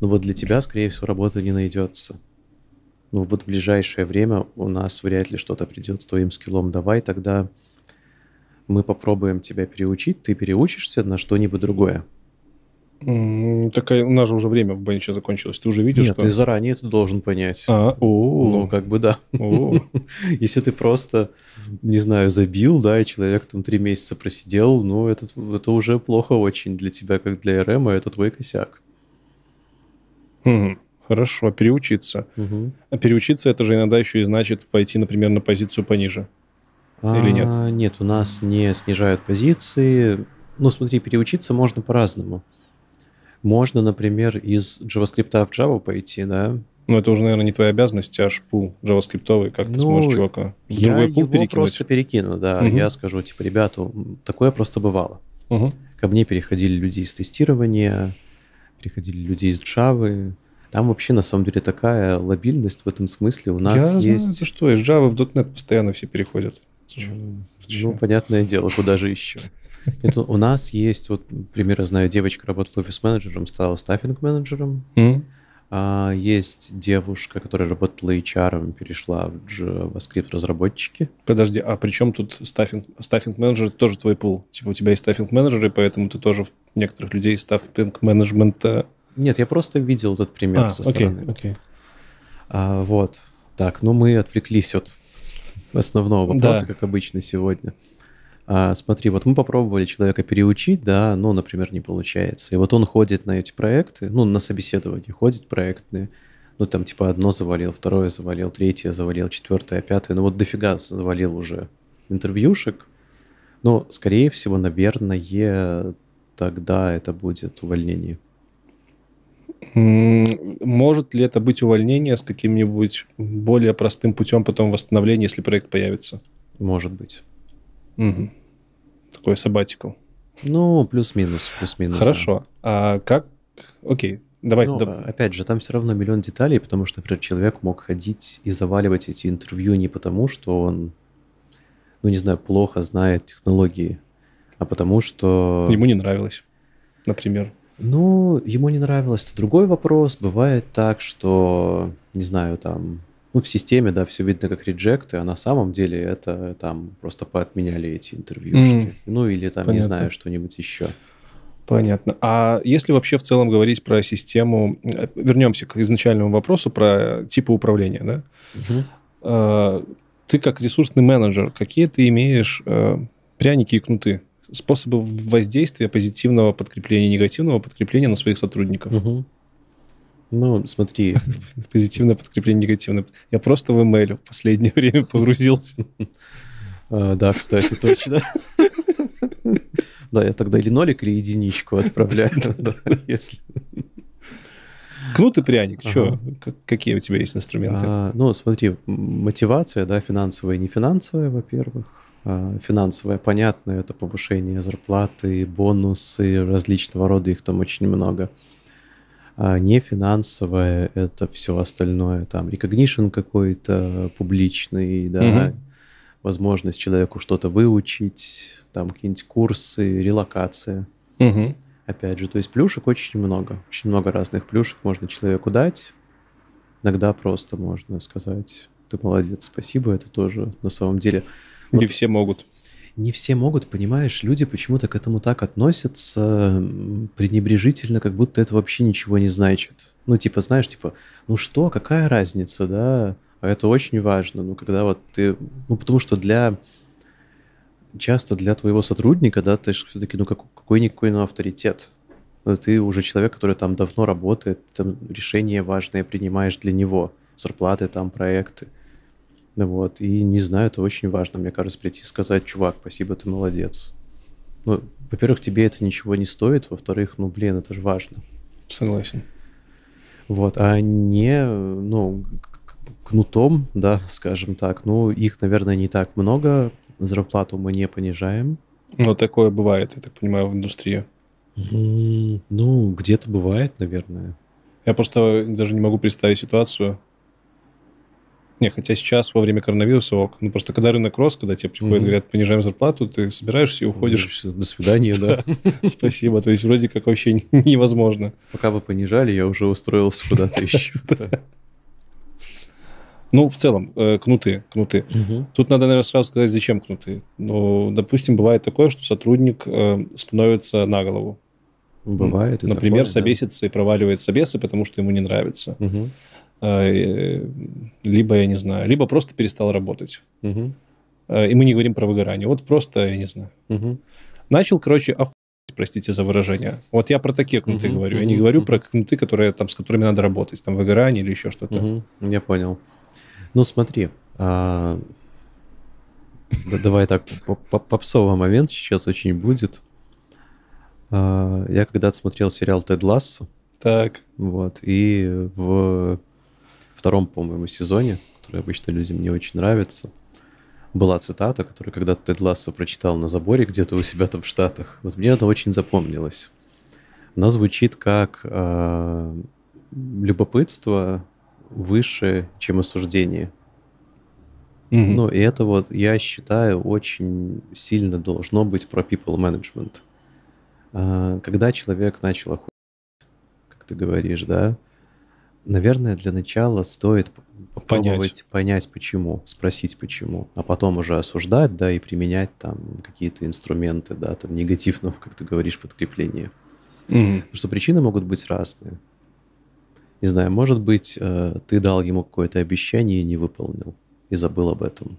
ну вот для тебя, скорее всего, работа не найдется ну вот в ближайшее время у нас вряд ли что-то придет с твоим скиллом, давай тогда мы попробуем тебя переучить, ты переучишься на что-нибудь другое. Так э, у нас же уже время в бенче закончилось. Ты уже видишь, Нет, что... ты заранее это должен понять. А, о Ну, как бы да. Если ты просто, не знаю, забил, да, и человек там три месяца просидел, ну, это, это уже плохо очень для тебя, как для РМ, эм, а это твой косяк. Угу. Хорошо, переучиться. Угу. А переучиться а это же иногда еще и значит пойти, например, на позицию пониже. Или нет? А, нет, у нас не снижают позиции. Ну, смотри, переучиться можно по-разному. Можно, например, из JavaScript в Java пойти, да? Ну, это уже, наверное, не твоя обязанность, а пул JavaScript, как ну, ты сможешь чувака в я другой пул его перекинуть? просто перекину, да. Угу. Я скажу, типа, ребята, такое просто бывало. Угу. Ко мне переходили люди из тестирования, переходили люди из Java, там вообще на самом деле такая лобильность в этом смысле у нас Я есть. Знаю, это что, из Java в .NET постоянно все переходят. Ну, ну, понятное дело, куда же еще. Это у нас есть, вот, примеры знаю, девочка работала офис-менеджером, стала стаффинг-менеджером. mm А, есть девушка, которая работала HR, перешла в JavaScript-разработчики. Подожди, а при чем тут стаффинг? Стаффинг-менеджер тоже твой пул. Типа у тебя есть стаффинг-менеджеры, поэтому ты тоже в некоторых людей стаффинг-менеджмента нет, я просто видел этот пример а, со окей, стороны. Окей. А, вот. Так, ну мы отвлеклись от основного вопроса, да. как обычно сегодня. А, смотри, вот мы попробовали человека переучить, да, но, например, не получается. И вот он ходит на эти проекты, ну, на собеседование ходит проектные, ну, там, типа, одно завалил, второе завалил, третье завалил, четвертое, пятое, ну, вот дофига завалил уже интервьюшек. Но, скорее всего, наверное, тогда это будет увольнение. Может ли это быть увольнение с каким-нибудь более простым путем потом восстановления, если проект появится? Может быть. Угу. Такой сабатикл. Ну, плюс-минус, плюс-минус. Хорошо. Да. А как... Окей, Давайте. Ну, доб... Опять же, там все равно миллион деталей, потому что, например, человек мог ходить и заваливать эти интервью не потому, что он, ну не знаю, плохо знает технологии, а потому что... Ему не нравилось, например. Ну, ему не нравилось, это другой вопрос. Бывает так, что, не знаю, там, ну, в системе, да, все видно как реджекты, а на самом деле это там просто поотменяли эти интервьюшки. Mm. Ну, или там, Понятно. не знаю, что-нибудь еще. Понятно. А если вообще в целом говорить про систему, э, вернемся к изначальному вопросу про типы управления, да? Угу. Ты как ресурсный менеджер, какие ты имеешь э, пряники и кнуты? способы воздействия позитивного подкрепления, негативного подкрепления на своих сотрудников. Угу. Ну, смотри. Позитивное подкрепление, негативное. Я просто в email в последнее время погрузился. А, да, кстати, точно. Да, я тогда или нолик, или единичку отправляю. если. Кнут и пряник, что? Какие у тебя есть инструменты? А, ну, смотри, мотивация, да, финансовая и нефинансовая, во-первых Э, финансовое, понятно, это повышение зарплаты, бонусы, различного рода их там очень много. А не финансовое, это все остальное, там recognition какой-то публичный, да, Mm -hmm. возможность человеку что-то выучить, там какие-нибудь курсы, релокация. Mm -hmm. Опять же, то есть плюшек очень много, очень много разных плюшек можно человеку дать. Иногда просто можно сказать, ты молодец, спасибо, это тоже на самом деле не все могут. Не все могут, понимаешь, люди почему-то к этому так относятся пренебрежительно, как будто это вообще ничего не значит. Ну, типа, знаешь, типа, ну что, какая разница, да? А это очень важно, ну, когда вот ты... Ну, потому что для... Часто для твоего сотрудника, да, ты же все-таки, ну, как, какой-никакой, ну, авторитет. Э, ты уже человек, который там давно работает, там решения важные принимаешь для него, зарплаты, там, проекты. Вот, и не знаю, это очень важно, мне кажется, прийти и сказать, чувак, спасибо, ты молодец. Ну, во-первых, тебе это ничего не стоит, во-вторых, ну, блин, это же важно. Согласен. Вот, а не, ну, кнутом, да, скажем так, ну, их, наверное, не так много, зарплату мы не понижаем. Но такое бывает, я так понимаю, в индустрии. Ну, где-то бывает, наверное. Я просто даже не могу представить ситуацию, не, хотя сейчас во время коронавируса ок. Ну, просто когда рынок рос, когда тебе приходят, mm-hmm. говорят, понижаем зарплату, ты собираешься и уходишь. До свидания, да. Спасибо. То есть вроде как вообще невозможно. Пока вы понижали, я уже устроился куда-то еще. Ну, в целом, э, кнуты, кнуты. Тут надо, наверное, сразу сказать, зачем кнуты. Ну, допустим, бывает такое, что сотрудник э, становится на голову. Бывает. Например, такое, собесится и проваливает собесы, потому что ему не нравится. Угу. Э, либо, я не знаю, либо просто перестал работать. Угу. И мы не говорим про выгорание. Вот просто, я не знаю. Угу. Начал, короче, охуеть, простите за выражение. Вот я про такие кнуты угу, говорю. Угу, я не говорю угу. про кнуты, которые, там, с которыми надо работать, там, выгорание или еще что-то. Угу. Я понял. Ну, смотри, а... да, давай так, попсовый момент сейчас очень будет. А, я когда-то смотрел сериал «Тед Лассо», так. Вот, и в втором, по-моему, сезоне, который обычно людям не очень нравится, была цитата, которую когда-то Тед Лассо прочитал на заборе где-то у себя там в Штатах. Вот мне это очень запомнилось. Она звучит как э, «любопытство выше, чем осуждение». Mm-hmm. Ну, и это вот, я считаю, очень сильно должно быть про people management. Э, когда человек начал охуеть, как ты говоришь, да, наверное, для начала стоит попробовать понять. понять, почему, спросить почему, а потом уже осуждать, да, и применять там какие-то инструменты, да, там негативного, как ты говоришь, подкрепления. Mm-hmm. Потому что причины могут быть разные. Не знаю, может быть, э, ты дал ему какое-то обещание и не выполнил, и забыл об этом.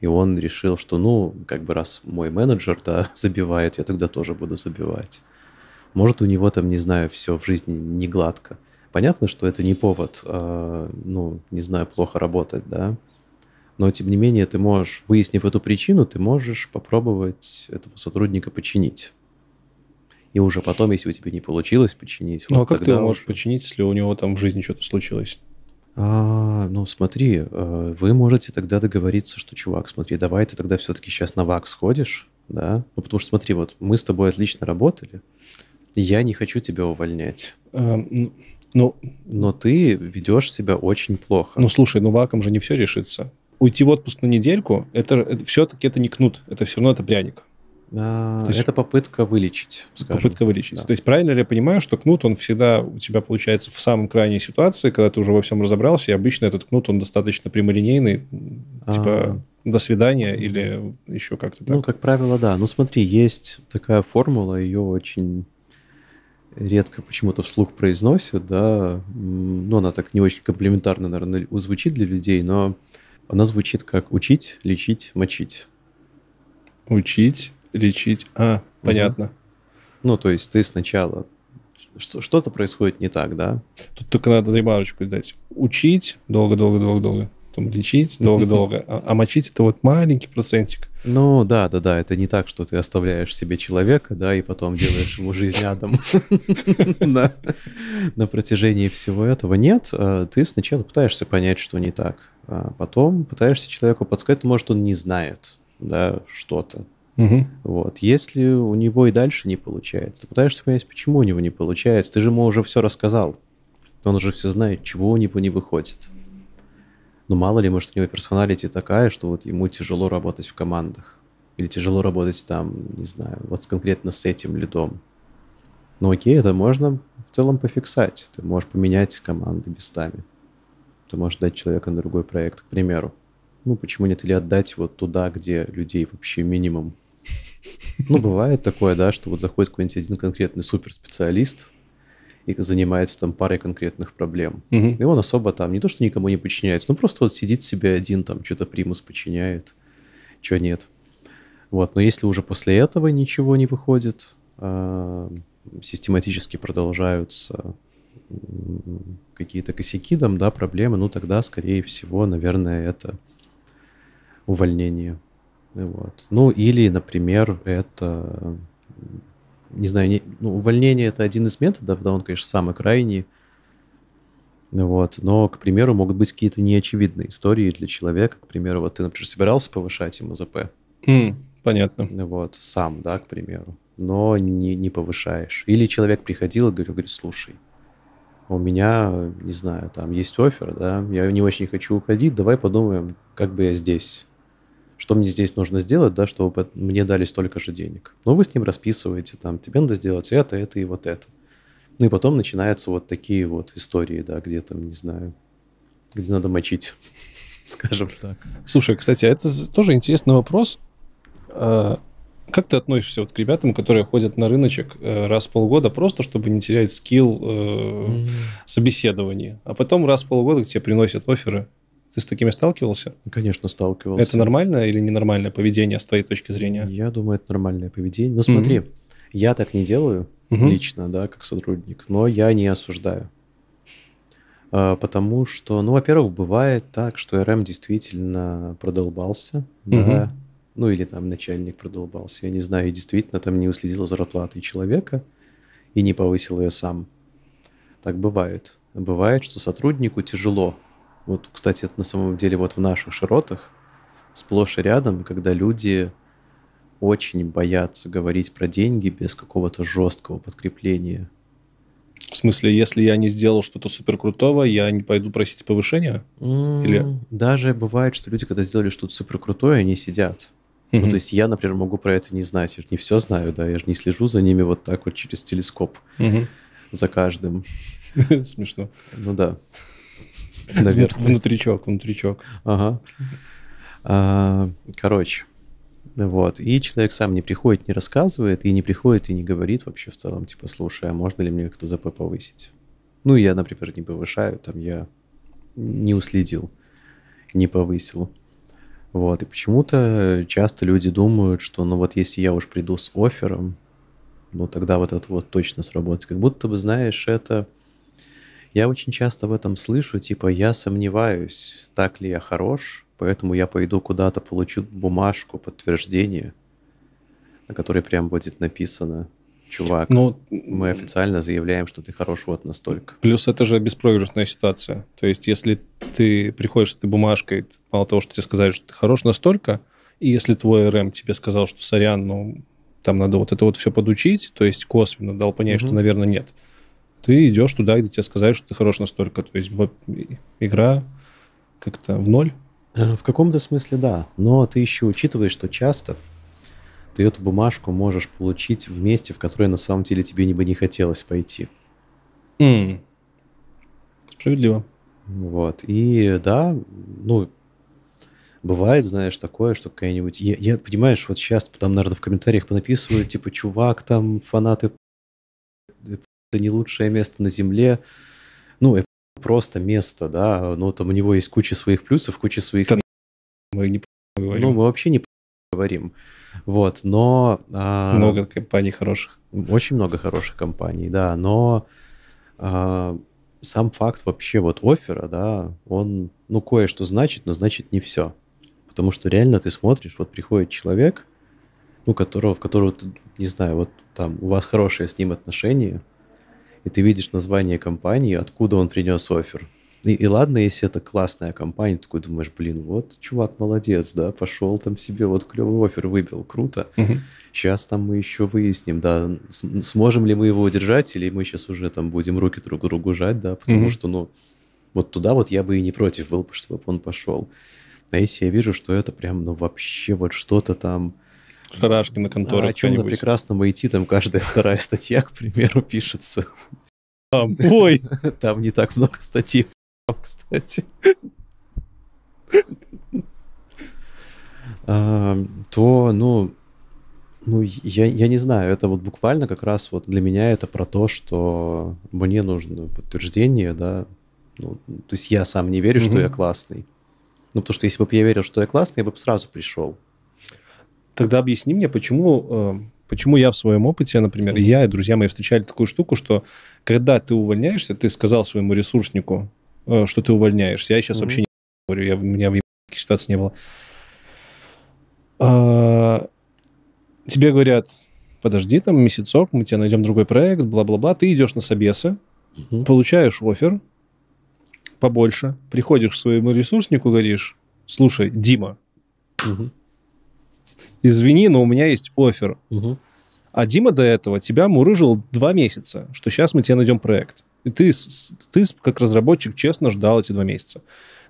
И он решил, что, ну, как бы раз мой менеджер, да, забивает, я тогда тоже буду забивать. Может, у него там, не знаю, все в жизни не гладко – Понятно, что это не повод, э, ну, не знаю, плохо работать, да, но тем не менее ты можешь, выяснив эту причину, ты можешь попробовать этого сотрудника починить. И уже потом, если у тебя не получилось починить... Ну, а вот а как ты его можешь уже... починить, если у него там в жизни что-то случилось? А, ну, смотри, э, вы можете тогда договориться, что, чувак, смотри, давай ты тогда все-таки сейчас на ВАК сходишь, да? Ну, потому что, смотри, вот мы с тобой отлично работали, я не хочу тебя увольнять. Эм, ну, ну, но ты ведешь себя очень плохо. Ну, слушай, ну ваком же не все решится. Уйти в отпуск на недельку, это, это все-таки это не кнут, это все равно это пряник. А, То есть, это попытка вылечить. Скажем. Попытка вылечить. Да. То есть правильно ли я понимаю, что кнут, он всегда у тебя получается в самом крайней ситуации, когда ты уже во всем разобрался, и обычно этот кнут, он достаточно прямолинейный, а -а типа до свидания или еще как-то ну, так. Ну, как правило, да. Ну, смотри, есть такая формула, ее очень редко почему-то вслух произносят, да, ну, она так не очень комплиментарно, наверное, звучит для людей, но она звучит как «учить, лечить, мочить». Учить, лечить, а, понятно. Угу. Ну, то есть ты сначала... Что-то происходит не так, да? Тут только надо ремарочку дать. Учить долго-долго-долго-долго там лечить долго-долго, а, а мочить это вот маленький процентик. Ну да, да, да, это не так, что ты оставляешь себе человека, да, и потом делаешь ему жизнь адом. На протяжении всего этого нет, а ты сначала пытаешься понять, что не так, а потом пытаешься человеку подсказать, может он не знает, да, что-то, Вот. Если у него и дальше не получается, пытаешься понять, почему у него не получается. Ты же ему уже все рассказал. Он уже все знает, чего у него не выходит ну мало ли, может, у него персоналити такая, что вот ему тяжело работать в командах. Или тяжело работать там, не знаю, вот конкретно с этим лидом. Ну окей, это можно в целом пофиксать. Ты можешь поменять команды местами. Ты можешь дать человека на другой проект, к примеру. Ну почему нет? Или отдать вот туда, где людей вообще минимум. Ну бывает такое, да, что вот заходит какой-нибудь один конкретный суперспециалист, и занимается там парой конкретных проблем. Угу. И он особо там не то, что никому не подчиняется, но просто вот сидит себе один там, что-то примус подчиняет, чего нет. Вот, но если уже после этого ничего не выходит, э, систематически продолжаются какие-то косяки там, да, проблемы, ну тогда, скорее всего, наверное, это увольнение. Вот. Ну или, например, это не знаю, не, ну, увольнение это один из методов, да, он, конечно, самый крайний. Вот. Но, к примеру, могут быть какие-то неочевидные истории для человека. К примеру, вот ты, например, собирался повышать ему ЗП. Mm, хм, понятно. Вот, сам, да, к примеру. Но не, не повышаешь. Или человек приходил и говорил, говорит, слушай, у меня, не знаю, там есть офер, да, я не очень хочу уходить, давай подумаем, как бы я здесь что мне здесь нужно сделать, да, чтобы мне дали столько же денег. Ну, вы с ним расписываете, там, тебе надо сделать это, это и вот это. Ну, и потом начинаются вот такие вот истории, да, где там, не знаю, где надо мочить, скажем так. Слушай, кстати, а это тоже интересный вопрос. А, как ты относишься вот к ребятам, которые ходят на рыночек э, раз в полгода просто, чтобы не терять скилл э, mm-hmm. собеседования, а потом раз в полгода к тебе приносят оферы ты с такими сталкивался? Конечно, сталкивался. Это нормальное или ненормальное поведение с твоей точки зрения? Я думаю, это нормальное поведение. Ну смотри, mm-hmm. я так не делаю mm-hmm. лично, да, как сотрудник, но я не осуждаю. А, потому что, ну, во-первых, бывает так, что РМ эм действительно продолбался, mm-hmm. ну или там начальник продолбался, я не знаю, и действительно там не уследила зарплаты человека и не повысил ее сам. Так бывает. Бывает, что сотруднику тяжело вот, кстати, это на самом деле вот в наших широтах сплошь и рядом, когда люди очень боятся говорить про деньги без какого-то жесткого подкрепления. В смысле, если я не сделал что-то супер крутого, я не пойду просить повышения? Mm, Или... Даже бывает, что люди, когда сделали что-то супер крутое, они сидят. Mm-hmm. Ну, то есть я, например, могу про это не знать. Я же не все знаю, да, я же не слежу за ними вот так вот через телескоп mm-hmm. за каждым. Смешно. Ну да наверное. Внутричок, внутричок. Ага. А, короче, вот. И человек сам не приходит, не рассказывает, и не приходит, и не говорит вообще в целом, типа, слушай, а можно ли мне как-то ЗП повысить? Ну, я, например, не повышаю, там я не уследил, не повысил. Вот, и почему-то часто люди думают, что, ну вот если я уж приду с оффером, ну тогда вот это вот точно сработает. Как будто бы, знаешь, это я очень часто в этом слышу, типа, я сомневаюсь, так ли я хорош, поэтому я пойду куда-то, получу бумажку, подтверждение, на которой прям будет написано, чувак, ну, мы официально заявляем, что ты хорош вот настолько. Плюс это же беспроигрышная ситуация. То есть, если ты приходишь с этой бумажкой, мало того, что тебе сказали, что ты хорош настолько, и если твой РМ эм тебе сказал, что сорян, ну, там надо вот это вот все подучить, то есть косвенно дал понять, угу. что, наверное, нет – ты идешь туда, где тебе сказали, что ты хорош настолько. То есть вот, игра как-то в ноль. Э, в каком-то смысле да, но ты еще учитываешь, что часто ты эту бумажку можешь получить в месте, в которое на самом деле тебе бы не хотелось пойти. Mm. Справедливо. Вот, и да, ну, бывает, знаешь, такое, что какая-нибудь... Я, я, понимаешь, вот сейчас там, наверное, в комментариях понаписывают, типа, чувак, там фанаты это не лучшее место на Земле. Ну, просто место, да, но там у него есть куча своих плюсов, куча своих... Мы не говорим. Ну, мы вообще не говорим. Вот, но... А... Много компаний хороших. Очень много хороших компаний, да, но а... сам факт вообще вот оффера, да, он, ну, кое-что значит, но значит не все. Потому что реально ты смотришь, вот приходит человек, ну, которого, в которого, не знаю, вот там у вас хорошие с ним отношения, и ты видишь название компании, откуда он принес офер. И, и ладно, если это классная компания, ты такой думаешь, блин, вот чувак молодец, да, пошел там себе, вот клевый офер выбил, круто. Угу. Сейчас там мы еще выясним, да, сможем ли мы его удержать, или мы сейчас уже там будем руки друг другу жать, да, потому угу. что, ну, вот туда вот я бы и не против был, чтобы он пошел. А если я вижу, что это прям, ну, вообще вот что-то там шарашки на конторе. А о чем на прекрасном IT там каждая вторая статья, к примеру, пишется. Там, ой! Там не так много статей, кстати. То, ну, ну, я, я не знаю, это вот буквально как раз вот для меня это про то, что мне нужно подтверждение, да, ну, то есть я сам не верю, mm-hmm. что я классный. Ну, потому что если бы я верил, что я классный, я бы сразу пришел. Тогда объясни мне, почему, э, почему я в своем опыте, например, и я, и друзья мои встречали такую штуку, что когда ты увольняешься, ты сказал своему ресурснику, э, что ты увольняешься. Я сейчас mm-hmm. вообще не говорю, я, у меня в таких ситуаций не было. А, тебе говорят, подожди там месяцок, мы тебе найдем другой проект, бла-бла-бла. Ты идешь на собесы, угу. получаешь офер побольше, приходишь к своему ресурснику, говоришь, слушай, Дима, угу извини, но у меня есть офер. Угу. А Дима до этого тебя мурыжил два месяца, что сейчас мы тебе найдем проект. И ты, ты как разработчик честно ждал эти два месяца.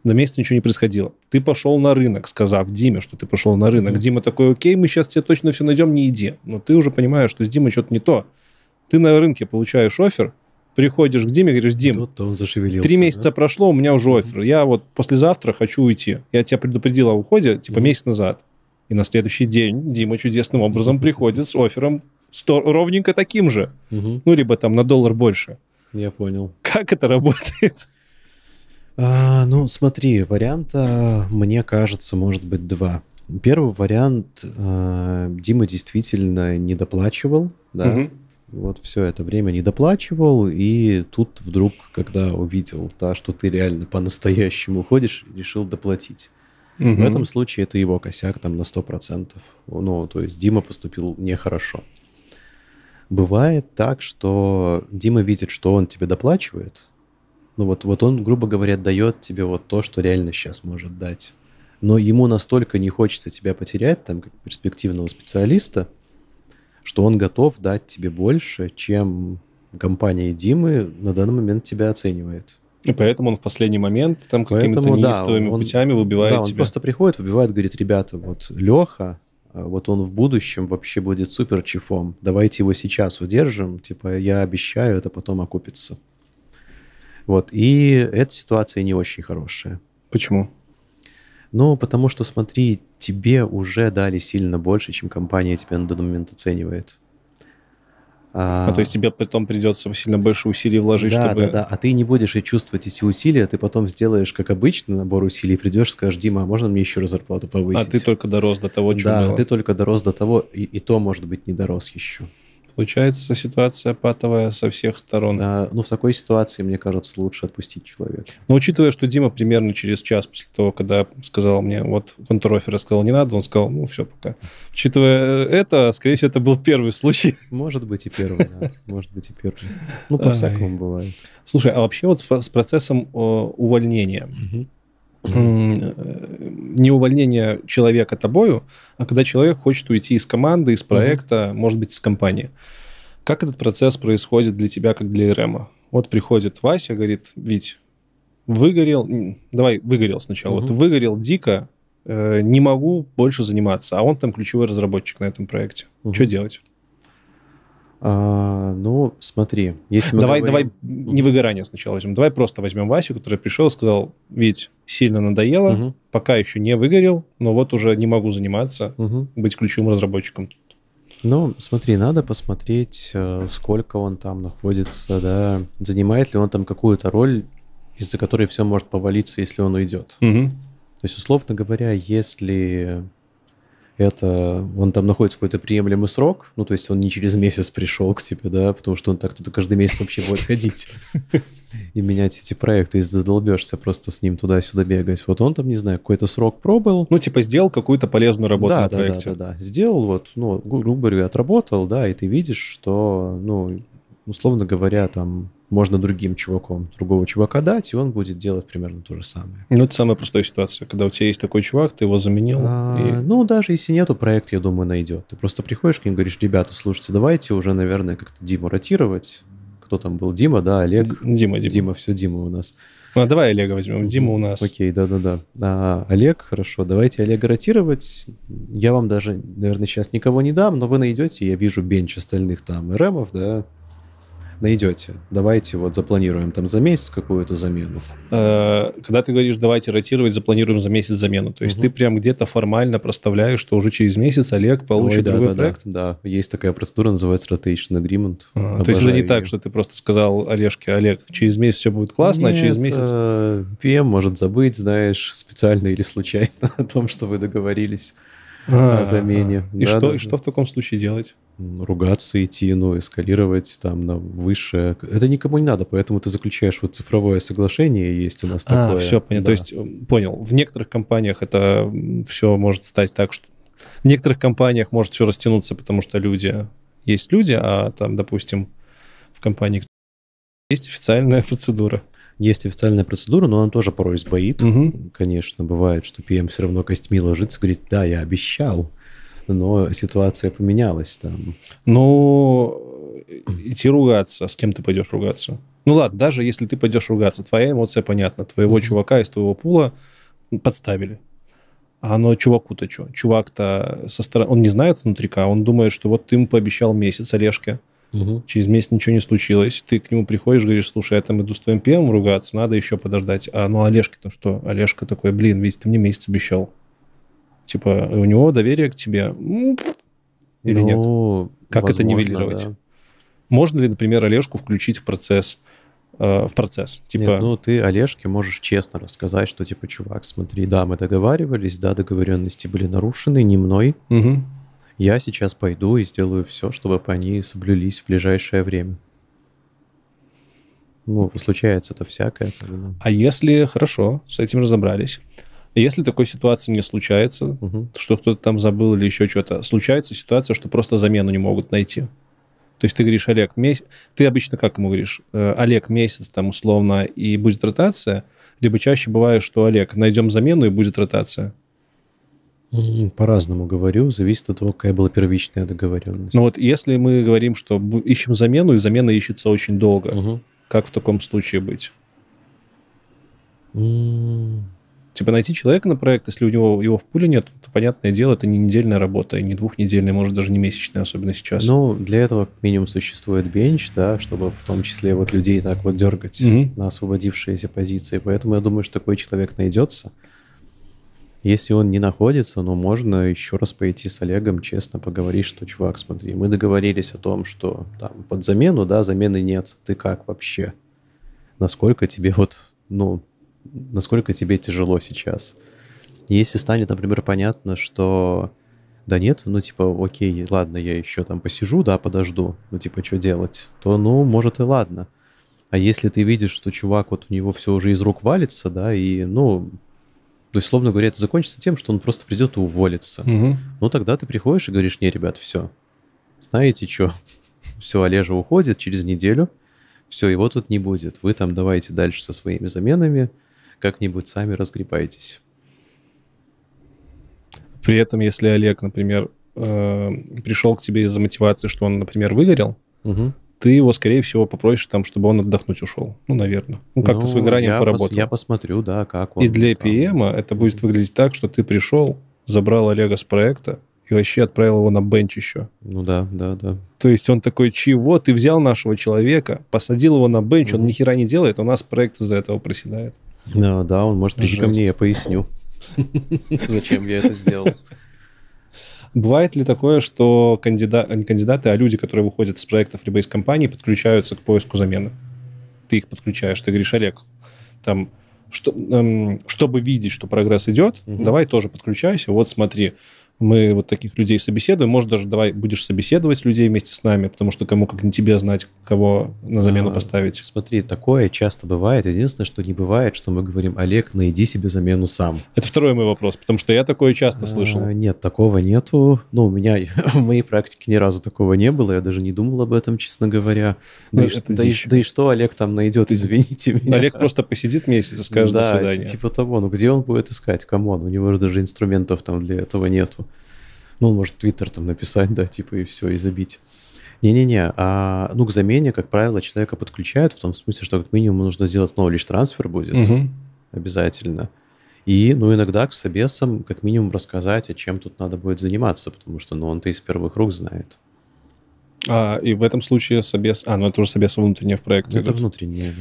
На месяц ничего не происходило. Ты пошел на рынок, сказав Диме, что ты пошел на рынок. mm Дима такой, окей, мы сейчас тебе точно все найдем, не иди. Но ты уже понимаешь, что с Димой что-то не то. Ты на рынке получаешь офер, приходишь к Диме, говоришь, Дим, он зашевелился, три месяца да? прошло, у меня уже офер. Я вот послезавтра хочу уйти. Я тебя предупредил о уходе, типа, mm месяц назад. И на следующий день Дима чудесным образом приходит с офером ровненько таким же. Угу. Ну, либо там на доллар больше. Я понял. Как это работает? А, ну, смотри, варианта, мне кажется, может быть два. Первый вариант, э, Дима действительно недоплачивал, да, угу. вот все это время недоплачивал, и тут вдруг, когда увидел, да, что ты реально по-настоящему ходишь, решил доплатить. Угу. В этом случае это его косяк там на 100%. Ну, то есть Дима поступил нехорошо. Бывает так, что Дима видит, что он тебе доплачивает. Ну вот, вот он, грубо говоря, дает тебе вот то, что реально сейчас может дать. Но ему настолько не хочется тебя потерять, там, как перспективного специалиста, что он готов дать тебе больше, чем компания Димы на данный момент тебя оценивает. И поэтому он в последний момент там какими-то неистовыми да, он, путями выбивает да, он тебя. просто приходит, выбивает, говорит, ребята, вот Леха, э, вот он в будущем вообще будет супер чифом, давайте его сейчас удержим, типа я обещаю, это потом окупится. Вот, и эта ситуация не очень хорошая. Почему? Ну, потому что, смотри, тебе уже дали сильно больше, чем компания тебя на данный момент оценивает. А, а то есть тебе потом придется сильно больше усилий вложить, да, чтобы... Да, да, а ты не будешь и чувствовать эти усилия, ты потом сделаешь, как обычно, набор усилий, придешь, скажешь, Дима, а можно мне еще раз зарплату повысить? А ты только дорос до того, чего Да, было? ты только дорос до того, и, и то, может быть, не дорос еще. Получается ситуация патовая со всех сторон. Да, ну, в такой ситуации, мне кажется, лучше отпустить человека. Но ну, учитывая, что Дима примерно через час после того, когда сказал мне, вот контрофер сказал, не надо, он сказал, ну, все, пока. Учитывая это, скорее всего, это был первый случай. Может быть и первый, Может быть и первый. Ну, по-всякому бывает. Слушай, а вообще вот с процессом э, увольнения. Э, не увольнение человека тобою, а когда человек хочет уйти из команды, из проекта, mm может быть, из компании. Как этот процесс происходит для тебя, как для РМа? Эм вот приходит Вася, говорит, Вить, выгорел, давай, выгорел сначала, mm вот выгорел дико, э, не могу больше заниматься, а он там ключевой разработчик на этом проекте. mm Что делать? А, ну, смотри, если мы давай, говорим... давай не выгорание сначала возьмем, давай просто возьмем Васю, который пришел и сказал, ведь сильно надоело, угу. пока еще не выгорел, но вот уже не могу заниматься, угу. быть ключевым разработчиком. Ну, смотри, надо посмотреть, э, сколько он там находится, да, занимает ли он там какую-то роль, из-за которой все может повалиться, если он уйдет. Угу. То есть, условно говоря, если это он там находится какой-то приемлемый срок, ну, то есть он не через месяц пришел к тебе, да, потому что он так-то каждый месяц вообще будет ходить и менять эти проекты, и задолбешься просто с ним туда-сюда бегать. Вот он там, не знаю, какой-то срок пробыл. Ну, типа сделал какую-то полезную работу да, на да, проекте. Да, да, да, сделал вот, ну, грубо говоря, отработал, да, и ты видишь, что, ну, условно говоря, там можно другим чуваком другого чувака дать, и он будет делать примерно то же самое. Ну, это самая простая ситуация, когда у тебя есть такой чувак, ты его заменил. А, и... Ну, даже если нету, проект, я думаю, найдет. Ты просто приходишь к ним, говоришь, ребята, слушайте, давайте уже, наверное, как-то Диму ротировать. Кто там был? Дима, да, Олег? Дима, Дима. Дима, все Дима у нас. Ну, а давай Олега возьмем, Дима у нас. Окей, да-да-да. А, Олег, хорошо, давайте Олега ротировать. Я вам даже, наверное, сейчас никого не дам, но вы найдете, я вижу бенч остальных там и РМов, да, найдете. Давайте вот запланируем там за месяц какую-то замену. Э, когда ты говоришь, давайте ротировать, запланируем за месяц замену. То есть угу. ты прям где-то формально проставляешь, что уже через месяц Олег получит Ой, да, другой да, проект? Да, да, есть такая процедура, называется Rotation Agreement. А, то есть это не так, что ты просто сказал Олежке, Олег, через месяц все будет классно, Нет, а через месяц... Э, PM может забыть, знаешь, специально или случайно о том, что вы договорились. А, замене. И, что, и что в таком случае делать? Ругаться, идти, ну, эскалировать там на высшее. Это никому не надо, поэтому ты заключаешь вот цифровое соглашение, есть у нас а, такое. а, все, понятно. Да. То есть, понял, в некоторых компаниях это все может стать так, что... В некоторых компаниях может все растянуться, потому что люди... Есть люди, а там, допустим, в компании есть официальная процедура. Есть официальная процедура, но она тоже порой сбоит. Угу. Конечно, бывает, что ПМ все равно костьми ложится, говорит, да, я обещал, но ситуация поменялась там. Ну, идти ругаться, с кем ты пойдешь ругаться? Ну ладно, даже если ты пойдешь ругаться, твоя эмоция понятна, твоего угу. чувака из твоего пула подставили. А оно чуваку-то что? Чувак-то со стороны... Он не знает внутрика, он думает, что вот ты ему пообещал месяц орешки, Угу. Через месяц ничего не случилось. Ты к нему приходишь, говоришь, слушай, я там иду с твоим ПМ ругаться, надо еще подождать. А ну Олежка-то что? Олежка такой, блин, видишь, ты мне месяц обещал. Типа, у него доверие к тебе. Или ну, нет? Как возможно, это нивелировать? Да. Можно ли, например, Олежку включить в процесс? Э, в процесс. Типа... Нет, ну, ты Олежке можешь честно рассказать, что, типа, чувак, смотри, да, мы договаривались, да, договоренности были нарушены, не мной. Угу. Я сейчас пойду и сделаю все, чтобы они соблюлись в ближайшее время. Ну, случается это всякое. А если, хорошо, с этим разобрались, если такой ситуации не случается, угу. что кто-то там забыл или еще что-то, случается ситуация, что просто замену не могут найти. То есть ты говоришь, Олег, месяц... Ты обычно как ему говоришь? «Э, Олег, месяц там условно, и будет ротация? Либо чаще бывает, что, Олег, найдем замену, и будет ротация? Ну, по-разному говорю, зависит от того, какая была первичная договоренность. Ну вот если мы говорим, что ищем замену, и замена ищется очень долго, угу. как в таком случае быть? М типа найти человека на проект, если у него его в пуле нет, то, понятное дело, это не недельная работа, и не двухнедельная, может, даже не месячная, особенно сейчас. Ну, для этого как минимум существует бенч, да, чтобы в том числе вот людей так вот дергать mm-hmm. на освободившиеся позиции. Поэтому я думаю, что такой человек найдется. Если он не находится, но ну, можно еще раз пойти с Олегом, честно поговорить, что, чувак, смотри, мы договорились о том, что там под замену, да, замены нет, ты как вообще? Насколько тебе вот, ну, насколько тебе тяжело сейчас? Если станет, например, понятно, что да нет, ну, типа, окей, ладно, я еще там посижу, да, подожду, ну, типа, что делать, то, ну, может и ладно. А если ты видишь, что чувак, вот у него все уже из рук валится, да, и, ну, то есть, словно говоря, это закончится тем, что он просто придет и уволится. Угу. Ну, тогда ты приходишь и говоришь, не, ребят, все. Знаете что? Все, Олежа уходит через неделю. Все, его тут не будет. Вы там давайте дальше со своими заменами. Как-нибудь сами разгребайтесь. При этом, если Олег, например, э, пришел к тебе из-за мотивации, что он, например, выгорел, угу ты его, скорее всего, попросишь там, чтобы он отдохнуть ушел. Ну, наверное. Ну, как-то ну, с выгоранием я поработал. Пос, я посмотрю, да, как он. И для там. это будет выглядеть так, что ты пришел, забрал Олега с проекта, и вообще отправил его на бенч еще. Ну да, да, да. То есть он такой, чего ты взял нашего человека, посадил его на бенч, mm-hmm. он ни хера не делает, у нас проект из-за этого проседает. Да, да, он может прийти ко мне, я поясню. Зачем я это сделал? Бывает ли такое, что кандидат, э, не кандидаты, а люди, которые выходят из проектов либо из компаний, подключаются к поиску замены? Ты их подключаешь, ты говоришь, Олег, там, что, эм, чтобы видеть, что прогресс идет, угу. давай тоже подключайся, вот смотри, мы вот таких людей собеседуем. Может, даже давай будешь собеседовать людей вместе с нами, потому что кому как не тебе знать, кого на замену а, поставить. Смотри, такое часто бывает. Единственное, что не бывает, что мы говорим, Олег, найди себе замену сам. Это второй мой вопрос, потому что я такое часто а, слышал. Нет, такого нету. Ну, у меня в моей практике ни разу такого не было. Я даже не думал об этом, честно говоря. Да, ну, и, да, и, да и что Олег там найдет, извините меня. Олег просто посидит месяц и скажет да, до свидания. типа того. Ну, где он будет искать? Камон, у него же даже инструментов там для этого нету. Ну, он может Твиттер там написать, да, типа, и все, и забить. Не-не-не, а, ну, к замене, как правило, человека подключают в том смысле, что как минимум нужно сделать новый ну, knowledge трансфер будет угу. обязательно. И, ну, иногда к собесам как минимум рассказать, о а чем тут надо будет заниматься, потому что, ну, он-то из первых рук знает. А, и в этом случае собес... А, ну, это уже собеса внутренние в проекте. Это идут. внутренние,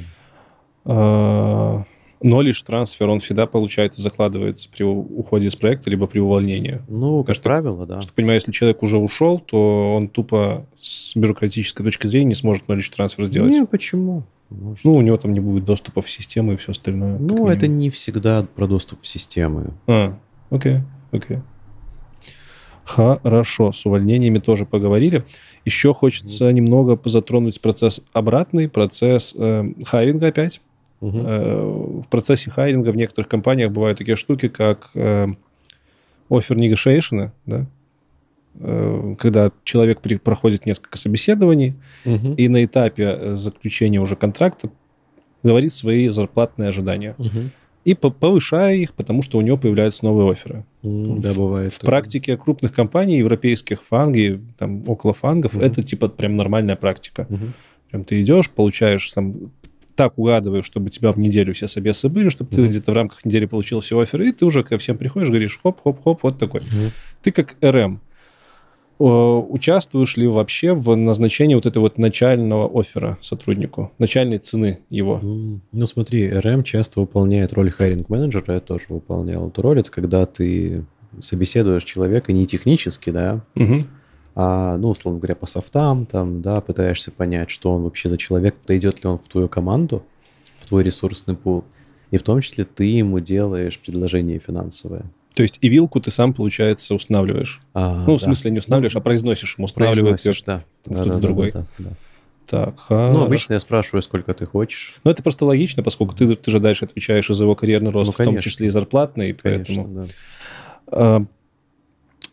да но лишь трансфер, он всегда, получается, закладывается при уходе из проекта, либо при увольнении. Ну, как что, правило, да. Что, понимаю, если человек уже ушел, то он тупо с бюрократической точки зрения не сможет но ну, лишь трансфер сделать. Не, почему? Может. Ну, ну, у него там не будет доступа в систему и все остальное. Ну, это не всегда про доступ в системы. А, окей, окей. Хорошо, с увольнениями тоже поговорили. Еще хочется mm. немного позатронуть процесс обратный, процесс э, хайринга опять. Угу. В процессе хайринга в некоторых компаниях бывают такие штуки, как офер э, negotiation, да, э, когда человек проходит несколько собеседований угу. и на этапе заключения уже контракта говорит свои зарплатные ожидания. Угу. И повышая их, потому что у него появляются новые оферы. да, бывает. В практике крупных компаний, европейских, фанги, там, около фангов, mm это типа прям нормальная практика. mm Прям ты идешь, получаешь там так угадываю, чтобы тебя в неделю все собесы были, чтобы ты mm-hmm. где-то в рамках недели получил все оферы, и ты уже ко всем приходишь, говоришь, хоп-хоп-хоп, вот такой. Mm-hmm. Ты как РМ э, участвуешь ли вообще в назначении вот этого вот начального оффера сотруднику, начальной цены его? Ну смотри, РМ часто выполняет роль хайринг-менеджера, я тоже выполнял эту роль, это когда ты собеседуешь человека не технически, да, угу а, ну, условно говоря, по софтам, там, да, пытаешься понять, что он вообще за человек, подойдет ли он в твою команду, в твой ресурсный пул, и в том числе ты ему делаешь предложение финансовое. То есть и вилку ты сам, получается, устанавливаешь. А, ну, в смысле, не устанавливаешь, ну, а произносишь ему, устанавливает да. кто да, да, другой. Да, да, да. Так, ну, хорошо. Ну, обычно я спрашиваю, сколько ты хочешь. Ну, это просто логично, поскольку ты, ты же дальше отвечаешь из за его карьерный рост, ну, в том числе и зарплатный, конечно, поэтому... Да. А,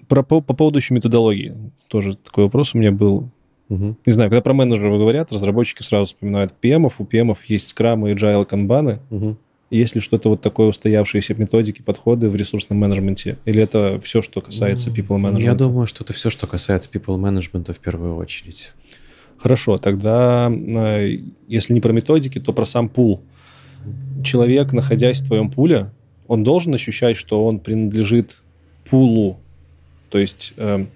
про, по, по поводу еще методологии. Тоже такой вопрос у меня был. Угу. Не знаю, когда про менеджеров говорят, разработчики сразу вспоминают пемов. У пемов есть скрамы, и agile, канбаны. Угу. Есть ли что-то вот такое устоявшиеся методики, подходы в ресурсном менеджменте? Или это все, что касается people management? Я думаю, что это все, что касается people management в первую очередь. Хорошо, тогда э, если не про методики, то про сам пул. Человек, находясь в твоем пуле, он должен ощущать, что он принадлежит пулу то есть, эм,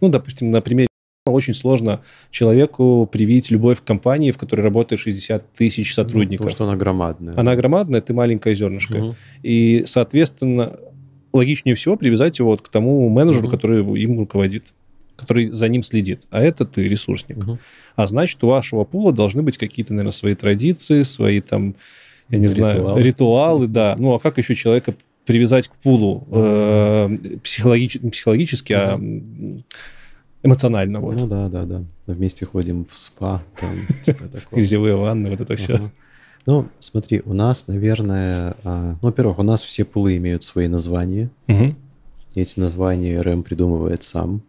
ну, допустим, на примере очень сложно человеку привить любовь к компании, в которой работает 60 тысяч ну, сотрудников. потому что она громадная. Она громадная, ты маленькая зернышко. Угу. И, соответственно, логичнее всего привязать его вот к тому менеджеру, угу. который им руководит который за ним следит. А это ты ресурсник. Угу. А значит, у вашего пула должны быть какие-то, наверное, свои традиции, свои там, я не Ритуал. знаю, ритуалы, да. Ну, а как еще человека привязать к пулу э, психологич, психологически, да. а эмоционально. Вот. Ну да, да, да. Вместе ходим в спа, там, типа Грязевые ванны, вот это все. Ну, смотри, у нас, наверное... А, ну, во-первых, у нас все пулы имеют свои названия. Эти названия РМ придумывает сам.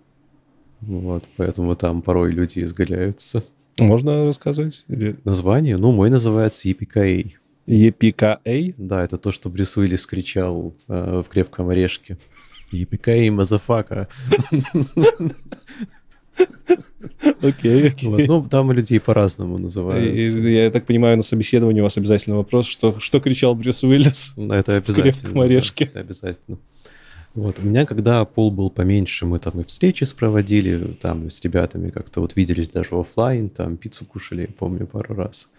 Вот, поэтому там порой люди изгаляются. Можно рассказывать? Или... Название? Ну, мой называется EPKA. EPKA? Да, это то, что Брюс Уиллис кричал э, в «Крепком орешке». EPKA, мазафака. Окей, окей. Ну, там людей по-разному называют. Я, так понимаю, на собеседовании у вас обязательно вопрос, что, что кричал Брюс Уиллис ну, это обязательно, в «Крепком орешке». Да, это обязательно. Вот, у меня, когда пол был поменьше, мы там и встречи проводили, там с ребятами как-то вот виделись даже офлайн, там пиццу кушали, я помню, пару раз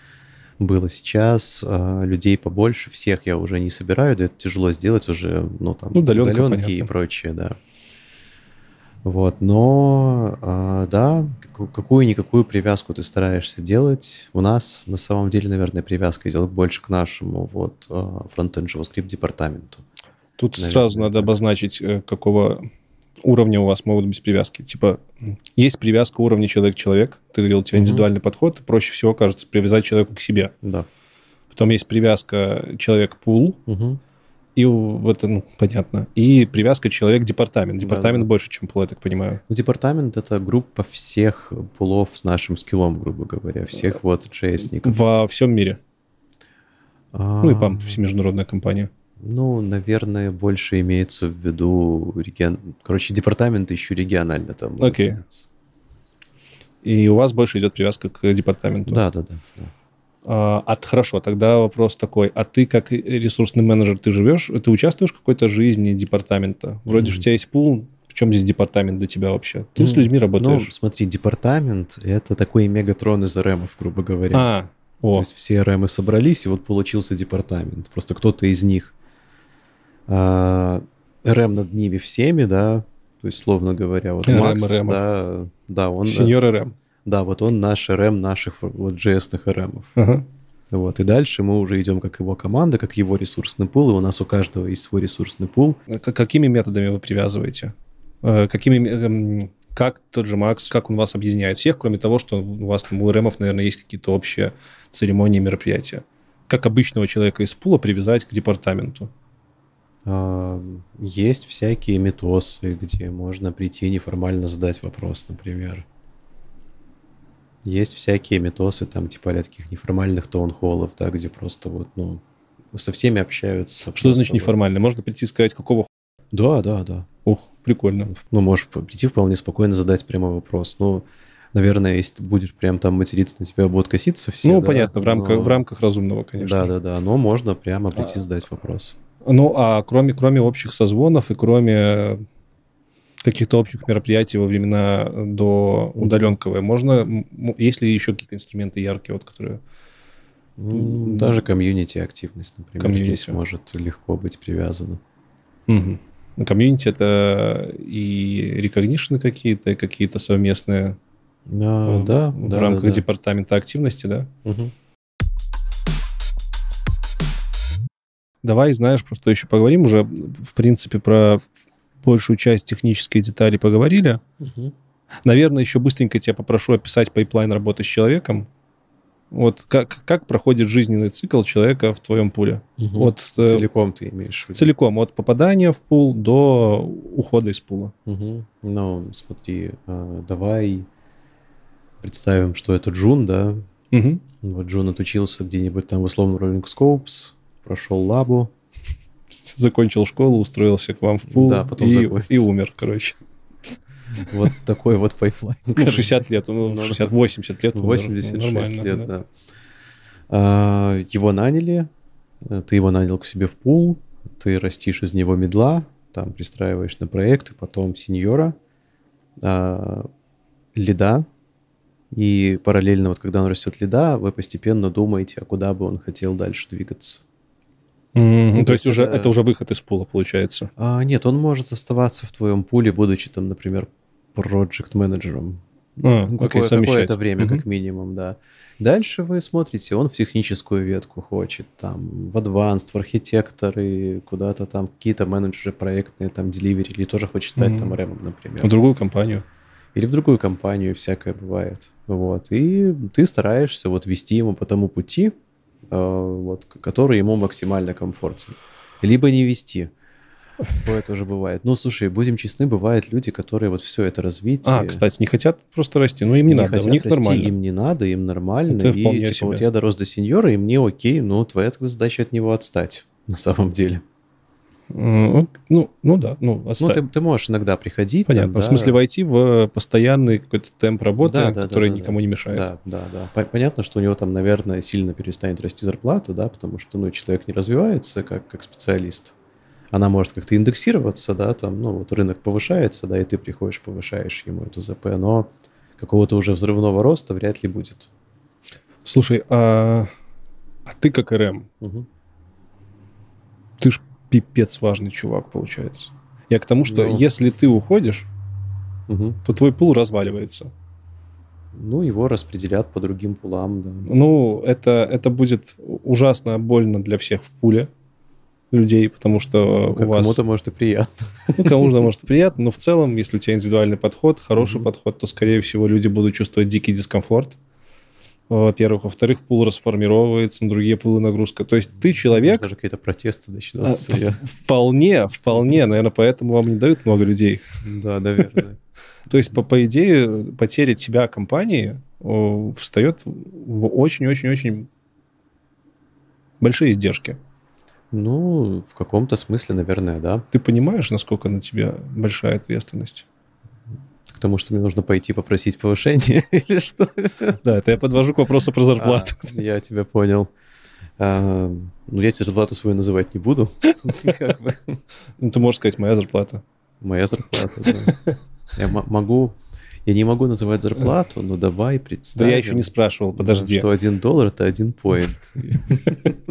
было сейчас. А, людей побольше, всех я уже не собираю, да это тяжело сделать уже, ну, там, ну, удаленка, удаленки понятно. и прочее, да. Вот, но, а, да, какую-никакую привязку ты стараешься делать. У нас, на самом деле, наверное, привязка идет больше к нашему вот а, фронтенд JavaScript департаменту. Тут наверное, сразу надо так. обозначить, э, какого уровня у вас могут быть привязки. Типа, есть привязка уровня человек-человек. Ты говорил, у тебя угу. индивидуальный подход. Проще всего, кажется, привязать человеку к себе. Да. Потом есть привязка человек-пул. Угу. И в это, ну, понятно. И привязка человек-департамент. Департамент, да, да. больше, чем пул, я так понимаю. Ну, департамент — это группа всех пулов с нашим скиллом, грубо говоря. Всех вот JS-ников. Во всем мире. А... Ну и ПАМ, всемежнародная компания. Ну, наверное, больше имеется в виду регион... Короче, департамент еще регионально там. Окей. И у вас больше идет привязка к департаменту. Да, да, да. да. А, а хорошо, тогда вопрос такой. А ты как ресурсный менеджер, ты живешь, ты участвуешь в какой-то жизни департамента? Вроде mm-hmm. у тебя есть пул, в чем здесь департамент для тебя вообще? Ты mm-hmm. с людьми работаешь? Ну, смотри, департамент — это такой мегатрон из РЭМов, грубо говоря. А, о. То есть все РЭМы собрались, и вот получился департамент. Просто кто-то из них а, РМ над ними всеми, да, то есть, словно говоря, вот РМ, Макс, РМ. да, да, он... Сеньор РМ. Да, вот он наш РМ наших вот JS-ных РМов. Ага. Вот, и дальше мы уже идем как его команда, как его ресурсный пул, и у нас у каждого есть свой ресурсный пул. А какими методами вы привязываете? А, какими, э, эм, как тот же Макс, как он вас объединяет всех, кроме того, что у вас там у РМов, наверное, есть какие-то общие церемонии, мероприятия? Как обычного человека из пула привязать к департаменту? А, есть всякие метосы, где можно прийти неформально задать вопрос, например. Есть всякие метосы, там, типа, таких неформальных таунхоллов, да, где просто вот, ну, со всеми общаются. Что значит неформально? Можно прийти и сказать, какого Да, да, да. Ух, прикольно. Ну, можешь прийти вполне спокойно задать прямой вопрос. Ну, наверное, если ты будешь прям там материться, на тебя будут коситься все. Ну, да? понятно, в рамках, но... в рамках разумного, конечно. Да, да, да. Но можно прямо а. прийти а... задать вопрос. Ну, а кроме, кроме общих созвонов и кроме э, каких-то общих мероприятий во времена э, до удаленковой, можно, есть ли еще какие-то инструменты яркие, вот, которые... Ну, даже комьюнити активность, например, комьюнити. здесь может легко быть привязана. Угу. Комьюнити это и рекогнишены какие-то, и какие-то совместные а, в, э, да, в да, рамках да, да. департамента активности, да? Угу. Давай, знаешь, просто еще поговорим уже, в принципе, про большую часть технической детали поговорили. Угу. Наверное, еще быстренько тебя попрошу описать пайплайн работы с человеком. Вот как, как проходит жизненный цикл человека в твоем пуле? Угу. От, э, целиком ты имеешь в виду? Целиком, от попадания в пул до ухода из пула. Угу. Ну, смотри, э, давай представим, что это Джун, да? Угу. Вот Джун отучился где-нибудь там в условно Rolling Scopes, прошел лабу, закончил школу, устроился к вам в пул да, потом и, и умер, короче. Вот такой вот пайплайн. 60 ну, лет, 80 ну, лет. 86 ну, лет, да. А, его наняли, ты его нанял к себе в пул, ты растишь из него медла, там пристраиваешь на проекты, потом сеньора, а, лида, и параллельно, вот когда он растет лида, вы постепенно думаете, а куда бы он хотел дальше двигаться. Mm-hmm. То, то есть, есть уже, э... это уже выход из пула, получается? А, нет, он может оставаться в твоем пуле, будучи там, например, проект-менеджером. А, ну, какое, какое-то время, mm-hmm. как минимум, да. Дальше вы смотрите, он в техническую ветку хочет, там, в advanced, в архитекторы, куда-то там, какие-то менеджеры проектные, там, delivery, или тоже хочет стать mm-hmm. там ремом, например. В другую компанию. Или в другую компанию, всякое бывает. Вот. И ты стараешься вот вести ему по тому пути, Э, вот, который ему максимально комфортен. Либо не вести. Такое тоже бывает. Ну, слушай, будем честны, бывают люди, которые вот все это развитие... А, кстати, не хотят просто расти, ну им не, не надо, хотят у них расти, нормально. Им не надо, им нормально. Это и типа вот я дорос до сеньора, и мне окей, ну, твоя тогда задача от него отстать на самом деле. Ну, ну, да, ну, Ну, ты, ты можешь иногда приходить. Понятно, там, да. в смысле войти в э, постоянный какой-то темп работы, да, да, который да, да, никому да. не мешает. Да, да, да. Понятно, что у него там, наверное, сильно перестанет расти зарплата, да, потому что, ну, человек не развивается как, как специалист. Она может как-то индексироваться, да, там, ну, вот рынок повышается, да, и ты приходишь, повышаешь ему эту ЗП, но какого-то уже взрывного роста вряд ли будет. Слушай, а, а ты как РМ, эм? угу. ты ж пипец важный чувак получается. Я к тому, что Но... Ну. если ты уходишь, угу. то твой пул разваливается. Ну, его распределят по другим пулам, да. Ну, это, это будет ужасно больно для всех в пуле людей, потому что ну, у вас... Кому-то, может, и приятно. Ну, кому-то, может, и приятно, но в целом, если у тебя индивидуальный подход, хороший mm-hmm. подход, то, скорее всего, люди будут чувствовать дикий дискомфорт во-первых. Во-вторых, пул расформировывается на другие пулы нагрузка. То есть ты человек... Даже какие-то протесты а, начинаются. А, вполне, вполне. Наверное, поэтому вам не дают много людей. Да, наверное. То есть, по, по идее, потеря тебя компании встает в очень-очень-очень большие издержки. Ну, в каком-то смысле, наверное, да. Ты понимаешь, насколько на тебя большая ответственность? тому, что мне нужно пойти попросить повышение или что? Да, это я подвожу к вопросу про зарплату. А, я тебя понял. А, ну, я тебе зарплату свою называть не буду. Ну, ты можешь сказать, моя зарплата. Моя зарплата, да. Я могу... Я не могу называть зарплату, но давай представим. Да я еще не спрашивал, подожди. Что один доллар — это один поинт.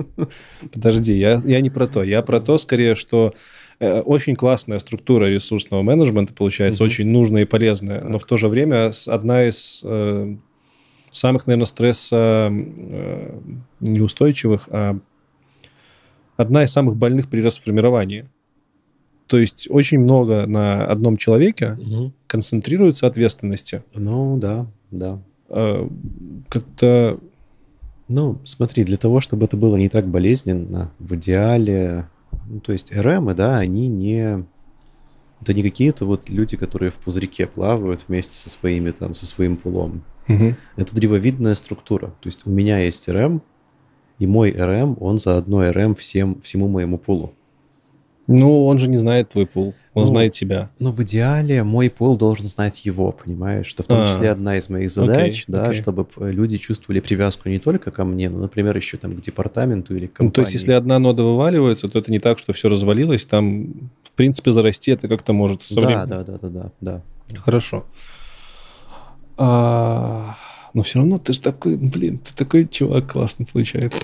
Подожди, я, я не про то. Я про то, скорее, что Э, очень классная структура ресурсного менеджмента получается, угу. очень нужная и полезная, так. но в то же время одна из э, самых, наверное, стресса э, неустойчивых, а одна из самых больных при расформировании. То есть очень много на одном человеке угу. концентрируется ответственности. Ну да, да. А, Как-то... Ну, смотри, для того, чтобы это было не так болезненно, в идеале ну, то есть РМы, да, они не... Это не какие-то вот люди, которые в пузырьке плавают вместе со своими там, со своим пулом. Угу. Это древовидная структура. То есть у меня есть РМ, и мой РМ, он заодно РМ всем, всему моему пулу. Ну, он же не знает твой пул, он ну, знает тебя. Ну, в идеале мой пул должен знать его, понимаешь? Что в том а, числе одна из моих задач, окей, да, окей. чтобы э, люди чувствовали привязку не только ко мне, но, например, еще там к департаменту или к компании. Ну, то есть, если одна нода вываливается, то это не так, что все развалилось, там, в принципе, зарасти это как-то может со временем. Да, да, да, да, да. Хорошо. А, но ну, все равно ты же такой, блин, ты такой чувак классный получается.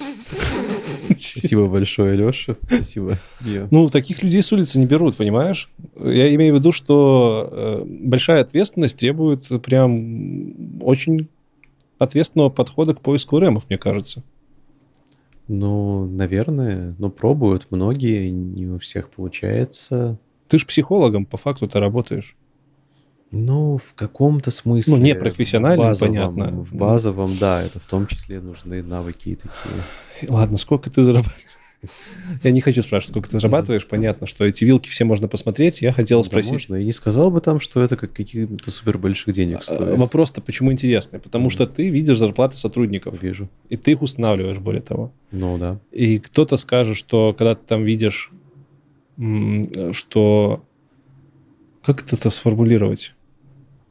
Спасибо большое, Леша. Спасибо. Ну, таких людей с улицы не берут, понимаешь? Я имею в виду, что э, большая ответственность требует прям очень ответственного подхода к поиску ремов, мне кажется. Ну, наверное, но ну, пробуют многие, не у всех получается. Ты же психологом по факту ты работаешь. Ну, в каком-то смысле. Ну, не профессионально, понятно. В базовом, да, это в том числе нужны навыки такие. Ладно, сколько ты зарабатываешь? Я не хочу спрашивать, сколько ты зарабатываешь. Понятно, что эти вилки все можно посмотреть. Я хотел спросить. можно. И не сказал бы там, что это как каких-то супер больших денег а, стоит. Вопрос-то почему интересный? Потому что ты видишь зарплаты сотрудников. Вижу. И ты их устанавливаешь, более того. Ну да. И кто-то скажет, что когда ты там видишь, э, что... Как это сформулировать?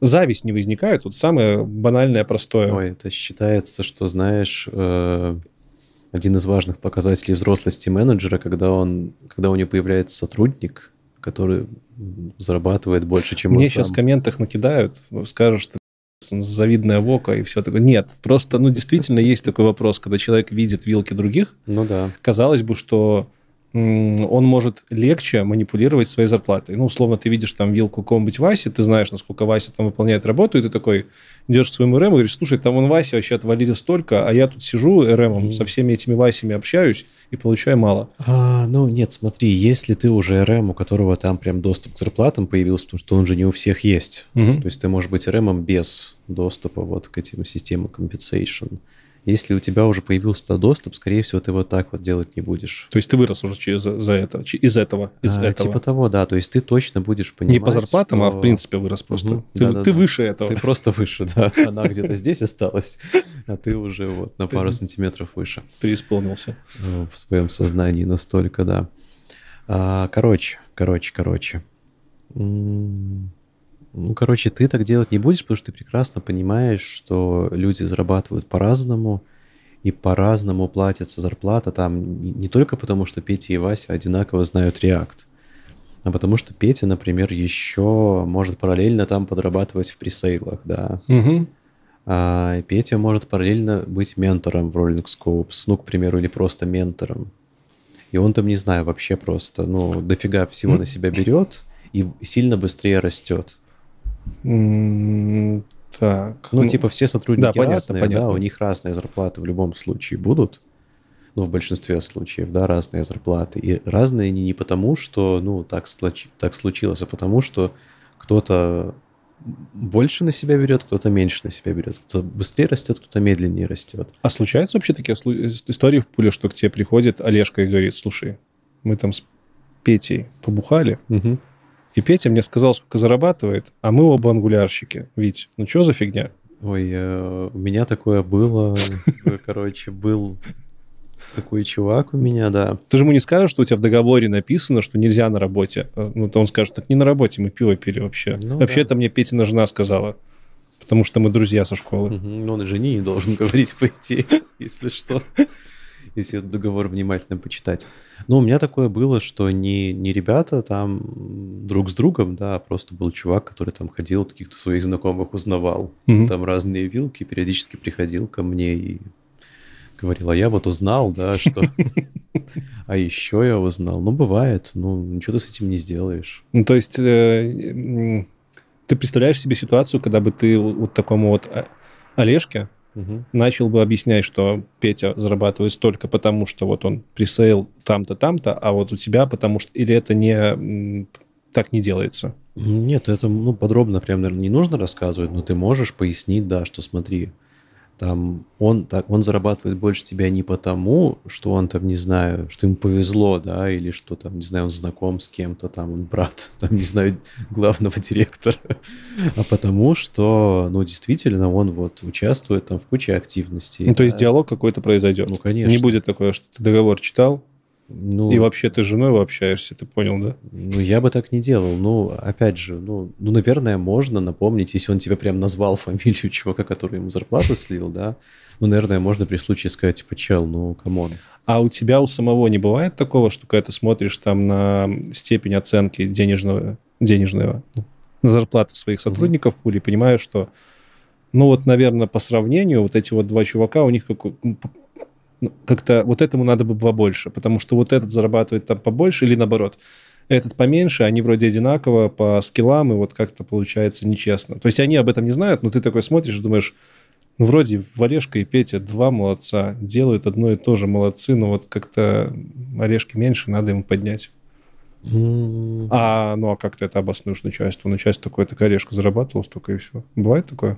зависть не возникает, вот самое банальное, простое. Ой, это считается, что, знаешь, э, один из важных показателей взрослости менеджера, когда, он, когда у него появляется сотрудник, который зарабатывает больше, чем Мне он сейчас сам. в комментах накидают, скажут, что завидное вока и все такое. Нет, просто, ну, действительно есть такой вопрос, когда человек видит вилки других. Ну да. Казалось бы, что он может легче манипулировать своей зарплатой. Ну, условно, ты видишь там вилку какого-нибудь Васи, ты знаешь, насколько Вася там выполняет работу, и ты такой идешь к своему РМ и говоришь, слушай, там он Вася вообще отвалили столько, а я тут сижу РМом, со всеми этими Васями общаюсь и получаю мало. А, ну, нет, смотри, если ты уже РМ, у которого там прям доступ к зарплатам появился, потому что он же не у всех есть. mm То есть ты можешь быть РМом без доступа вот к этим системам compensation. Если у тебя уже появился доступ, скорее всего, ты вот так вот делать не будешь. То есть ты вырос уже через, э, за это, из этого, из а, этого. Типа того, да. То есть ты точно будешь понимать, Не по зарплатам, что... а в принципе вырос просто. Угу, ты да, да, ты да. выше этого. Ты просто выше, да. Она где-то здесь осталась, а ты уже вот на пару сантиметров выше. Ты исполнился. Ну, в своем сознании настолько, да. А, короче, короче, короче. Ну, короче, ты так делать не будешь, потому что ты прекрасно понимаешь, что люди зарабатывают по-разному, и по-разному платится зарплата там не только потому, что Петя и Вася одинаково знают React, а потому что Петя, например, еще может параллельно там подрабатывать в пресейлах, да. Угу. А Петя может параллельно быть ментором в Rolling Scopes, ну, к примеру, или просто ментором. И он там, не знаю, вообще просто, ну, дофига всего на себя берет и сильно быстрее растет. Так. Ну, ну, типа все сотрудники да, понятно, разные, понятно. да, у них разные зарплаты в любом случае будут. Ну, в большинстве случаев, да, разные зарплаты. И разные не, не потому, что, ну, так, случ... так случилось, а потому, что кто-то больше на себя берет, кто-то меньше на себя берет. Кто-то быстрее растет, кто-то медленнее растет. А случаются вообще такие э, истории в пуле, что к тебе приходит Олежка и говорит, слушай, мы там с Петей побухали, угу. И Петя мне сказал, сколько зарабатывает, а мы оба ангулярщики. Вить, ну что за фигня? Ой, э, у меня такое было. Э, короче, был такой чувак у меня, да. Ты же ему не скажешь, что у тебя в договоре написано, что нельзя на работе. Э, ну, то он скажет, так не на работе, мы пиво пили вообще. Ну, вообще, да. это мне Петина жена сказала. Потому что мы друзья со школы. Угу, ну, но он жене не должен говорить пойти, если что если договор внимательно почитать. Но у меня такое было, что не, не ребята там друг с другом, да, а просто был чувак, который там ходил, каких-то своих знакомых узнавал. Mm-hmm. Там разные вилки, периодически приходил ко мне и говорил, а я вот узнал, да, что... А еще я узнал. Ну, бывает, ну, ничего ты с этим не сделаешь. Ну, то есть э, ты представляешь себе ситуацию, когда бы ты вот такому вот э, Олежке угу. начал бы объяснять, что Петя зарабатывает столько, потому что вот он присейл там-то, там-то, а вот у тебя потому что... Или это не... Так не делается. Нет, это ну, подробно прям, наверное, не нужно рассказывать, но ты можешь пояснить, да, что смотри, там он, так, он зарабатывает больше тебя не потому, что он там, не знаю, что ему повезло, да, или что там, не знаю, он знаком с кем-то, там он брат, там, не знаю, главного директора, а потому что, ну, действительно, он вот участвует там в куче активностей. Ну, да. то есть диалог какой-то произойдет. Ну, конечно. Не будет такое, что ты договор читал, ну, и вообще ты с женой общаешься, ты понял, да? Ну, я бы так не делал. Ну, опять же, ну, ну, наверное, можно напомнить, если он тебе прям назвал фамилию чувака, который ему зарплату слил, да? Ну, наверное, можно при случае сказать, типа, чел, ну, камон. А у тебя у самого не бывает такого, что когда ты смотришь там на степень оценки денежного, денежного ну, на зарплаты своих сотрудников mm-hmm. или понимаешь, что, ну, вот, наверное, по сравнению, вот эти вот два чувака, у них как, как-то вот этому надо бы побольше, потому что вот этот зарабатывает там побольше или наоборот, этот поменьше, они вроде одинаково по скиллам, и вот как-то получается нечестно. То есть они об этом не знают, но ты такой смотришь и думаешь, ну, вроде Валешка и Петя два молодца, делают одно и то же, молодцы, но вот как-то Орешки меньше, надо ему поднять. Mm. А, ну а как ты это обоснуешь начальству? Начальство такое, такая орешка зарабатывала столько и все. Бывает такое?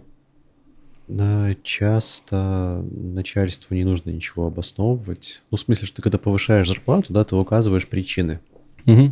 часто начальству не нужно ничего обосновывать. Ну, в смысле, что ты когда повышаешь зарплату, да, ты указываешь причины. Угу.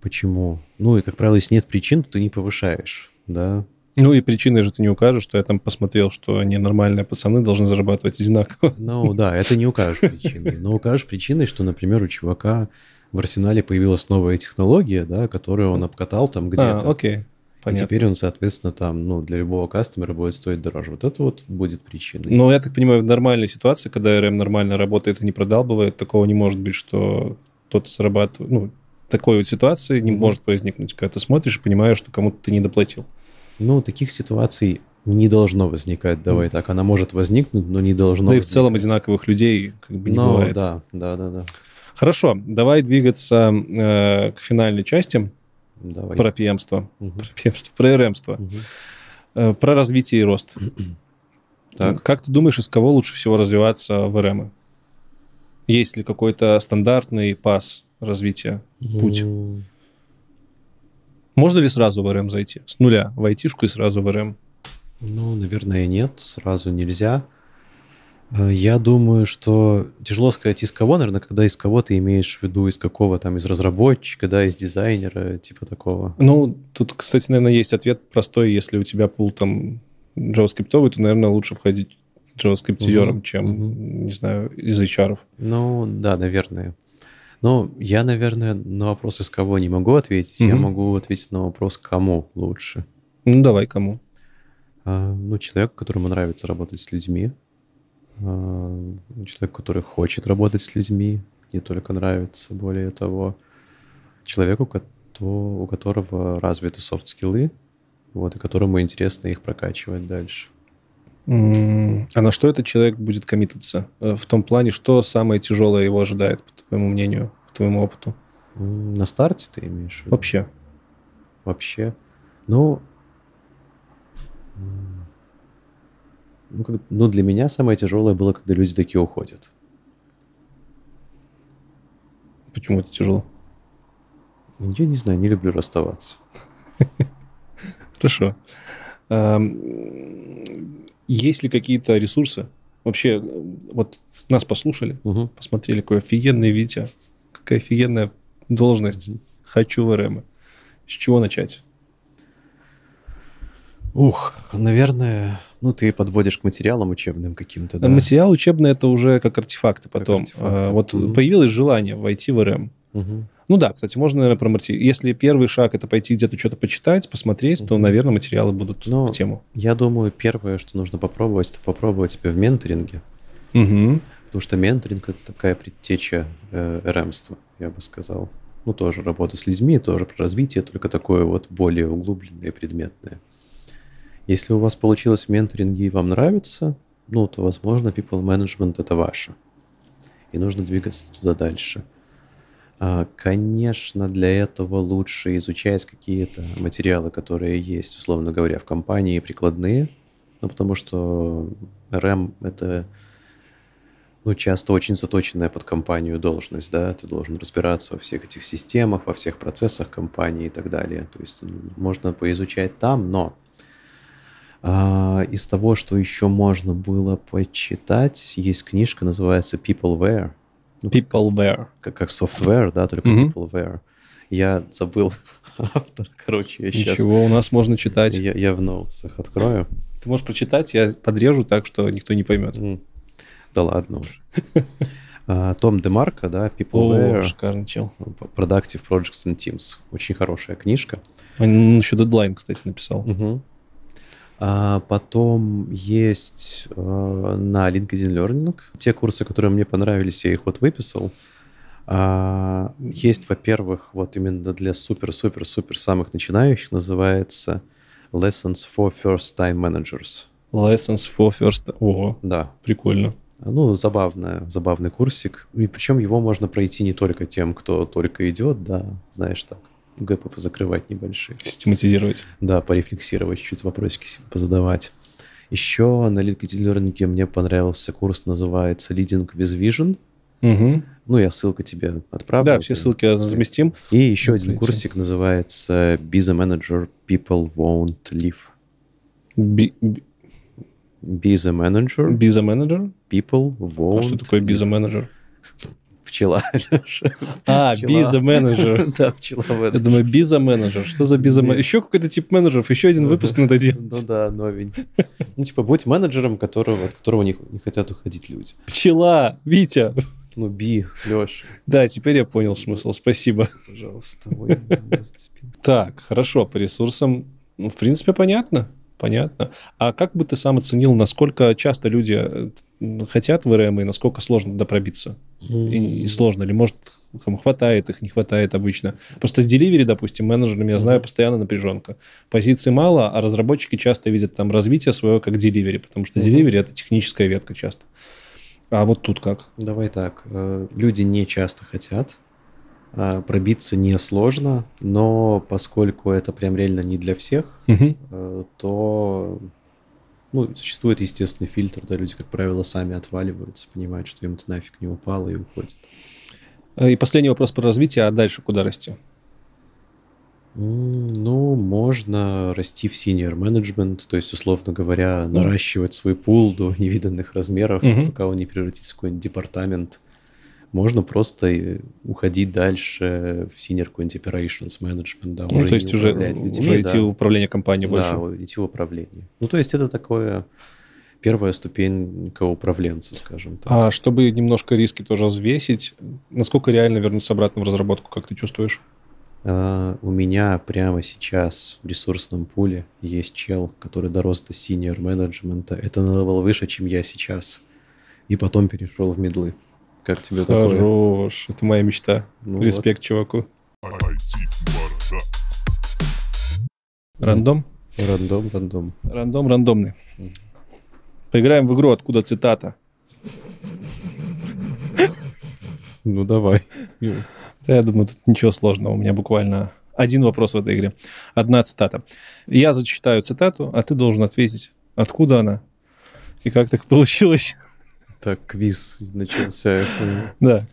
Почему? Ну, и, как правило, если нет причин, то ты не повышаешь, да. Ну и причины же ты не укажешь, что я там посмотрел, что ненормальные пацаны должны зарабатывать одинаково. Ну да, это не укажешь причиной. Но укажешь причиной, что, например, у чувака в арсенале появилась новая технология, да, которую он обкатал там а, где-то. А, окей. А И теперь он, соответственно, там, ну, для любого кастомера будет стоить дороже. Вот это вот будет причиной. Ну, я так понимаю, в нормальной ситуации, когда РМ нормально работает и не продал, бывает, такого не может быть, что кто-то зарабатывает, ну, такой вот ситуации не mm-hmm. может возникнуть, когда ты смотришь и понимаешь, что кому-то ты не доплатил. Ну, таких ситуаций не должно возникать, давай mm. так. Она может возникнуть, но не должно. Да возникнуть. и в целом одинаковых людей как бы не но, ну, бывает. Да, да, да, да. Хорошо, давай двигаться э, к финальной части. Давай. Про пьемство. Угу. Про пьемство. Про РМство. Угу. Про развитие и рост. Так. Как ты думаешь, из кого лучше всего развиваться в РМ? Есть ли какой-то стандартный пас развития, ну. путь? Mm. Можно ли сразу в РМ зайти? С нуля в айтишку и сразу в РМ? Ну, наверное, нет, сразу нельзя. Э, я думаю, что тяжело сказать из кого, наверное, когда из кого ты имеешь в виду, из какого там, из разработчика, да, из дизайнера, типа такого. Ну, тут, кстати, наверное, есть ответ простой. Если у тебя пул там JavaScript, то, наверное, лучше входить javascript угу. чем, угу. не знаю, из HR. Ну, да, наверное. Ну, я, наверное, на вопрос из кого не могу ответить. Угу. Я могу ответить на вопрос, кому лучше. Ну, давай, кому. А, ну, человек, которому нравится работать с людьми Э, человек, который хочет работать с людьми, не только нравится, более того, человеку, у которого развиты софт-скиллы, вот, и которому интересно их прокачивать дальше. А на что этот человек будет коммититься? Э, в том плане, что самое тяжелое его ожидает, по твоему мнению, по твоему опыту? На старте ты имеешь в виду? Вообще. Вообще. Ну, ну, как, ну, для меня самое тяжелое было, когда люди такие уходят. Почему это тяжело? Я не знаю, не люблю расставаться. Хорошо. Эм, есть ли какие-то ресурсы? Вообще, вот нас послушали, посмотрели, какое офигенное видео, какая офигенная должность. Хочу в РМ. С чего начать? Ух, наверное, ну ты подводишь к материалам учебным каким-то, да? Материал учебный это уже как артефакты как потом. Артефакты. А, вот угу. появилось желание войти в РМ. Угу. Ну да, кстати, можно, наверное, про материал. Если первый шаг это пойти где-то что-то почитать, посмотреть, mm то, наверное, материалы будут Но в тему. Я думаю, первое, что нужно попробовать, это попробовать себя в менторинге. mm Потому что менторинг это такая предтеча э, рамства, я бы сказал. Ну, тоже работа с людьми, тоже про развитие, только такое вот более углубленное, предметное. Если у вас получилось в и вам нравится, ну, то, возможно, people management это ваше. И нужно двигаться туда дальше. А, конечно, для этого лучше изучать какие-то материалы, которые есть, условно говоря, в компании, прикладные, ну, потому что РМ — это ну, часто очень заточенная под компанию должность, да, ты должен разбираться во всех этих системах, во всех процессах компании и так далее. То есть можно поизучать там, но а, из того, что еще можно было почитать, есть книжка, называется Peopleware. Ну, Peopleware. Как, как software, да, только mm-hmm. Peopleware. Я забыл автор, короче, я сейчас... Ничего, у нас можно читать. Я, я в ноутсах открою. Ты можешь прочитать, я подрежу так, что никто не поймет. Mm. Да ладно уж. А, Том Демарко, да, Peopleware. шикарный чел. Productive Projects and Teams. Очень хорошая книжка. Он еще дедлайн, кстати, написал. Угу. А потом есть э, на LinkedIn Learning те курсы, которые мне понравились, я их вот выписал. А, есть, во-первых, вот именно для супер-супер-супер самых начинающих называется Lessons for First Time Managers. Lessons for First... Ого, да. прикольно. Ну, забавно, забавный курсик. И причем его можно пройти не только тем, кто только идет, да, знаешь так гэпы закрывать небольшие. Систематизировать. Да, порефлексировать, чуть чуть вопросики себе позадавать. Еще на LinkedIn Learning мне понравился курс, называется «Leading with Vision». Угу. Ну, я ссылку тебе отправлю. Да, все ссылки разместим. И еще Смотрите. Ну, один курсик называется «Be the manager people won't leave». Be, be... be the manager. Be the manager. People won't. А что такое be the manager? пчела, Леша. А, пчела. биза-менеджер. да, пчела-менеджер. Я думаю, биза-менеджер. Что за биза-менеджер? Еще какой-то тип менеджеров, еще один выпуск надо делать. Ну да, новенький. Ну типа, будь менеджером, которого, от которого не, хотят уходить люди. Пчела, Витя. Ну, би, Леш. Да, теперь я понял смысл, спасибо. Пожалуйста. Так, хорошо, по ресурсам, ну, в принципе, понятно. Понятно. А как бы ты сам оценил, насколько часто люди э, хотят в РМ и насколько сложно туда пробиться? и, и сложно. Или, может, там хватает их, не хватает обычно. Просто с деливери, допустим, менеджерами, я знаю, постоянно напряженка. Позиций мало, а разработчики часто видят там развитие свое как деливери, потому что деливери это техническая ветка часто. А вот тут как? Давай так. Э, люди не часто хотят. Э, пробиться несложно, но поскольку это прям реально не для всех, угу. то ну, существует естественный фильтр, да, люди, как правило, сами отваливаются, понимают, что им это нафиг не упало и уходят. Э, и последний вопрос про развитие, а дальше куда расти? Ну, можно расти в senior management, то есть, условно говоря, mm. наращивать свой пул до невиданных размеров, mm-hmm. пока он не превратится в какой-нибудь департамент, можно просто э, уходить дальше в senior какой-нибудь operations management, да, ну, уже то есть уже, людьми, уже идти да. в управление компанией больше. Да, идти в управление. Ну, то есть это такое первая ступенька управленца, скажем так. А чтобы немножко риски тоже взвесить, насколько реально вернуться обратно в разработку, как ты чувствуешь? Uh, у меня прямо сейчас в ресурсном пуле есть чел, который дорос до senior менеджмента. Это на выше, чем я сейчас. И потом перешел в медлы. Как тебе Хорош, такое? Хорош, это моя мечта. Ну Респект вот. чуваку. Рандом? Рандом, рандом. Рандом, рандомный. Поиграем в игру «Откуда цитата?» Ну, давай. Да, я думаю, тут ничего сложного. У меня буквально один вопрос в этой игре. Одна цитата. Я зачитаю цитату, а ты должен ответить, откуда она и как так получилось. Так, квиз начался. Да.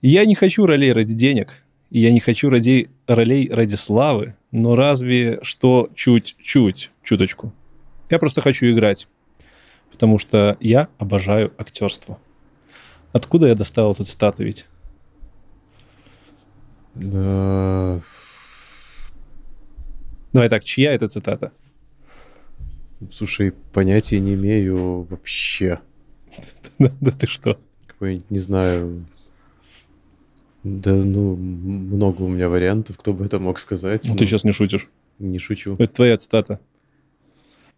Я не хочу ролей ради денег, и я не хочу ради, ролей ради славы, но разве что чуть-чуть, чуточку. Я просто хочу играть, потому что я обожаю актерство. Откуда я достал эту статую ведь? Да... Давай так, чья это цитата? Слушай, понятия не имею вообще. Да да, ты что? Какой, не знаю... Да, ну, много у меня вариантов, кто бы это мог сказать. Ну, ты сейчас не шутишь. Не шучу. Это твоя цитата.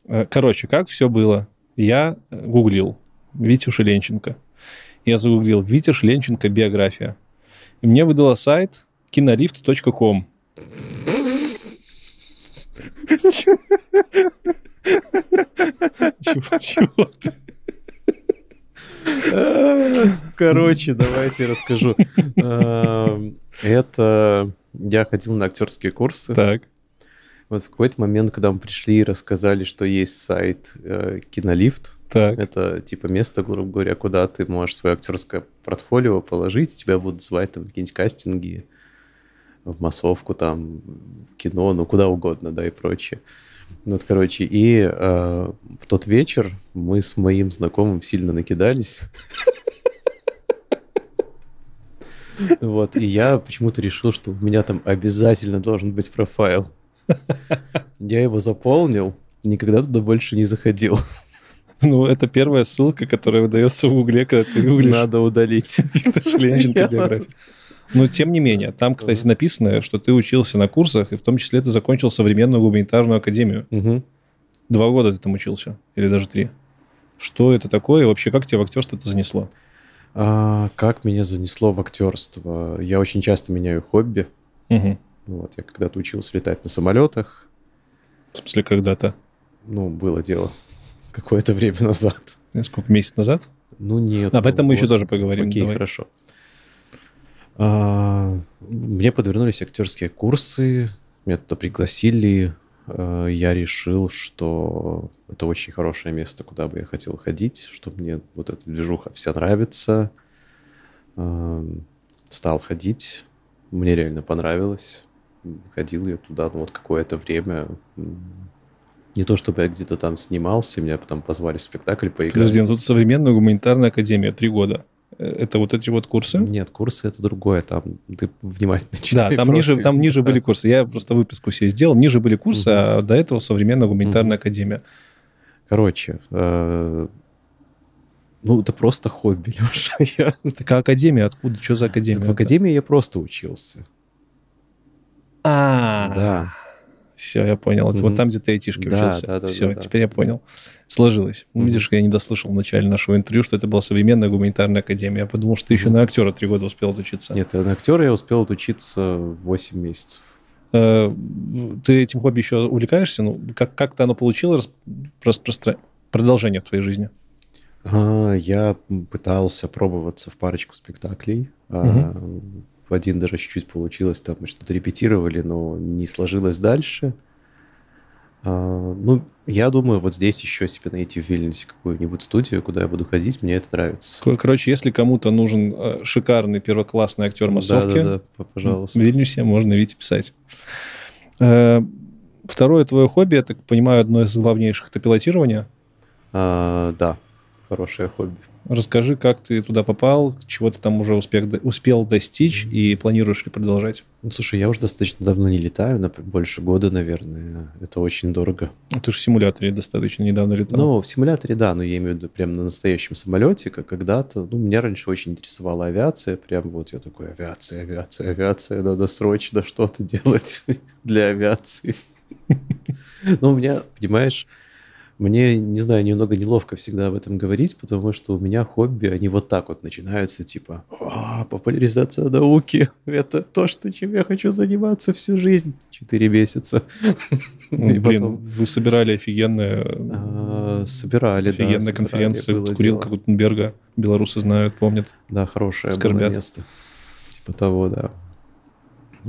Э, короче, как все было? Я э, гуглил Витю Шеленченко. Я загуглил Витя Шеленченко биография. И мне выдала сайт кинолифт.ком. Чего? Чего ты? Короче, давайте расскажу. Эм, это я ходил на актерские курсы. Так. Вот в какой-то момент, когда мы пришли и рассказали, что есть сайт э, Кинолифт, так. это типа место, грубо говоря, куда ты можешь свое актерское портфолио положить, тебя будут звать там какие-нибудь кастинги, в массовку там, в кино, ну куда угодно, да, и прочее. Ну, вот, короче, и э, в тот вечер мы с моим знакомым сильно накидались. Вот, и я почему-то решил, что у меня там обязательно должен быть профайл. Я его заполнил, никогда туда больше не заходил. Ну, это первая ссылка, которая выдается в Гугле, когда ты гуглишь. Надо удалить. Виктор Шленчин, биография. Но тем не менее, там, кстати, написано, что ты учился на курсах, и в том числе ты закончил современную гуманитарную академию. Два года ты там учился, или даже три. Что это такое? И вообще, как тебя в актерство это занесло? А, как меня занесло в актерство? Я очень часто меняю хобби. Угу. Вот, я когда-то учился летать на самолетах. В смысле, когда-то? Ну, было дело какое-то время назад. Сколько, месяц назад? Ну, нет. Об этом ну, мы еще тоже поговорим. Окей, Давай. хорошо. А, мне подвернулись актерские курсы, меня туда пригласили. А, я решил, что это очень хорошее место, куда бы я хотел ходить, что мне вот эта движуха вся нравится. А, стал ходить, мне реально понравилось. Ходил я туда ну, вот какое-то время. Не то чтобы я где-то там снимался, меня потом позвали в спектакль поиграть. Подожди, ну тут современная гуманитарная академия, три года. Это вот эти вот курсы? Нет, курсы это другое, там ты внимательно читай. Да, там ниже, там ниже да. были курсы. Я просто выписку себе сделал. Ниже были курсы, угу. а до этого современная гуманитарная угу. академия. Короче, э, ну, это просто хобби, Леша. Я... Так а академия откуда? Что за академия? Так в академии я просто учился. А, -а, -а. Да. Все, я понял. Это вот там, где ты айтишки учился. Все, теперь я понял. Сложилось. mm Видишь, я не дослушал в начале нашего интервью, что это была современная гуманитарная академия. Я подумал, что ты еще на актера три года успел отучиться. Нет, на актера я успел отучиться 8 месяцев. Э, ты этим хобби еще увлекаешься? Ну, как- как-то оно получило продолжение в твоей жизни? А, я пытался пробоваться в парочку спектаклей. А, в один даже чуть-чуть получилось, там мы что-то репетировали, но не сложилось дальше. А, ну, я думаю, вот здесь еще себе найти в Вильнюсе какую-нибудь студию, куда я буду ходить, мне это нравится. Короче, если кому-то нужен э, шикарный первоклассный актер массовки, да, да, да, пожалуйста. в Вильнюсе можно Вите писать. Э, второе твое хобби, я так понимаю, одно из главнейших, это пилотирование? А, да, хорошее хобби. Расскажи, как ты туда попал, чего ты там уже успех, успел достичь и планируешь ли продолжать? Ну, слушай, я уже достаточно давно не летаю, на больше года, наверное. Это очень дорого. Ну, ты же в симуляторе достаточно недавно летал. Ну, в симуляторе, да, но я имею в виду прям на настоящем самолете, как когда-то. Ну, меня раньше очень интересовала авиация, прям вот я такой, авиация, авиация, авиация, надо срочно что-то делать для авиации. Но ну, у меня, понимаешь, мне, не знаю, немного неловко всегда об этом говорить, потому что у меня хобби, они вот так вот начинаются, типа, «О, «А, популяризация науки, это то, что, чем я хочу заниматься всю жизнь». Четыре месяца. Ну, и блин, потом... вы собирали офигенные... А, собирали, Офигенные да, конференции, вот, курилка Гутенберга, белорусы знают, помнят. Да, хорошее Скорбят. место. Типа того, да.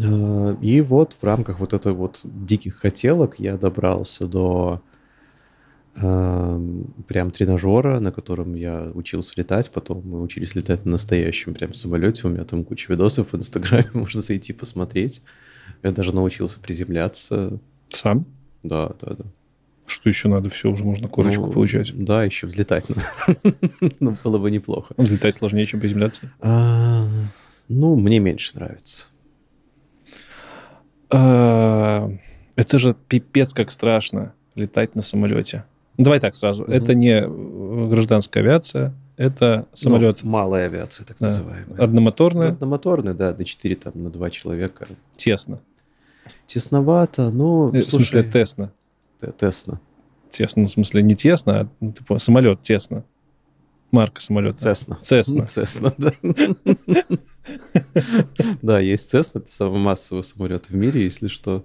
А, и вот в рамках вот этой вот диких хотелок я добрался до Эм, прям тренажера, на котором я учился летать, потом мы учились летать на настоящем прям самолете, у меня там куча видосов в Инстаграме, можно зайти посмотреть. Я даже научился приземляться. Сам? Да, да, да. Что еще надо? Все, уже можно корочку ну, получать. Да, еще взлетать надо. Ну, было бы неплохо. Взлетать сложнее, чем приземляться? А, ну, мне меньше нравится. Э, это же пипец как страшно летать на самолете. Ну, давай так сразу. Угу. Это не э, гражданская авиация, это самолет... Ну, малая авиация, так да. называемая. Одномоторная? Одномоторная, да, до 4 там, на 2 человека. Тесно. Тесновато, но... Э, слушай, в смысле, тесно. тесно. Тесно, ну, в смысле, не тесно, а типа, самолет тесно. Марка самолет. Цесна. Цесна. Цесна, да. Да, есть Цесна, это самый массовый самолет в мире, если что.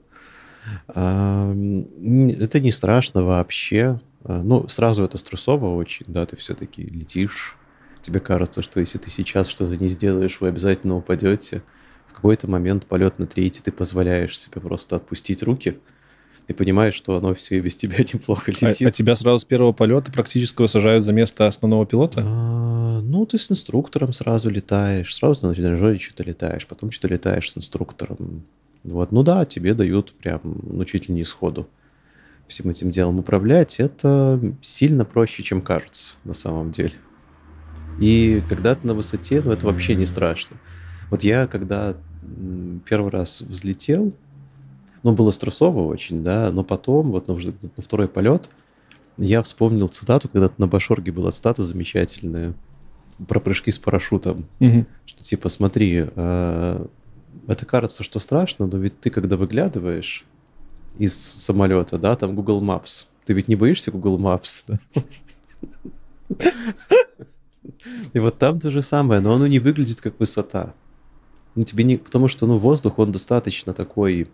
Это не страшно вообще. Э, ну, сразу это стрессово очень, да, ты все-таки летишь. Тебе кажется, что если ты сейчас что-то не сделаешь, вы обязательно упадете. В какой-то момент полет на третий ты позволяешь себе просто отпустить руки, и понимаешь, что оно все и без тебя неплохо а, летит. А, а тебя сразу с первого полета практически сажают за место основного пилота? А, ну, ты с инструктором сразу летаешь, сразу на тренажере что-то летаешь, потом что-то летаешь с инструктором. Вот, ну да, тебе дают прям, ну, чуть ли не сходу всем этим делом управлять, это сильно проще, чем кажется на самом деле. И когда ты на высоте, ну это вообще не страшно. Вот я, когда первый раз взлетел, ну, было стрессово очень, да, но потом, вот на, на второй полет, я вспомнил цитату, когда-то на Башорге была цитата замечательная про прыжки с парашютом. Угу. Что типа, смотри, э, это кажется, что страшно, но ведь ты, когда выглядываешь, из самолета, да, там Google Maps. Ты ведь не боишься Google Maps, да? И вот там то же самое, но оно не выглядит как высота. Ну, тебе не... Потому что, ну, воздух, он достаточно такой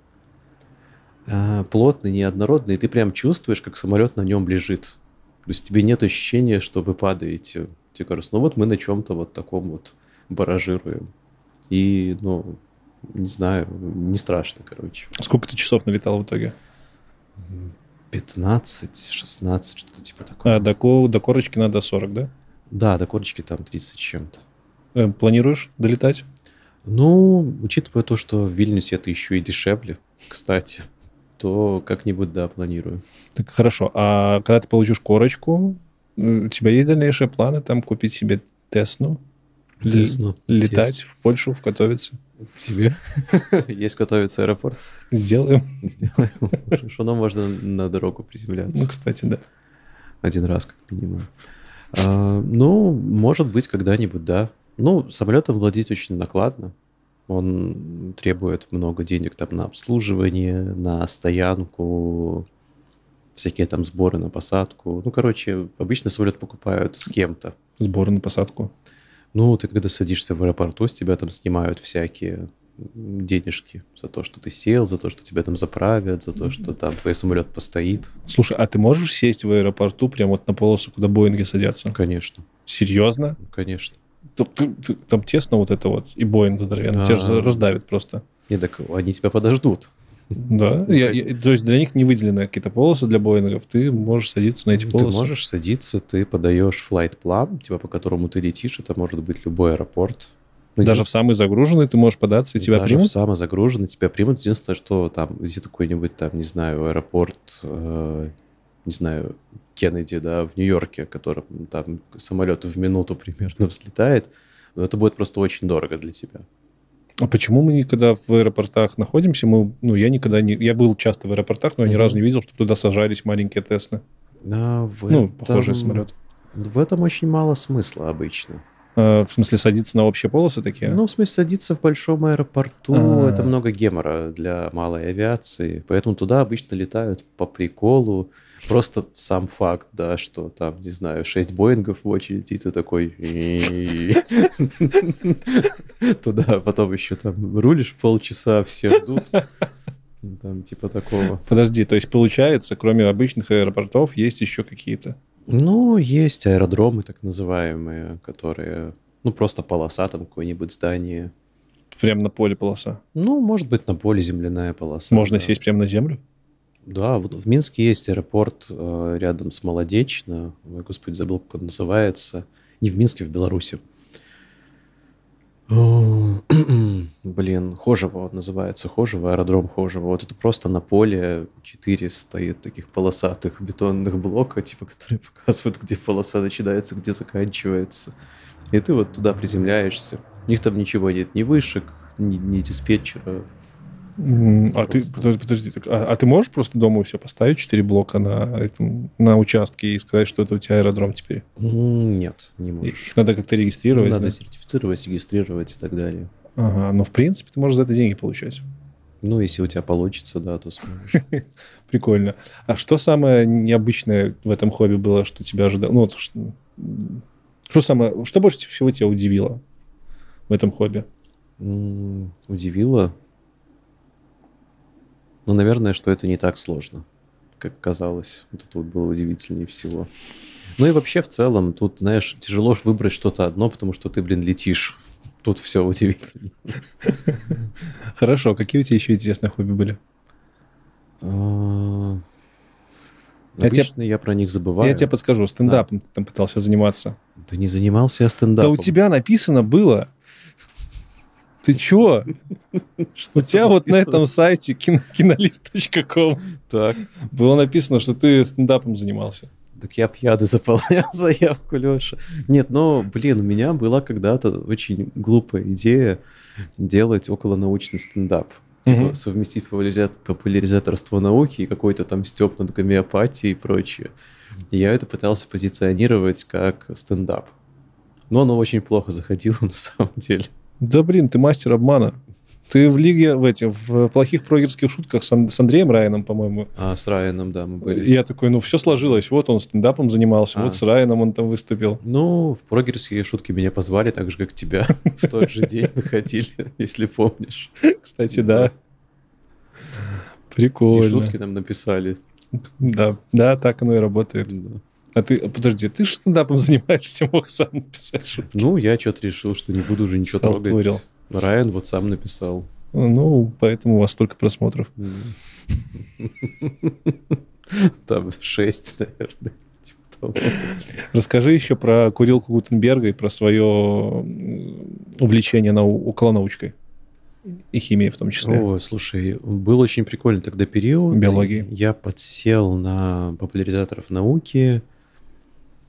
э, плотный, неоднородный, и ты прям чувствуешь, как самолет на нем лежит. То есть тебе нет ощущения, что вы падаете. Тебе кажется, ну вот мы на чем-то вот таком вот баражируем. И, ну, не знаю, не страшно, короче. Сколько ты часов налетал в итоге? 15, 16, что-то типа такого. А, до, до корочки надо 40, да? Да, до корочки там 30 чем-то. Э, планируешь долетать? Ну, учитывая то, что в Вильнюсе это еще и дешевле, кстати, то как-нибудь, да, планирую. Так, хорошо. А когда ты получишь корочку, э, у тебя есть дальнейшие планы там купить себе Тесну? Тесну. Летать Тесну. в Польшу, в готовиться? Тебе? Есть готовится аэропорт? Сделаем. Сделаем. Хорошо, но можно на дорогу приземляться. Ну, кстати, да. Один раз, как минимум. А, ну, может быть, когда-нибудь, да. Ну, самолетом владеть очень накладно. Он требует много денег там на обслуживание, на стоянку, всякие там сборы на посадку. Ну, короче, обычно самолет покупают с кем-то. Сборы на посадку? Ну, ты когда садишься в аэропорту, с тебя там снимают всякие денежки за то, что ты сел, за то, что тебя там заправят, за то, что там твой самолет постоит. Слушай, а ты можешь сесть в аэропорту прямо вот на полосу, куда Боинги садятся? Конечно. Серьезно? Конечно. Там, там тесно вот это вот, и Боинг здоровенно. Да. Тебя же раздавит просто. Не, так они тебя подождут. Да, ну, я, я, то есть для них не выделены какие-то полосы для Боингов, ты можешь садиться на эти ну, ты полосы. Ты можешь садиться, ты подаешь флайт-план, типа по которому ты летишь, это может быть любой аэропорт. Мы ну, Даже здесь... в самый загруженный ты можешь податься, и тебя Даже примут? Даже в самый загруженный тебя примут. Единственное, что там, где какой-нибудь там, не знаю, аэропорт, э, не знаю, Кеннеди, да, в Нью-Йорке, который там самолет в минуту примерно взлетает, но это будет просто очень дорого для тебя. А почему мы никогда в аэропортах находимся? Мы, ну, я никогда не... Я был часто в аэропортах, но я ни разу не видел, чтобы туда сажались маленькие Теслы. Да, в ну, этом... похожие самолеты. В этом очень мало смысла обычно. А, в смысле, садиться на общие полосы такие? Ну, в смысле, садиться в большом аэропорту А-а-а. это много гемора для малой авиации. Поэтому туда обычно летают по приколу Просто сам факт, да, что там, не знаю, 6 Боингов в очереди, и ты такой... Туда потом еще там рулишь полчаса, все ждут. Ну, там типа такого. Подожди, то есть получается, кроме обычных аэропортов, есть еще какие-то? Ну, есть аэродромы так называемые, которые... Ну, просто полоса там, какое-нибудь здание. Прям на поле полоса? Ну, может быть, на поле земляная полоса. Можно да. сесть прямо на землю? Да, вот в Минске есть аэропорт э, рядом с Молодечно. Ой, господи, забыл, как он называется. Не в Минске, а в Беларуси. Блин, Хожево вот называется, Хожево, аэродром Хожево. Вот это просто на поле 4 стоит таких полосатых бетонных блока, типа, которые показывают, где полоса начинается, где заканчивается. И ты вот туда приземляешься. У них там ничего нет, ни вышек, ни, ни диспетчера, а ты, подожди, подожди так, а, а ты можешь просто дома у себя поставить 4 блока на, этом, на участке и сказать, что это у тебя аэродром теперь? Нет, не можешь. Их надо как-то регистрировать? Надо да? сертифицировать, регистрировать и так далее. Ага, но в принципе ты можешь за это деньги получать. Ну, если у тебя получится, да, то сможешь. Прикольно. А что самое необычное в этом хобби было, что тебя ожидало? Ну, вот, что, что самое, что больше всего тебя удивило в этом хобби? Удивило? Но, ну, наверное, что это не так сложно, как казалось. Вот это вот было удивительнее всего. Ну и вообще в целом, тут, знаешь, тяжело выбрать что-то одно, потому что ты, блин, летишь. Тут все удивительно. Хорошо, а какие у тебя еще интересные хобби были? А, обычно я, я про них забываю. Я тебе подскажу, стендапом да. ты там пытался заниматься. Да не занимался я стендапом. Да у тебя написано было ты чё? Что У тебя вот на этом сайте кинолив.ком было написано, что ты стендапом занимался. Так я пьяный заполнял заявку, Леша. Нет, но, блин, у меня была когда-то очень глупая идея делать околонаучный стендап. Типа угу. совместить популяризаторство науки и какой-то там степ над гомеопатией и прочее. я это пытался позиционировать как стендап. Но оно очень плохо заходило на самом деле. Да блин, ты мастер обмана. Ты в лиге в этих в плохих прогерских шутках с, Андреем Райаном, по-моему. А, с Райаном, да, мы были. Я такой, ну, все сложилось. Вот он стендапом занимался, а. вот с Райаном он там выступил. Ну, в прогерские шутки меня позвали, так же, как тебя. В тот же день мы ходили, если помнишь. Кстати, да. Прикольно. И шутки нам написали. Да, да, так оно и работает. А ты, подожди, ты же стендапом занимаешься, мог сам написать шутки. Ну, я что-то решил, что не буду уже ничего Стал трогать. Творил. Райан вот сам написал. Ну, поэтому у вас столько просмотров. Там шесть, наверное. Расскажи еще про курилку Гутенберга и про свое увлечение нау околонаучкой и химией в том числе. О, слушай, был очень прикольный тогда период. Биологии. Я подсел на популяризаторов науки,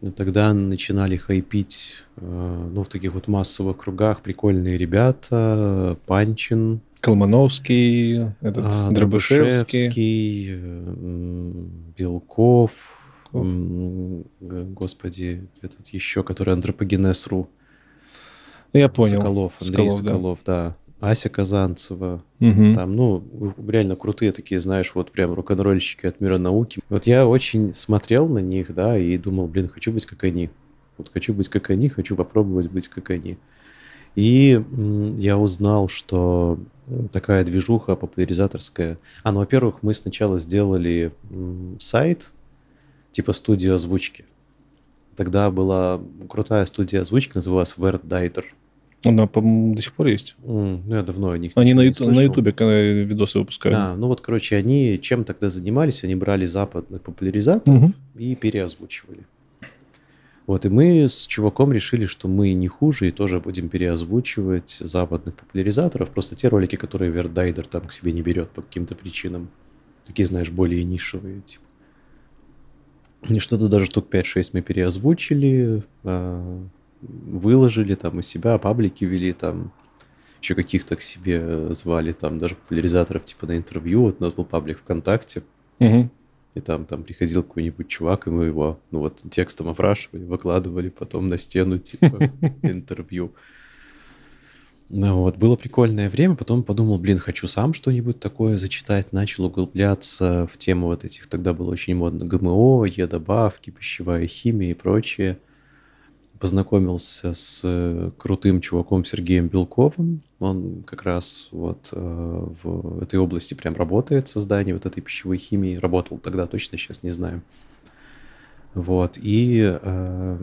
ну, тогда начинали хайпить, э, ну, в таких вот массовых кругах прикольные ребята, Панчин. Колмановский, этот, а, Дробышевский. Белков, Белков, господи, этот еще, который антропогенез.ру. Я понял. Соколов, Андрей Соколов, Соколов да. да. Ася Казанцева, угу. там, ну, реально крутые такие, знаешь, вот прям рок-н-ролльщики от мира науки. Вот я очень смотрел на них, да, и думал, блин, хочу быть как они. Вот хочу быть как они, хочу попробовать быть как они. И я узнал, что такая движуха популяризаторская. А, ну, во-первых, мы сначала сделали сайт типа студию озвучки. Тогда была крутая студия озвучки, называлась Word Dieter. Она, по-моему, до сих пор есть. Mm, ну, я давно о них Они на, ю- на Ютубе видосы выпускают. Да, ну вот, короче, они чем тогда занимались? Они брали западных популяризаторов угу. и переозвучивали. Вот, и мы с чуваком решили, что мы не хуже и тоже будем переозвучивать западных популяризаторов. Просто те ролики, которые Вердайдер там к себе не берет по каким-то причинам. Такие, знаешь, более нишевые, типа. И что-то даже штук 5-6 мы переозвучили. А, выложили там из себя, паблики вели там, еще каких-то к себе э, звали, там даже популяризаторов типа на интервью, вот у нас был паблик ВКонтакте, угу. и там, там приходил какой-нибудь чувак, и мы его, ну вот, текстом опрашивали, выкладывали потом на стену, типа, интервью. Ну вот, было прикольное время, потом подумал, блин, хочу сам что-нибудь такое зачитать, начал углубляться в тему вот этих, тогда было очень модно ГМО, Е-добавки, пищевая химия и прочее познакомился с э, крутым чуваком Сергеем Белковым. Он как раз вот э, в этой области прям работает, создание вот этой пищевой химии. Работал тогда, точно сейчас не знаю. Вот, и э,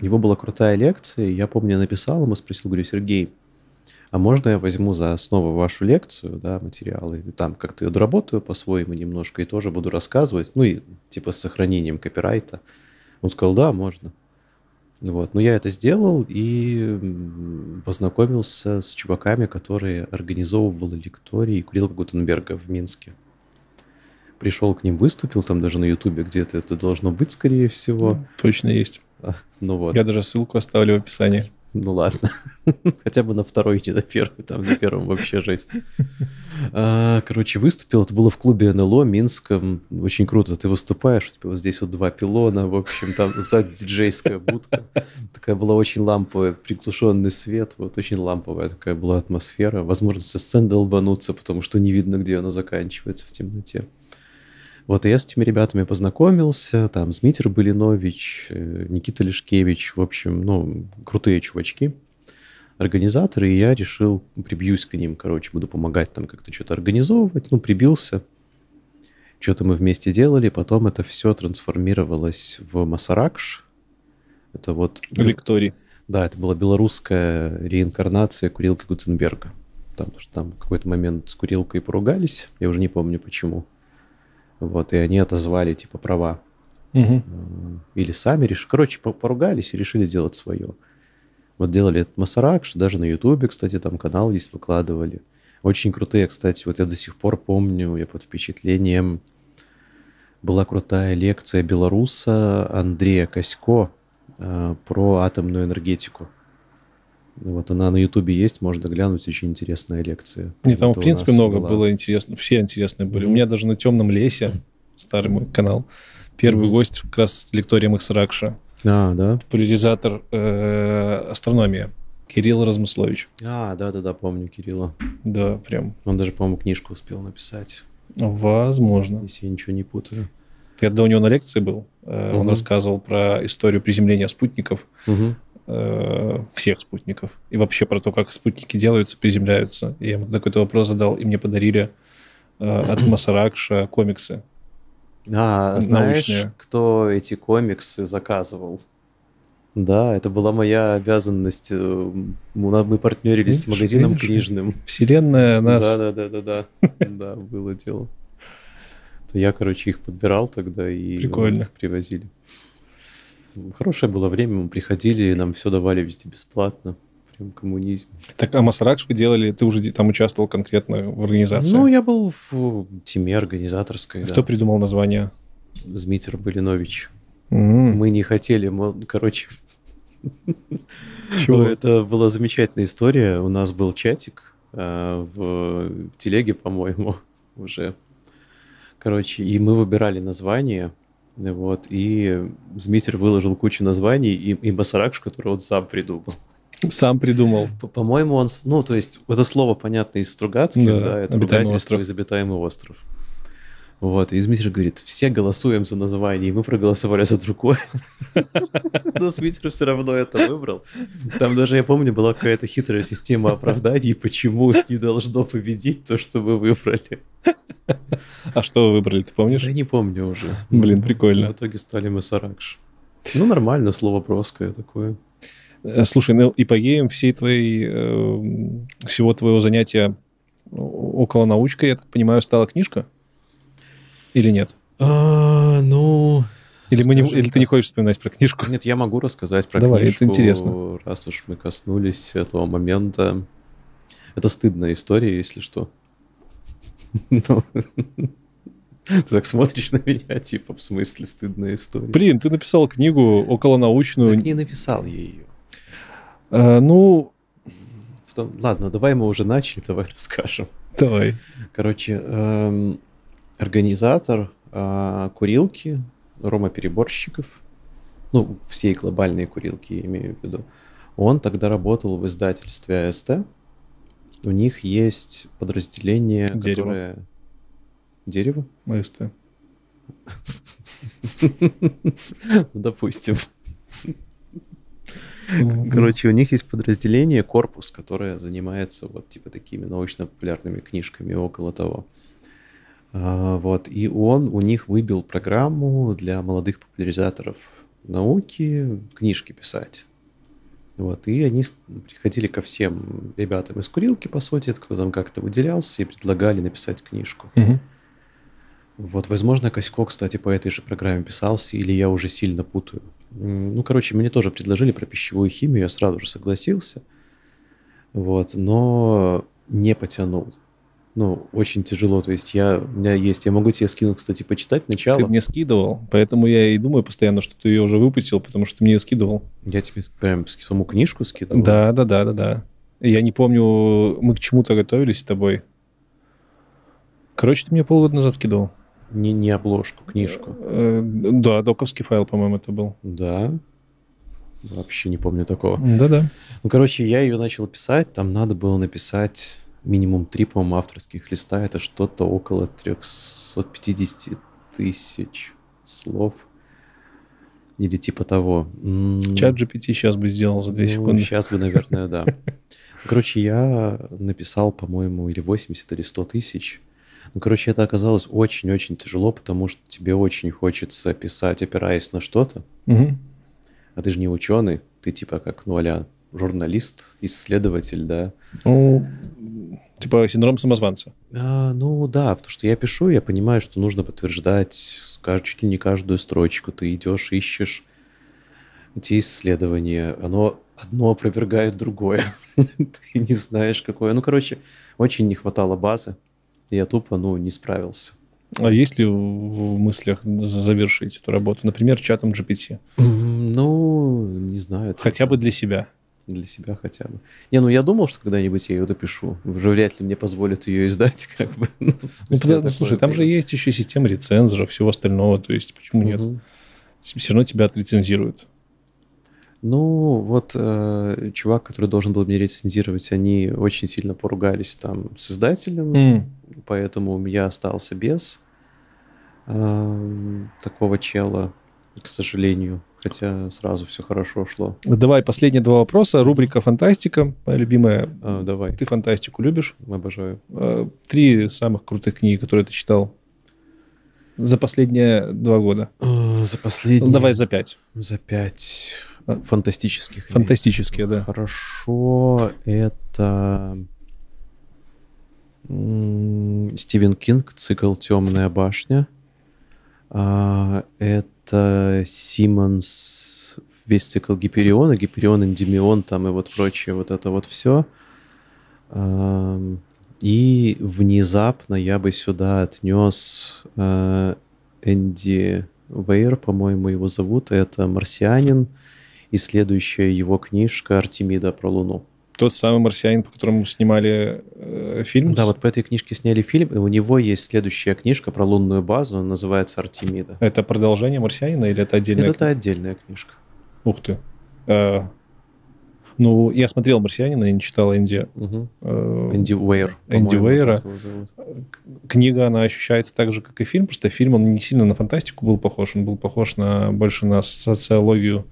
у него была крутая лекция, я помню, я написал ему, спросил, говорю, Сергей, а можно я возьму за основу вашу лекцию, да, материалы, там как-то ее доработаю по-своему немножко и тоже буду рассказывать, ну и типа с сохранением копирайта. Он сказал, да, можно. Вот. Но я это сделал и познакомился с чуваками, которые организовывали лектории и курилку Гутенберга в Минске. Пришел к ним, выступил, там даже на Ютубе где-то это должно быть, скорее всего. Точно есть. А, ну вот. Я даже ссылку оставлю в описании ну ладно. Хотя бы на второй, не на первый, там на первом вообще жесть. А, короче, выступил, это было в клубе НЛО Минском. Очень круто, ты выступаешь, у тебя вот типа, здесь вот два пилона, в общем, там сзади диджейская будка. Такая была очень ламповая, приглушенный свет, вот очень ламповая такая была атмосфера. Возможно, со сцены долбануться, потому что не видно, где она заканчивается в темноте. Вот и я с этими ребятами познакомился, там Змитер Былинович, э, Никита Лешкевич, в общем, ну, крутые чувачки, организаторы, и я решил, прибьюсь к ним, короче, буду помогать там как-то что-то организовывать, ну, прибился, что-то мы вместе делали, потом это все трансформировалось в Масаракш, это вот... Лекторий. Ну, да, это была белорусская реинкарнация Курилки Гутенберга. Потому что там в какой-то момент с Курилкой поругались, я уже не помню почему. Вот, и они отозвали, типа, права. Угу. Или сами решили. Короче, поругались и решили делать свое. Вот делали этот Масарак, что даже на Ютубе, кстати, там канал есть, выкладывали. Очень крутые, кстати, вот я до сих пор помню, я под впечатлением, была крутая лекция белоруса Андрея Косько э, про атомную энергетику. Вот она на Ютубе есть, можно глянуть, очень интересная лекция. Нет, там, Это в принципе, много была... было интересно, все интересные были. Mm-hmm. У меня даже на «Темном лесе», старый мой канал, первый mm-hmm. гость как раз лектория Максаракша. А, да? Популяризатор э, астрономии. Кирилл Размыслович. А, да-да-да, помню Кирилла. Да, прям. Он даже, по-моему, книжку успел написать. Возможно. Если я ничего не путаю. Я до него на лекции был. угу. Он рассказывал про историю приземления спутников. Угу Э, всех спутников. И вообще про то, как спутники делаются, приземляются. И я ему какой-то вопрос задал, и мне подарили э, от Масаракша комиксы. А, научные. знаешь, кто эти комиксы заказывал? Да, это была моя обязанность. Э, мы партнерились видишь, с магазином видишь? книжным. Вселенная нас... Да, да, да, да, да. Да, было дело. То я, короче, их подбирал тогда и Прикольно. их привозили. Хорошее было время, мы приходили, нам все давали везде бесплатно. Прям коммунизм. Так, а Масаракш вы делали, ты уже там участвовал конкретно в организации? Ну, я был в теме организаторской, а да. Кто придумал название? Змитер Былинович. Mm-hmm. Мы не хотели, мы, короче... Чего? Это была замечательная история. У нас был чатик а, в, в телеге, по-моему, уже. Короче, и мы выбирали название вот, и Змитер выложил кучу названий, и, и Басаракш, который он сам придумал. Сам придумал. По-моему, он... Ну, то есть, это слово понятно из Стругацких, да, да это ругательство из обитаемый остров. Вот, и Смитер говорит, все голосуем за название, и мы проголосовали за другое. Но Смитер все равно это выбрал. Там даже, я помню, была какая-то хитрая система оправданий, почему не должно победить то, что мы выбрали. А что вы выбрали, ты помнишь? Я не помню уже. Блин, прикольно. В итоге стали мы Саракш. Ну, нормально, слово проское такое. Э, слушай, ну, эпогеем всей твоей, эм, всего твоего занятия около научкой, я так понимаю, стала книжка? Или нет? А, ну... Или, мы не, или ты не хочешь вспоминать про книжку? Нет, я могу рассказать про Давай, книжку. Давай, это интересно. Раз уж мы коснулись этого момента. Это стыдная история, если что. Но... Ну, ты так смотришь на меня, типа, в смысле стыдная история. Блин, ты написал книгу околонаучную. Так не написал я ее. А, ну... Ладно, давай мы уже начали, давай расскажем. Давай. Короче, эм организатор э, курилки рома-переборщиков, ну, всей глобальной курилки, имею в виду, он тогда работал в издательстве АСТ. У них есть подразделение, Дерево. которое... Дерево? АСТ. Ну, допустим. Ну, Короче, у них есть подразделение, корпус, которое занимается вот типа такими научно-популярными книжками около того. А, вот. И он у них выбил программу для молодых популяризаторов науки книжки писать. Вот. И они приходили ко всем ребятам из курилки, по сути, кто там как-то выделялся, и предлагали написать книжку. Угу. Вот, возможно, Косько, кстати, по этой же программе писался, или я уже сильно путаю. Ну, короче, мне тоже предложили про пищевую химию, я сразу же согласился. Вот, но не потянул ну, очень тяжело. То есть я, у меня есть, я могу тебе скинуть, кстати, почитать начало. Ты мне скидывал, поэтому я и думаю постоянно, что ты ее уже выпустил, потому что ты мне ее скидывал. Я тебе прям саму книжку скидывал? Да, да, да, да, да. Я не помню, мы к чему-то готовились с тобой. Короче, ты мне полгода назад скидывал. Не, не обложку, книжку. Э, да, доковский файл, по-моему, это был. Да. Вообще не помню такого. Да-да. Ну, короче, я ее начал писать, там надо было написать минимум три, по авторских листа. Это что-то около 350 тысяч слов. Или типа того. Чат GPT сейчас бы сделал за 2 ну, секунды. Сейчас бы, наверное, да. Короче, я написал, по-моему, или 80, или 100 тысяч. Ну, короче, это оказалось очень-очень тяжело, потому что тебе очень хочется писать, опираясь на что-то. Угу. А ты же не ученый, ты типа как, ну, а журналист, исследователь, да? Ну, Типа синдром самозванца. А, ну да, потому что я пишу, я понимаю, что нужно подтверждать чуть ли не каждую строчку. Ты идешь, ищешь эти исследования. Оно одно опровергает другое. Ты не знаешь, какое. Ну, короче, очень не хватало базы. И я тупо, ну, не справился. А есть ли в мыслях завершить эту работу? Например, чатом GPT? Ну, не знаю. Хотя бы для себя для себя хотя бы. Не, ну я думал, что когда-нибудь я ее допишу. Уже вряд ли мне позволят ее издать, как бы. Ну, ну, слушай, там же есть еще система рецензора, всего остального, то есть почему нет? Все равно тебя отрецензируют. Ну, вот э, чувак, который должен был мне рецензировать, они очень сильно поругались там с издателем, mm. поэтому я остался без э, такого чела, к сожалению хотя сразу все хорошо шло. Давай последние два вопроса. Рубрика «Фантастика», моя любимая. А, давай. Ты фантастику любишь? Обожаю. А, три самых крутых книги, которые ты читал за последние два года. А, за последние? Ну, давай за пять. За пять а. фантастических. Фантастические, да. Хорошо, это... Стивен Кинг, цикл «Темная башня». Это это Симонс, весь цикл Гипериона, Гиперион, Эндимион там и вот прочее, вот это вот все. Эм, и внезапно я бы сюда отнес э, Энди Вейер, по-моему, его зовут, это «Марсианин», и следующая его книжка «Артемида про Луну». Тот самый марсианин, по которому снимали э, фильм. Да, вот по этой книжке сняли фильм, и у него есть следующая книжка про лунную базу, называется Артемида. Это продолжение марсианина или это отдельная? это кни... отдельная книжка. Ух ты. Э, ну, я смотрел «Марсианина», я не читал Энди... Угу. Энди Уэйр. Энди Уэйра. Книга, она ощущается так же, как и фильм, просто фильм, он не сильно на фантастику был похож, он был похож на больше на социологию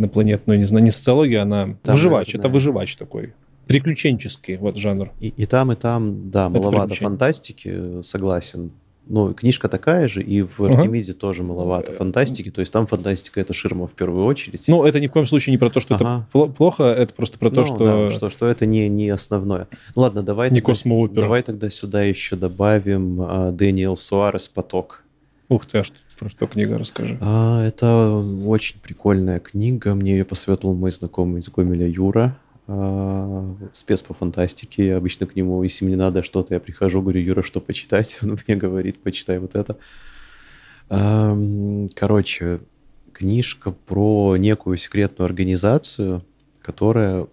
инопланетную, ну, не знаю, не социологию, она там выживач, это, да. это выживач такой. Приключенческий вот жанр. И, и там, и там, да, это маловато фантастики, э, согласен. Ну, книжка такая же, и в Артемизе ага. тоже маловато фантастики. То есть там фантастика это ширма в первую очередь. Ну, это ни в коем случае не про то, что ага. это плохо, это просто про то, ну, что... Да, что... Что это не, не основное. Ну, ладно, давай, не тогда, давай тогда сюда еще добавим а, Дэниел Суарес «Поток». Ух ты, а что про что книга расскажи? А, это очень прикольная книга. Мне ее посоветовал мой знакомый из Гомеля Юра. А, спец по фантастике. Я обычно к нему, если мне надо что-то, я прихожу, говорю, Юра, что почитать? Он мне говорит, почитай вот это. А, короче, книжка про некую секретную организацию, которая,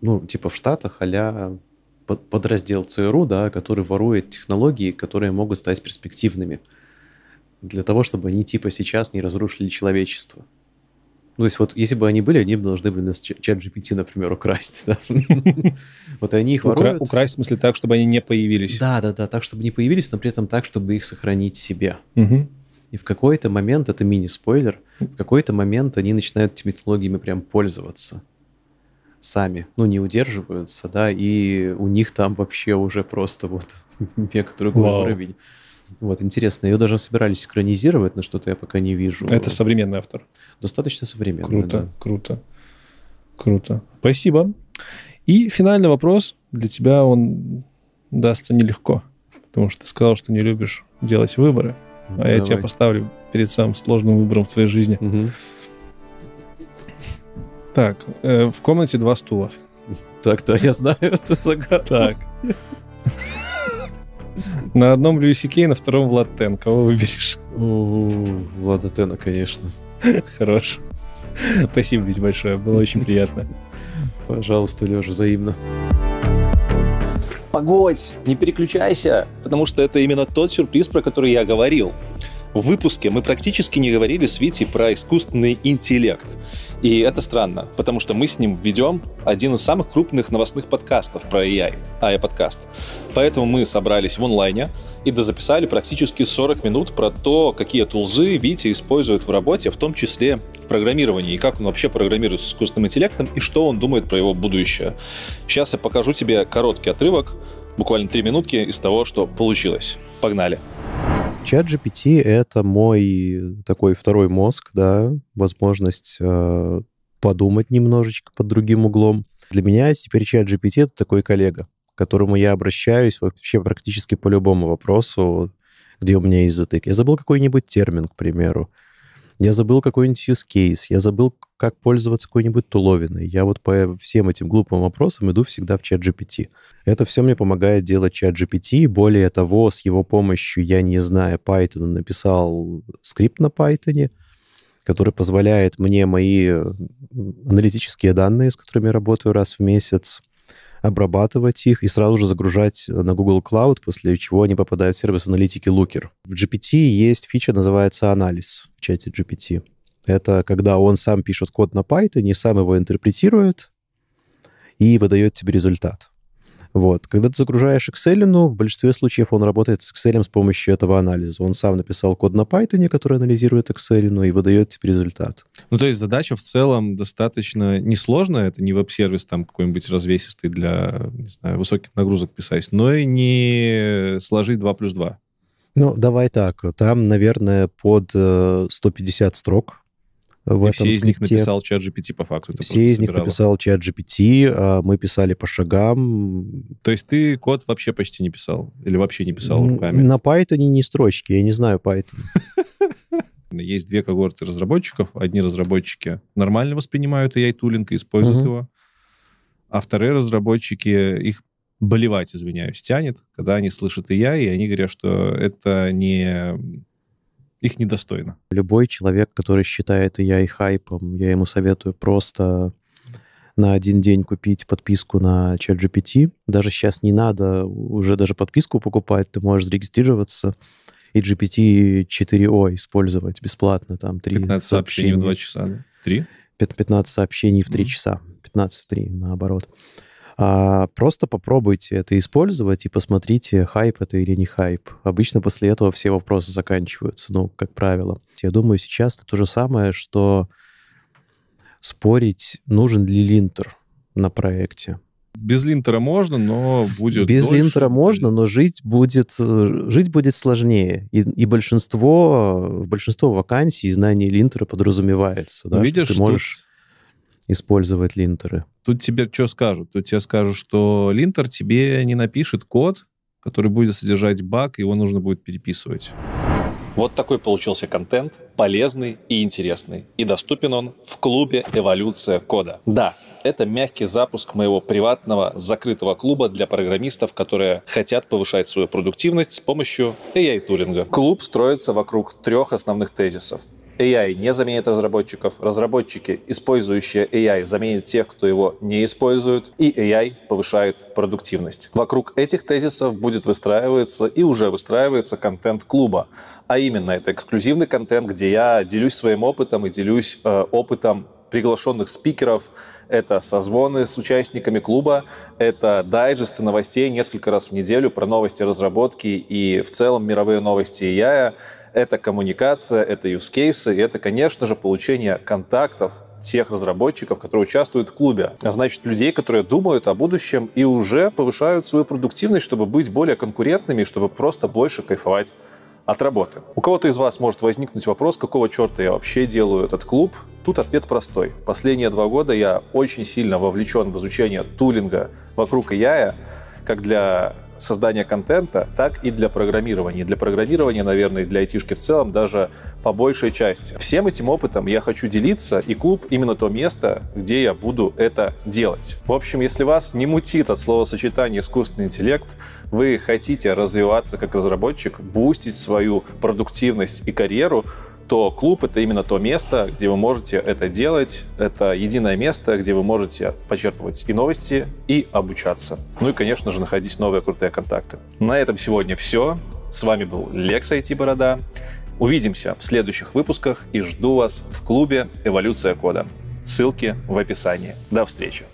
ну, типа в Штатах а подраздел ЦРУ, да, который ворует технологии, которые могут стать перспективными для того, чтобы они типа сейчас не разрушили человечество. Ну, то есть вот если бы они были, они бы должны были нас чат GPT, например, украсть. Вот они их воруют. Украсть в смысле так, чтобы они не появились. Да, да, да, так, чтобы не появились, но при этом так, чтобы их сохранить себе. И в какой-то момент, это мини-спойлер, в какой-то момент они начинают технологиями прям пользоваться сами, ну, не удерживаются, да, и у них там вообще уже просто вот мега другой уровень. Вот, интересно. Ее даже собирались синхронизировать, но что-то я пока не вижу. Это современный автор? Достаточно современный, Круто, да. круто, круто. Спасибо. И финальный вопрос. Для тебя он дастся нелегко, потому что ты сказал, что не любишь делать выборы. А Давай. я тебя поставлю перед самым сложным выбором в твоей жизни. Угу. Так, э, в комнате два стула. Так-то я знаю эту загадку. Так. На одном Льюисе Кей, на втором Влад Тен. Кого выберешь? Влада Тена, конечно. Хорош. Спасибо, тебе большое. Было очень приятно. Пожалуйста, Леша, взаимно. Погодь, не переключайся, потому что это именно тот сюрприз, про который я говорил выпуске мы практически не говорили с Витей про искусственный интеллект. И это странно, потому что мы с ним ведем один из самых крупных новостных подкастов про AI, AI-подкаст. Поэтому мы собрались в онлайне и дозаписали практически 40 минут про то, какие тулзы Витя использует в работе, в том числе в программировании, и как он вообще программирует с искусственным интеллектом, и что он думает про его будущее. Сейчас я покажу тебе короткий отрывок, буквально три минутки из того, что получилось. Погнали! Погнали! Чат GPT — это мой такой второй мозг, да, возможность э, подумать немножечко под другим углом. Для меня теперь чат GPT — это такой коллега, к которому я обращаюсь вообще практически по любому вопросу, где у меня язык. Я забыл какой-нибудь термин, к примеру я забыл какой-нибудь use case, я забыл, как пользоваться какой-нибудь туловиной. Я вот по всем этим глупым вопросам иду всегда в чат GPT. Это все мне помогает делать чат GPT. Более того, с его помощью я, не зная Python, написал скрипт на Python, который позволяет мне мои э, аналитические данные, с которыми я работаю раз в месяц, обрабатывать их и сразу же загружать э, на Google Cloud, после чего они попадают в сервис аналитики Looker. В GPT есть фича, называется анализ в чате GPT. Это когда он сам пишет код на Python, не сам его интерпретирует и выдает тебе результат. Вот. Когда ты загружаешь Excel, ну, в большинстве случаев он работает с Excel с помощью этого анализа. Он сам написал код на Python, который анализирует Excel, ну, и выдает тебе результат. Ну, то есть задача в целом достаточно несложная. Это не веб-сервис там какой-нибудь развесистый для, не знаю, высоких нагрузок писать, но и не сложить 2 плюс 2. Ну, давай так. Там, наверное, под 150 э, строк в и этом все из скрипте. них написал чат GPT по факту. Все из них написал чат GPT, а мы писали по шагам. То есть ты код вообще почти не писал? Или вообще не писал руками? На Python не строчки, я не знаю Python. Есть две когорты разработчиков. Одни разработчики нормально воспринимают AI-тулинг и используют его, а вторые разработчики, их болевать, извиняюсь, тянет, когда они слышат и я, и они говорят, что это не их недостойно. Любой человек, который считает и я и хайпом, я ему советую просто на один день купить подписку на ChatGPT. Даже сейчас не надо уже даже подписку покупать, ты можешь зарегистрироваться и GPT 4o использовать бесплатно, там 3 15 сообщений в 2 часа, да? 3? 15 сообщений в 3 mm-hmm. часа, 15 в 3, наоборот. А просто попробуйте это использовать и посмотрите, хайп это или не хайп. Обычно после этого все вопросы заканчиваются, ну, как правило. Я думаю, сейчас это то же самое, что спорить, нужен ли линтер на проекте. Без линтера можно, но будет Без дольше. линтера можно, но жить будет, э, жить будет сложнее. И, и большинство, большинство вакансий знание линтера подразумевается. Да, Видишь, что ты можешь использовать линтеры. Тут тебе что скажут? Тут тебе скажут, что линтер тебе не напишет код, который будет содержать баг, его нужно будет переписывать. Вот такой получился контент, полезный и интересный. И доступен он в клубе «Эволюция кода». Да, это мягкий запуск моего приватного закрытого клуба для программистов, которые хотят повышать свою продуктивность с помощью AI-тулинга. Клуб строится вокруг трех основных тезисов. AI не заменит разработчиков, разработчики, использующие AI, заменят тех, кто его не использует, и AI повышает продуктивность. Вокруг этих тезисов будет выстраиваться и уже выстраивается контент клуба, а именно это эксклюзивный контент, где я делюсь своим опытом и делюсь э, опытом приглашенных спикеров, это созвоны с участниками клуба, это дайджесты новостей несколько раз в неделю про новости разработки и в целом мировые новости AI. Это коммуникация, это use cases, и это, конечно же, получение контактов тех разработчиков, которые участвуют в клубе. А значит, людей, которые думают о будущем и уже повышают свою продуктивность, чтобы быть более конкурентными, чтобы просто больше кайфовать от работы. У кого-то из вас может возникнуть вопрос, какого черта я вообще делаю этот клуб? Тут ответ простой. Последние два года я очень сильно вовлечен в изучение тулинга вокруг AI, как для создания контента, так и для программирования. Для программирования, наверное, и для айтишки в целом даже по большей части. Всем этим опытом я хочу делиться, и клуб именно то место, где я буду это делать. В общем, если вас не мутит от словосочетания «искусственный интеллект», вы хотите развиваться как разработчик, бустить свою продуктивность и карьеру, то клуб — это именно то место, где вы можете это делать. Это единое место, где вы можете почерпывать и новости, и обучаться. Ну и, конечно же, находить новые крутые контакты. На этом сегодня все. С вами был Лекс IT-борода. Увидимся в следующих выпусках и жду вас в клубе «Эволюция кода». Ссылки в описании. До встречи!